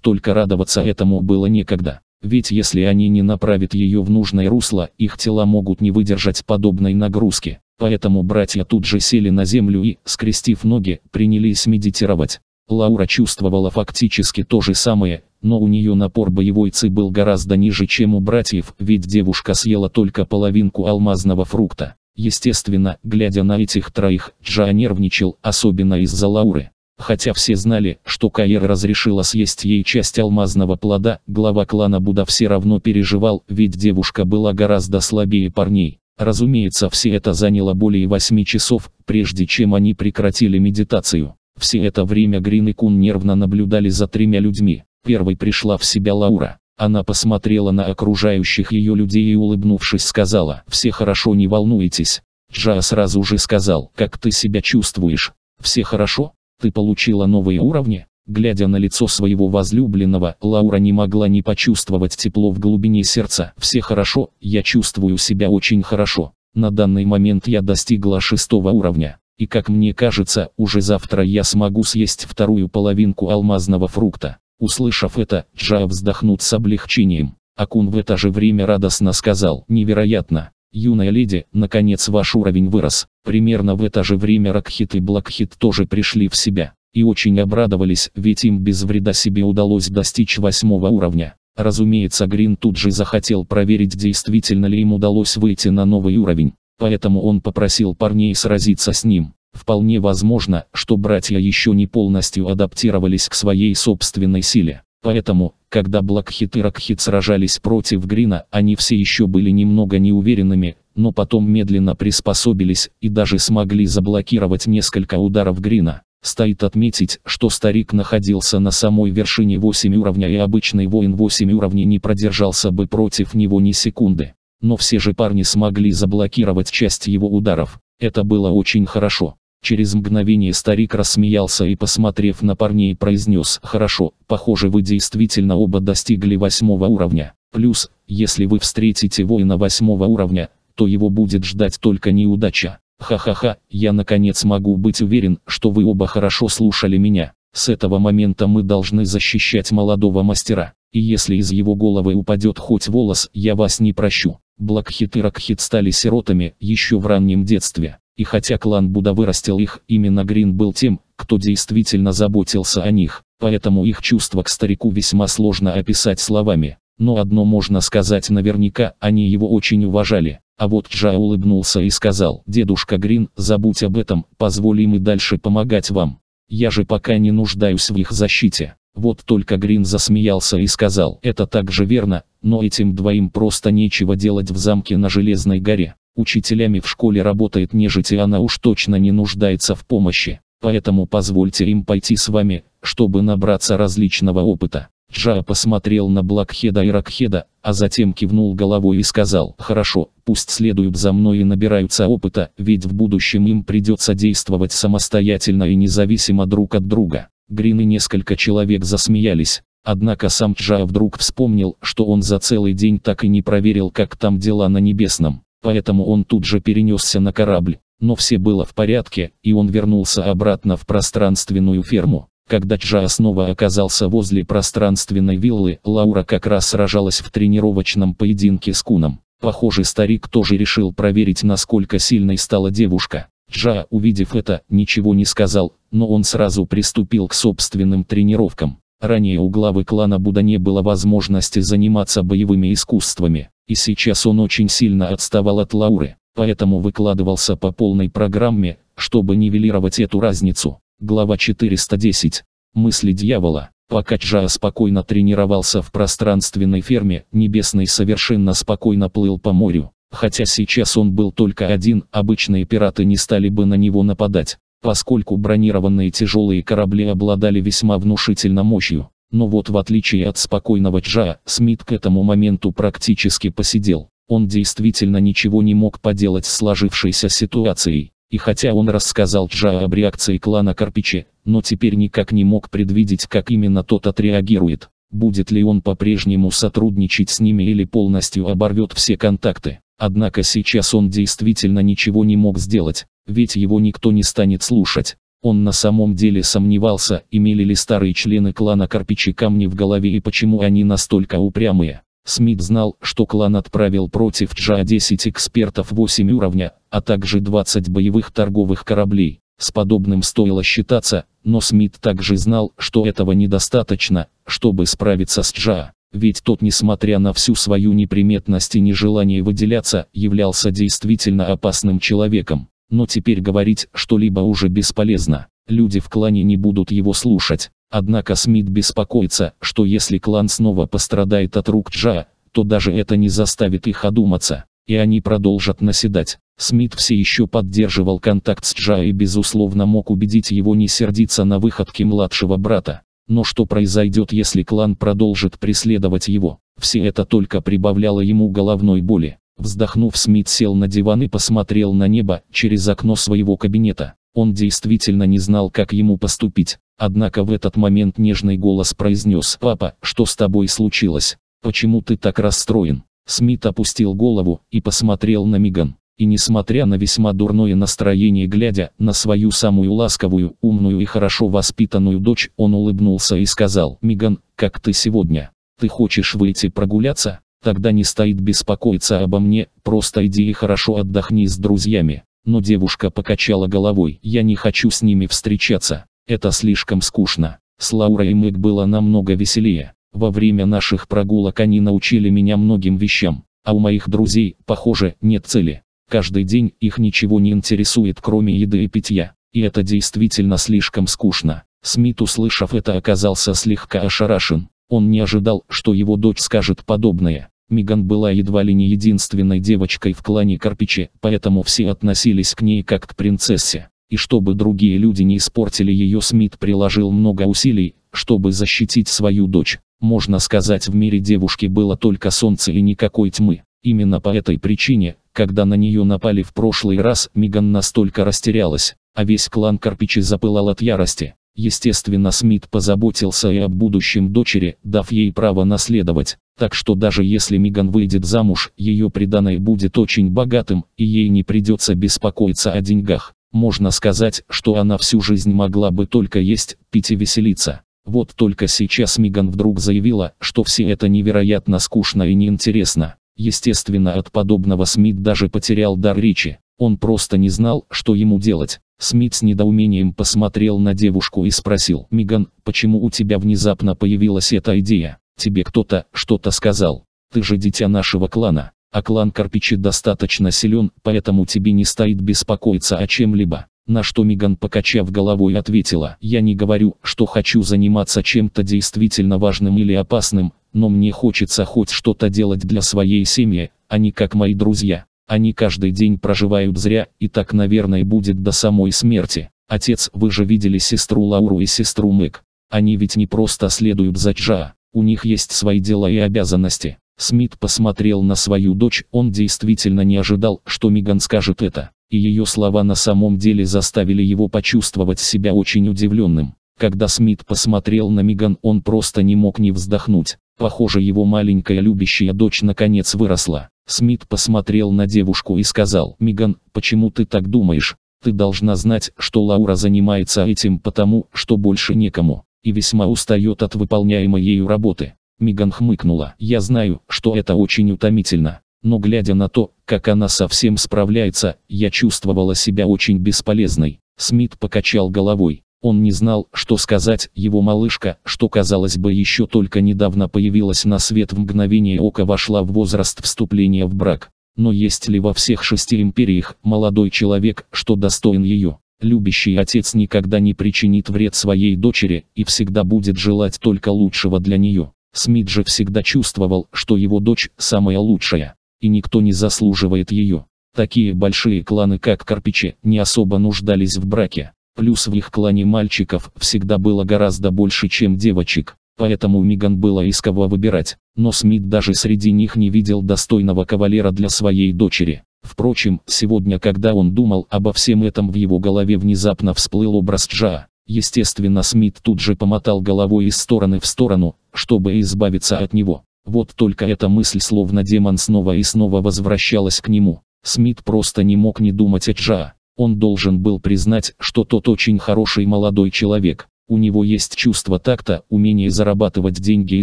S1: только радоваться этому было некогда. Ведь если они не направят ее в нужное русло, их тела могут не выдержать подобной нагрузки. Поэтому братья тут же сели на землю и, скрестив ноги, принялись медитировать. Лаура чувствовала фактически то же самое, но у нее напор боевой ци был гораздо ниже, чем у братьев, ведь девушка съела только половинку алмазного фрукта. Естественно, глядя на этих троих, Джа нервничал, особенно из-за Лауры. Хотя все знали, что Каир разрешила съесть ей часть алмазного плода, глава клана Буда все равно переживал, ведь девушка была гораздо слабее парней. Разумеется, все это заняло более 8 часов, прежде чем они прекратили медитацию. Все это время Грин и Кун нервно наблюдали за тремя людьми. Первой пришла в себя Лаура. Она посмотрела на окружающих ее людей и улыбнувшись сказала, «Все хорошо, не волнуйтесь». Джа сразу же сказал, «Как ты себя чувствуешь? Все хорошо? Ты получила новые уровни?» Глядя на лицо своего возлюбленного, Лаура не могла не почувствовать тепло в глубине сердца. «Все хорошо, я чувствую себя очень хорошо. На данный момент я достигла шестого уровня. И как мне кажется, уже завтра я смогу съесть вторую половинку алмазного фрукта». Услышав это, Джа вздохнул с облегчением. Акун в это же время радостно сказал «Невероятно! Юная леди, наконец ваш уровень вырос». Примерно в это же время Ракхит и Блакхит тоже пришли в себя. И очень обрадовались, ведь им без вреда себе удалось достичь восьмого уровня. Разумеется, Грин тут же захотел проверить, действительно ли им удалось выйти на новый уровень. Поэтому он попросил парней сразиться с ним. Вполне возможно, что братья еще не полностью адаптировались к своей собственной силе. Поэтому, когда Блэкхит и Рокхит сражались против Грина, они все еще были немного неуверенными, но потом медленно приспособились и даже смогли заблокировать несколько ударов Грина. Стоит отметить, что старик находился на самой вершине 8 уровня и обычный воин 8 уровней не продержался бы против него ни секунды. Но все же парни смогли заблокировать часть его ударов. Это было очень хорошо. Через мгновение старик рассмеялся и, посмотрев на парней, произнес «Хорошо, похоже вы действительно оба достигли восьмого уровня. Плюс, если вы встретите воина восьмого уровня, то его будет ждать только неудача. Ха-ха-ха, я наконец могу быть уверен, что вы оба хорошо слушали меня. С этого момента мы должны защищать молодого мастера. И если из его головы упадет хоть волос, я вас не прощу». Блэкхит и Рокхит стали сиротами еще в раннем детстве. И хотя клан Буда вырастил их, именно Грин был тем, кто действительно заботился о них, поэтому их чувства к старику весьма сложно описать словами. Но одно можно сказать наверняка, они его очень уважали. А вот Джа улыбнулся и сказал, «Дедушка Грин, забудь об этом, позволь им и дальше помогать вам. Я же пока не нуждаюсь в их защите». Вот только Грин засмеялся и сказал, «Это так же верно, но этим двоим просто нечего делать в замке на Железной горе. Учителями в школе работает нежить и она уж точно не нуждается в помощи. Поэтому позвольте им пойти с вами, чтобы набраться различного опыта. Джа посмотрел на Блэкхеда и Ракхеда, а затем кивнул головой и сказал, «Хорошо, пусть следуют за мной и набираются опыта, ведь в будущем им придется действовать самостоятельно и независимо друг от друга». Грин и несколько человек засмеялись. Однако сам Джа вдруг вспомнил, что он за целый день так и не проверил, как там дела на Небесном поэтому он тут же перенесся на корабль. Но все было в порядке, и он вернулся обратно в пространственную ферму. Когда Джа снова оказался возле пространственной виллы, Лаура как раз сражалась в тренировочном поединке с Куном. Похоже, старик тоже решил проверить, насколько сильной стала девушка. Джа, увидев это, ничего не сказал, но он сразу приступил к собственным тренировкам. Ранее у главы клана Буда не было возможности заниматься боевыми искусствами. И сейчас он очень сильно отставал от Лауры, поэтому выкладывался по полной программе, чтобы нивелировать эту разницу. Глава 410. Мысли дьявола. Пока Джаа спокойно тренировался в пространственной ферме, Небесный совершенно спокойно плыл по морю. Хотя сейчас он был только один, обычные пираты не стали бы на него нападать, поскольку бронированные тяжелые корабли обладали весьма внушительной мощью. Но вот в отличие от спокойного Джа, Смит к этому моменту практически посидел. Он действительно ничего не мог поделать с сложившейся ситуацией. И хотя он рассказал Джа об реакции клана Карпичи, но теперь никак не мог предвидеть, как именно тот отреагирует. Будет ли он по-прежнему сотрудничать с ними или полностью оборвет все контакты. Однако сейчас он действительно ничего не мог сделать, ведь его никто не станет слушать. Он на самом деле сомневался, имели ли старые члены клана Карпичи камни в голове и почему они настолько упрямые. Смит знал, что клан отправил против Джа 10 экспертов 8 уровня, а также 20 боевых торговых кораблей. С подобным стоило считаться, но Смит также знал, что этого недостаточно, чтобы справиться с Джа. Ведь тот, несмотря на всю свою неприметность и нежелание выделяться, являлся действительно опасным человеком но теперь говорить что-либо уже бесполезно. Люди в клане не будут его слушать. Однако Смит беспокоится, что если клан снова пострадает от рук Джа, то даже это не заставит их одуматься, и они продолжат наседать. Смит все еще поддерживал контакт с Джа и безусловно мог убедить его не сердиться на выходки младшего брата. Но что произойдет, если клан продолжит преследовать его? Все это только прибавляло ему головной боли. Вздохнув, Смит сел на диван и посмотрел на небо через окно своего кабинета. Он действительно не знал, как ему поступить. Однако в этот момент нежный голос произнес «Папа, что с тобой случилось? Почему ты так расстроен?» Смит опустил голову и посмотрел на Миган. И несмотря на весьма дурное настроение, глядя на свою самую ласковую, умную и хорошо воспитанную дочь, он улыбнулся и сказал «Миган, как ты сегодня? Ты хочешь выйти прогуляться?» Тогда не стоит беспокоиться обо мне, просто иди и хорошо отдохни с друзьями. Но девушка покачала головой. Я не хочу с ними встречаться. Это слишком скучно. С Лаурой и Мэг было намного веселее. Во время наших прогулок они научили меня многим вещам. А у моих друзей, похоже, нет цели. Каждый день их ничего не интересует, кроме еды и питья. И это действительно слишком скучно. Смит, услышав это, оказался слегка ошарашен. Он не ожидал, что его дочь скажет подобное. Миган была едва ли не единственной девочкой в клане Карпичи, поэтому все относились к ней как к принцессе. И чтобы другие люди не испортили ее, Смит приложил много усилий, чтобы защитить свою дочь. Можно сказать, в мире девушки было только солнце и никакой тьмы. Именно по этой причине, когда на нее напали в прошлый раз, Миган настолько растерялась, а весь клан Карпичи запылал от ярости. Естественно, Смит позаботился и об будущем дочери, дав ей право наследовать. Так что даже если Миган выйдет замуж, ее приданое будет очень богатым, и ей не придется беспокоиться о деньгах. Можно сказать, что она всю жизнь могла бы только есть, пить и веселиться. Вот только сейчас Миган вдруг заявила, что все это невероятно скучно и неинтересно. Естественно, от подобного Смит даже потерял дар речи. Он просто не знал, что ему делать. Смит с недоумением посмотрел на девушку и спросил, «Миган, почему у тебя внезапно появилась эта идея? Тебе кто-то что-то сказал? Ты же дитя нашего клана, а клан Карпичи достаточно силен, поэтому тебе не стоит беспокоиться о чем-либо». На что Миган, покачав головой, ответила, «Я не говорю, что хочу заниматься чем-то действительно важным или опасным, но мне хочется хоть что-то делать для своей семьи, а не как мои друзья. Они каждый день проживают зря, и так, наверное, будет до самой смерти. Отец, вы же видели сестру Лауру и сестру Мэг. Они ведь не просто следуют за Джа, у них есть свои дела и обязанности. Смит посмотрел на свою дочь, он действительно не ожидал, что Миган скажет это, и ее слова на самом деле заставили его почувствовать себя очень удивленным. Когда Смит посмотрел на Миган, он просто не мог не вздохнуть. Похоже, его маленькая любящая дочь наконец выросла. Смит посмотрел на девушку и сказал, «Миган, почему ты так думаешь? Ты должна знать, что Лаура занимается этим потому, что больше некому, и весьма устает от выполняемой ею работы». Миган хмыкнула, «Я знаю, что это очень утомительно, но глядя на то, как она совсем справляется, я чувствовала себя очень бесполезной». Смит покачал головой. Он не знал, что сказать, его малышка, что казалось бы еще только недавно появилась на свет в мгновение ока вошла в возраст вступления в брак. Но есть ли во всех шести империях молодой человек, что достоин ее? Любящий отец никогда не причинит вред своей дочери и всегда будет желать только лучшего для нее. Смит же всегда чувствовал, что его дочь самая лучшая, и никто не заслуживает ее. Такие большие кланы, как Карпичи, не особо нуждались в браке. Плюс в их клане мальчиков всегда было гораздо больше, чем девочек, поэтому Миган было из кого выбирать. Но Смит даже среди них не видел достойного кавалера для своей дочери. Впрочем, сегодня, когда он думал обо всем этом, в его голове внезапно всплыл образ Джа. Естественно, Смит тут же помотал головой из стороны в сторону, чтобы избавиться от него. Вот только эта мысль словно демон снова и снова возвращалась к нему. Смит просто не мог не думать о Джа. Он должен был признать, что тот очень хороший молодой человек. У него есть чувство такта, умение зарабатывать деньги и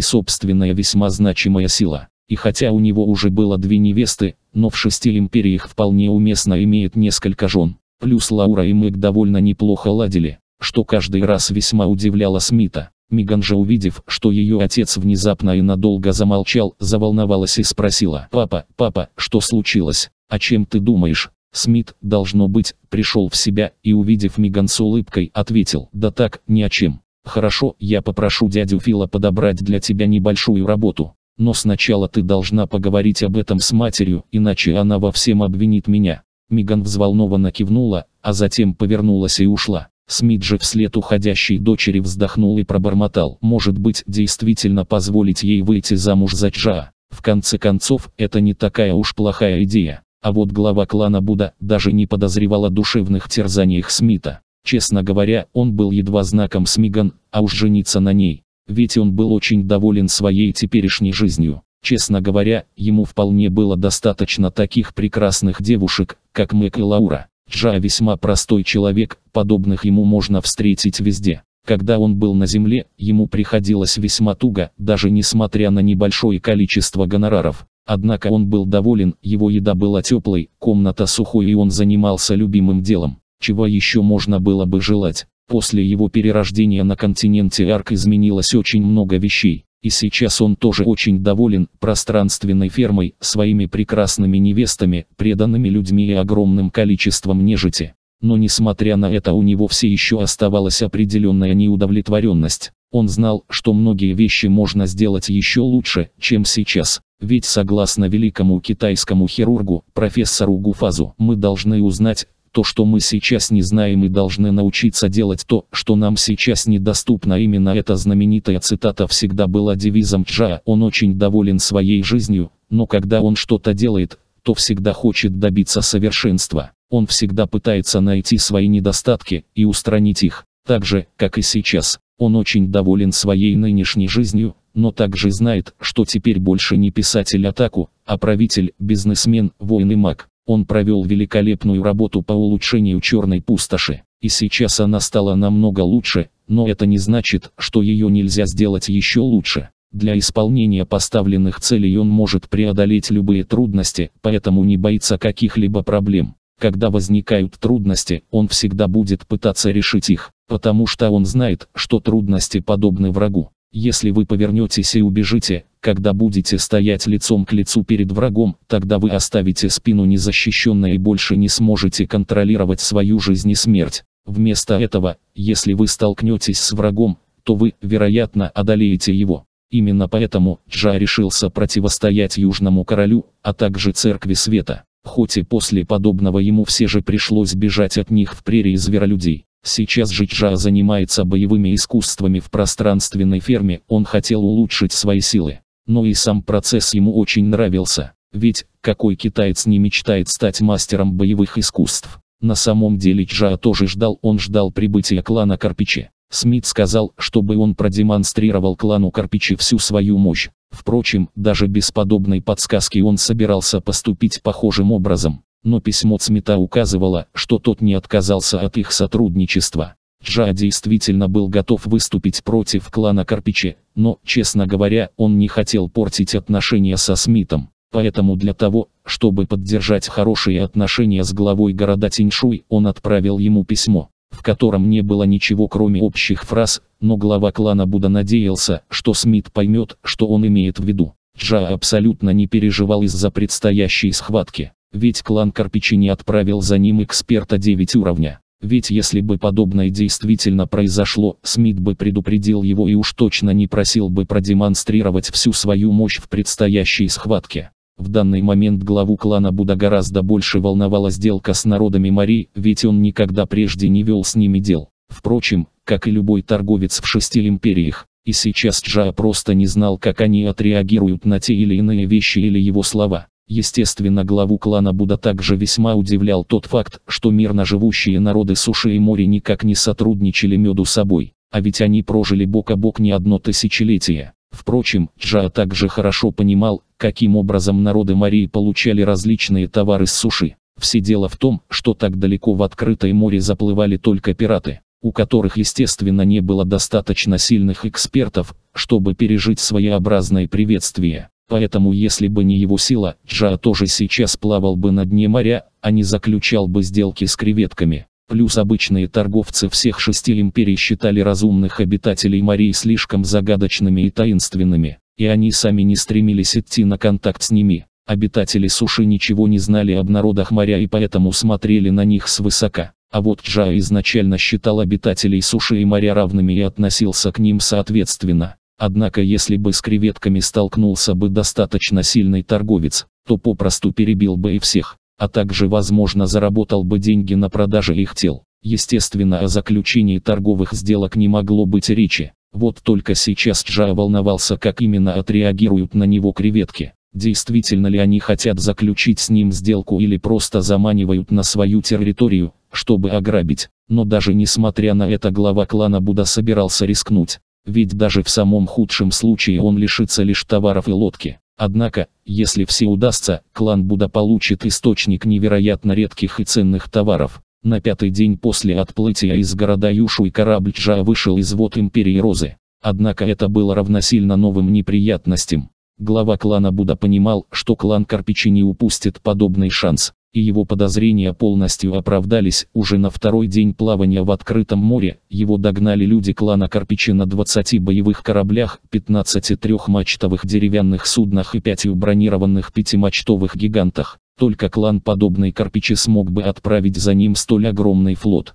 S1: собственная весьма значимая сила. И хотя у него уже было две невесты, но в шести империях вполне уместно имеет несколько жен. Плюс Лаура и Мэг довольно неплохо ладили, что каждый раз весьма удивляло Смита. Миган же увидев, что ее отец внезапно и надолго замолчал, заволновалась и спросила. «Папа, папа, что случилось? О чем ты думаешь?» Смит, должно быть, пришел в себя и, увидев Миган с улыбкой, ответил, да так, ни о чем. Хорошо, я попрошу дядю Фила подобрать для тебя небольшую работу. Но сначала ты должна поговорить об этом с матерью, иначе она во всем обвинит меня. Миган взволнованно кивнула, а затем повернулась и ушла. Смит же вслед уходящей дочери вздохнул и пробормотал. Может быть, действительно позволить ей выйти замуж за Джа. В конце концов, это не такая уж плохая идея. А вот глава клана Буда даже не подозревал о душевных терзаниях Смита. Честно говоря, он был едва знаком с Миган, а уж жениться на ней. Ведь он был очень доволен своей теперешней жизнью. Честно говоря, ему вполне было достаточно таких прекрасных девушек, как Мэг и Лаура. Джа весьма простой человек, подобных ему можно встретить везде. Когда он был на земле, ему приходилось весьма туго, даже несмотря на небольшое количество гонораров. Однако он был доволен, его еда была теплой, комната сухой и он занимался любимым делом. Чего еще можно было бы желать? После его перерождения на континенте Арк изменилось очень много вещей. И сейчас он тоже очень доволен пространственной фермой, своими прекрасными невестами, преданными людьми и огромным количеством нежити. Но несмотря на это у него все еще оставалась определенная неудовлетворенность. Он знал, что многие вещи можно сделать еще лучше, чем сейчас. Ведь согласно великому китайскому хирургу, профессору Гуфазу, мы должны узнать, то, что мы сейчас не знаем и должны научиться делать то, что нам сейчас недоступно. Именно эта знаменитая цитата всегда была девизом Чжа. Он очень доволен своей жизнью, но когда он что-то делает, то всегда хочет добиться совершенства. Он всегда пытается найти свои недостатки и устранить их. Так же, как и сейчас, он очень доволен своей нынешней жизнью, но также знает, что теперь больше не писатель атаку, а правитель, бизнесмен, воин и маг. Он провел великолепную работу по улучшению черной пустоши, и сейчас она стала намного лучше, но это не значит, что ее нельзя сделать еще лучше. Для исполнения поставленных целей он может преодолеть любые трудности, поэтому не боится каких-либо проблем. Когда возникают трудности, он всегда будет пытаться решить их потому что он знает, что трудности подобны врагу. Если вы повернетесь и убежите, когда будете стоять лицом к лицу перед врагом, тогда вы оставите спину незащищенной и больше не сможете контролировать свою жизнь и смерть. Вместо этого, если вы столкнетесь с врагом, то вы, вероятно, одолеете его. Именно поэтому Джа решился противостоять Южному Королю, а также Церкви Света, хоть и после подобного ему все же пришлось бежать от них в прерии зверолюдей. Сейчас Жичжа занимается боевыми искусствами в пространственной ферме, он хотел улучшить свои силы. Но и сам процесс ему очень нравился. Ведь, какой китаец не мечтает стать мастером боевых искусств? На самом деле Чжа тоже ждал, он ждал прибытия клана Карпичи. Смит сказал, чтобы он продемонстрировал клану Карпичи всю свою мощь. Впрочем, даже без подобной подсказки он собирался поступить похожим образом. Но письмо Цмета указывало, что тот не отказался от их сотрудничества. Джа действительно был готов выступить против клана Карпичи, но, честно говоря, он не хотел портить отношения со Смитом. Поэтому для того, чтобы поддержать хорошие отношения с главой города Тиньшуй, он отправил ему письмо, в котором не было ничего кроме общих фраз, но глава клана Буда надеялся, что Смит поймет, что он имеет в виду. Джа абсолютно не переживал из-за предстоящей схватки. Ведь клан Карпичи не отправил за ним эксперта 9 уровня. Ведь если бы подобное действительно произошло, Смит бы предупредил его и уж точно не просил бы продемонстрировать всю свою мощь в предстоящей схватке. В данный момент главу клана Буда гораздо больше волновала сделка с народами морей, ведь он никогда прежде не вел с ними дел. Впрочем, как и любой торговец в шести империях, и сейчас Джа просто не знал, как они отреагируют на те или иные вещи или его слова. Естественно, главу клана Буда также весьма удивлял тот факт, что мирно живущие народы суши и моря никак не сотрудничали между собой, а ведь они прожили бок о бок не одно тысячелетие. Впрочем, Джа также хорошо понимал, каким образом народы морей получали различные товары с суши. Все дело в том, что так далеко в открытое море заплывали только пираты, у которых естественно не было достаточно сильных экспертов, чтобы пережить своеобразное приветствие. Поэтому если бы не его сила, Джа тоже сейчас плавал бы на дне моря, а не заключал бы сделки с креветками. Плюс обычные торговцы всех шести империй считали разумных обитателей морей слишком загадочными и таинственными, и они сами не стремились идти на контакт с ними. Обитатели суши ничего не знали об народах моря и поэтому смотрели на них свысока. А вот Джа изначально считал обитателей суши и моря равными и относился к ним соответственно. Однако если бы с креветками столкнулся бы достаточно сильный торговец, то попросту перебил бы и всех, а также возможно заработал бы деньги на продаже их тел. Естественно о заключении торговых сделок не могло быть речи. Вот только сейчас Джа волновался как именно отреагируют на него креветки. Действительно ли они хотят заключить с ним сделку или просто заманивают на свою территорию, чтобы ограбить. Но даже несмотря на это глава клана Буда собирался рискнуть. Ведь даже в самом худшем случае он лишится лишь товаров и лодки. Однако, если все удастся, клан Буда получит источник невероятно редких и ценных товаров. На пятый день после отплытия из города Юшу и корабль Джа вышел из вод Империи Розы. Однако это было равносильно новым неприятностям. Глава клана Буда понимал, что клан Карпичи не упустит подобный шанс и его подозрения полностью оправдались, уже на второй день плавания в открытом море, его догнали люди клана Карпичи на 20 боевых кораблях, 15 трехмачтовых деревянных суднах и 5 бронированных пятимачтовых гигантах. Только клан подобный Карпичи смог бы отправить за ним столь огромный флот.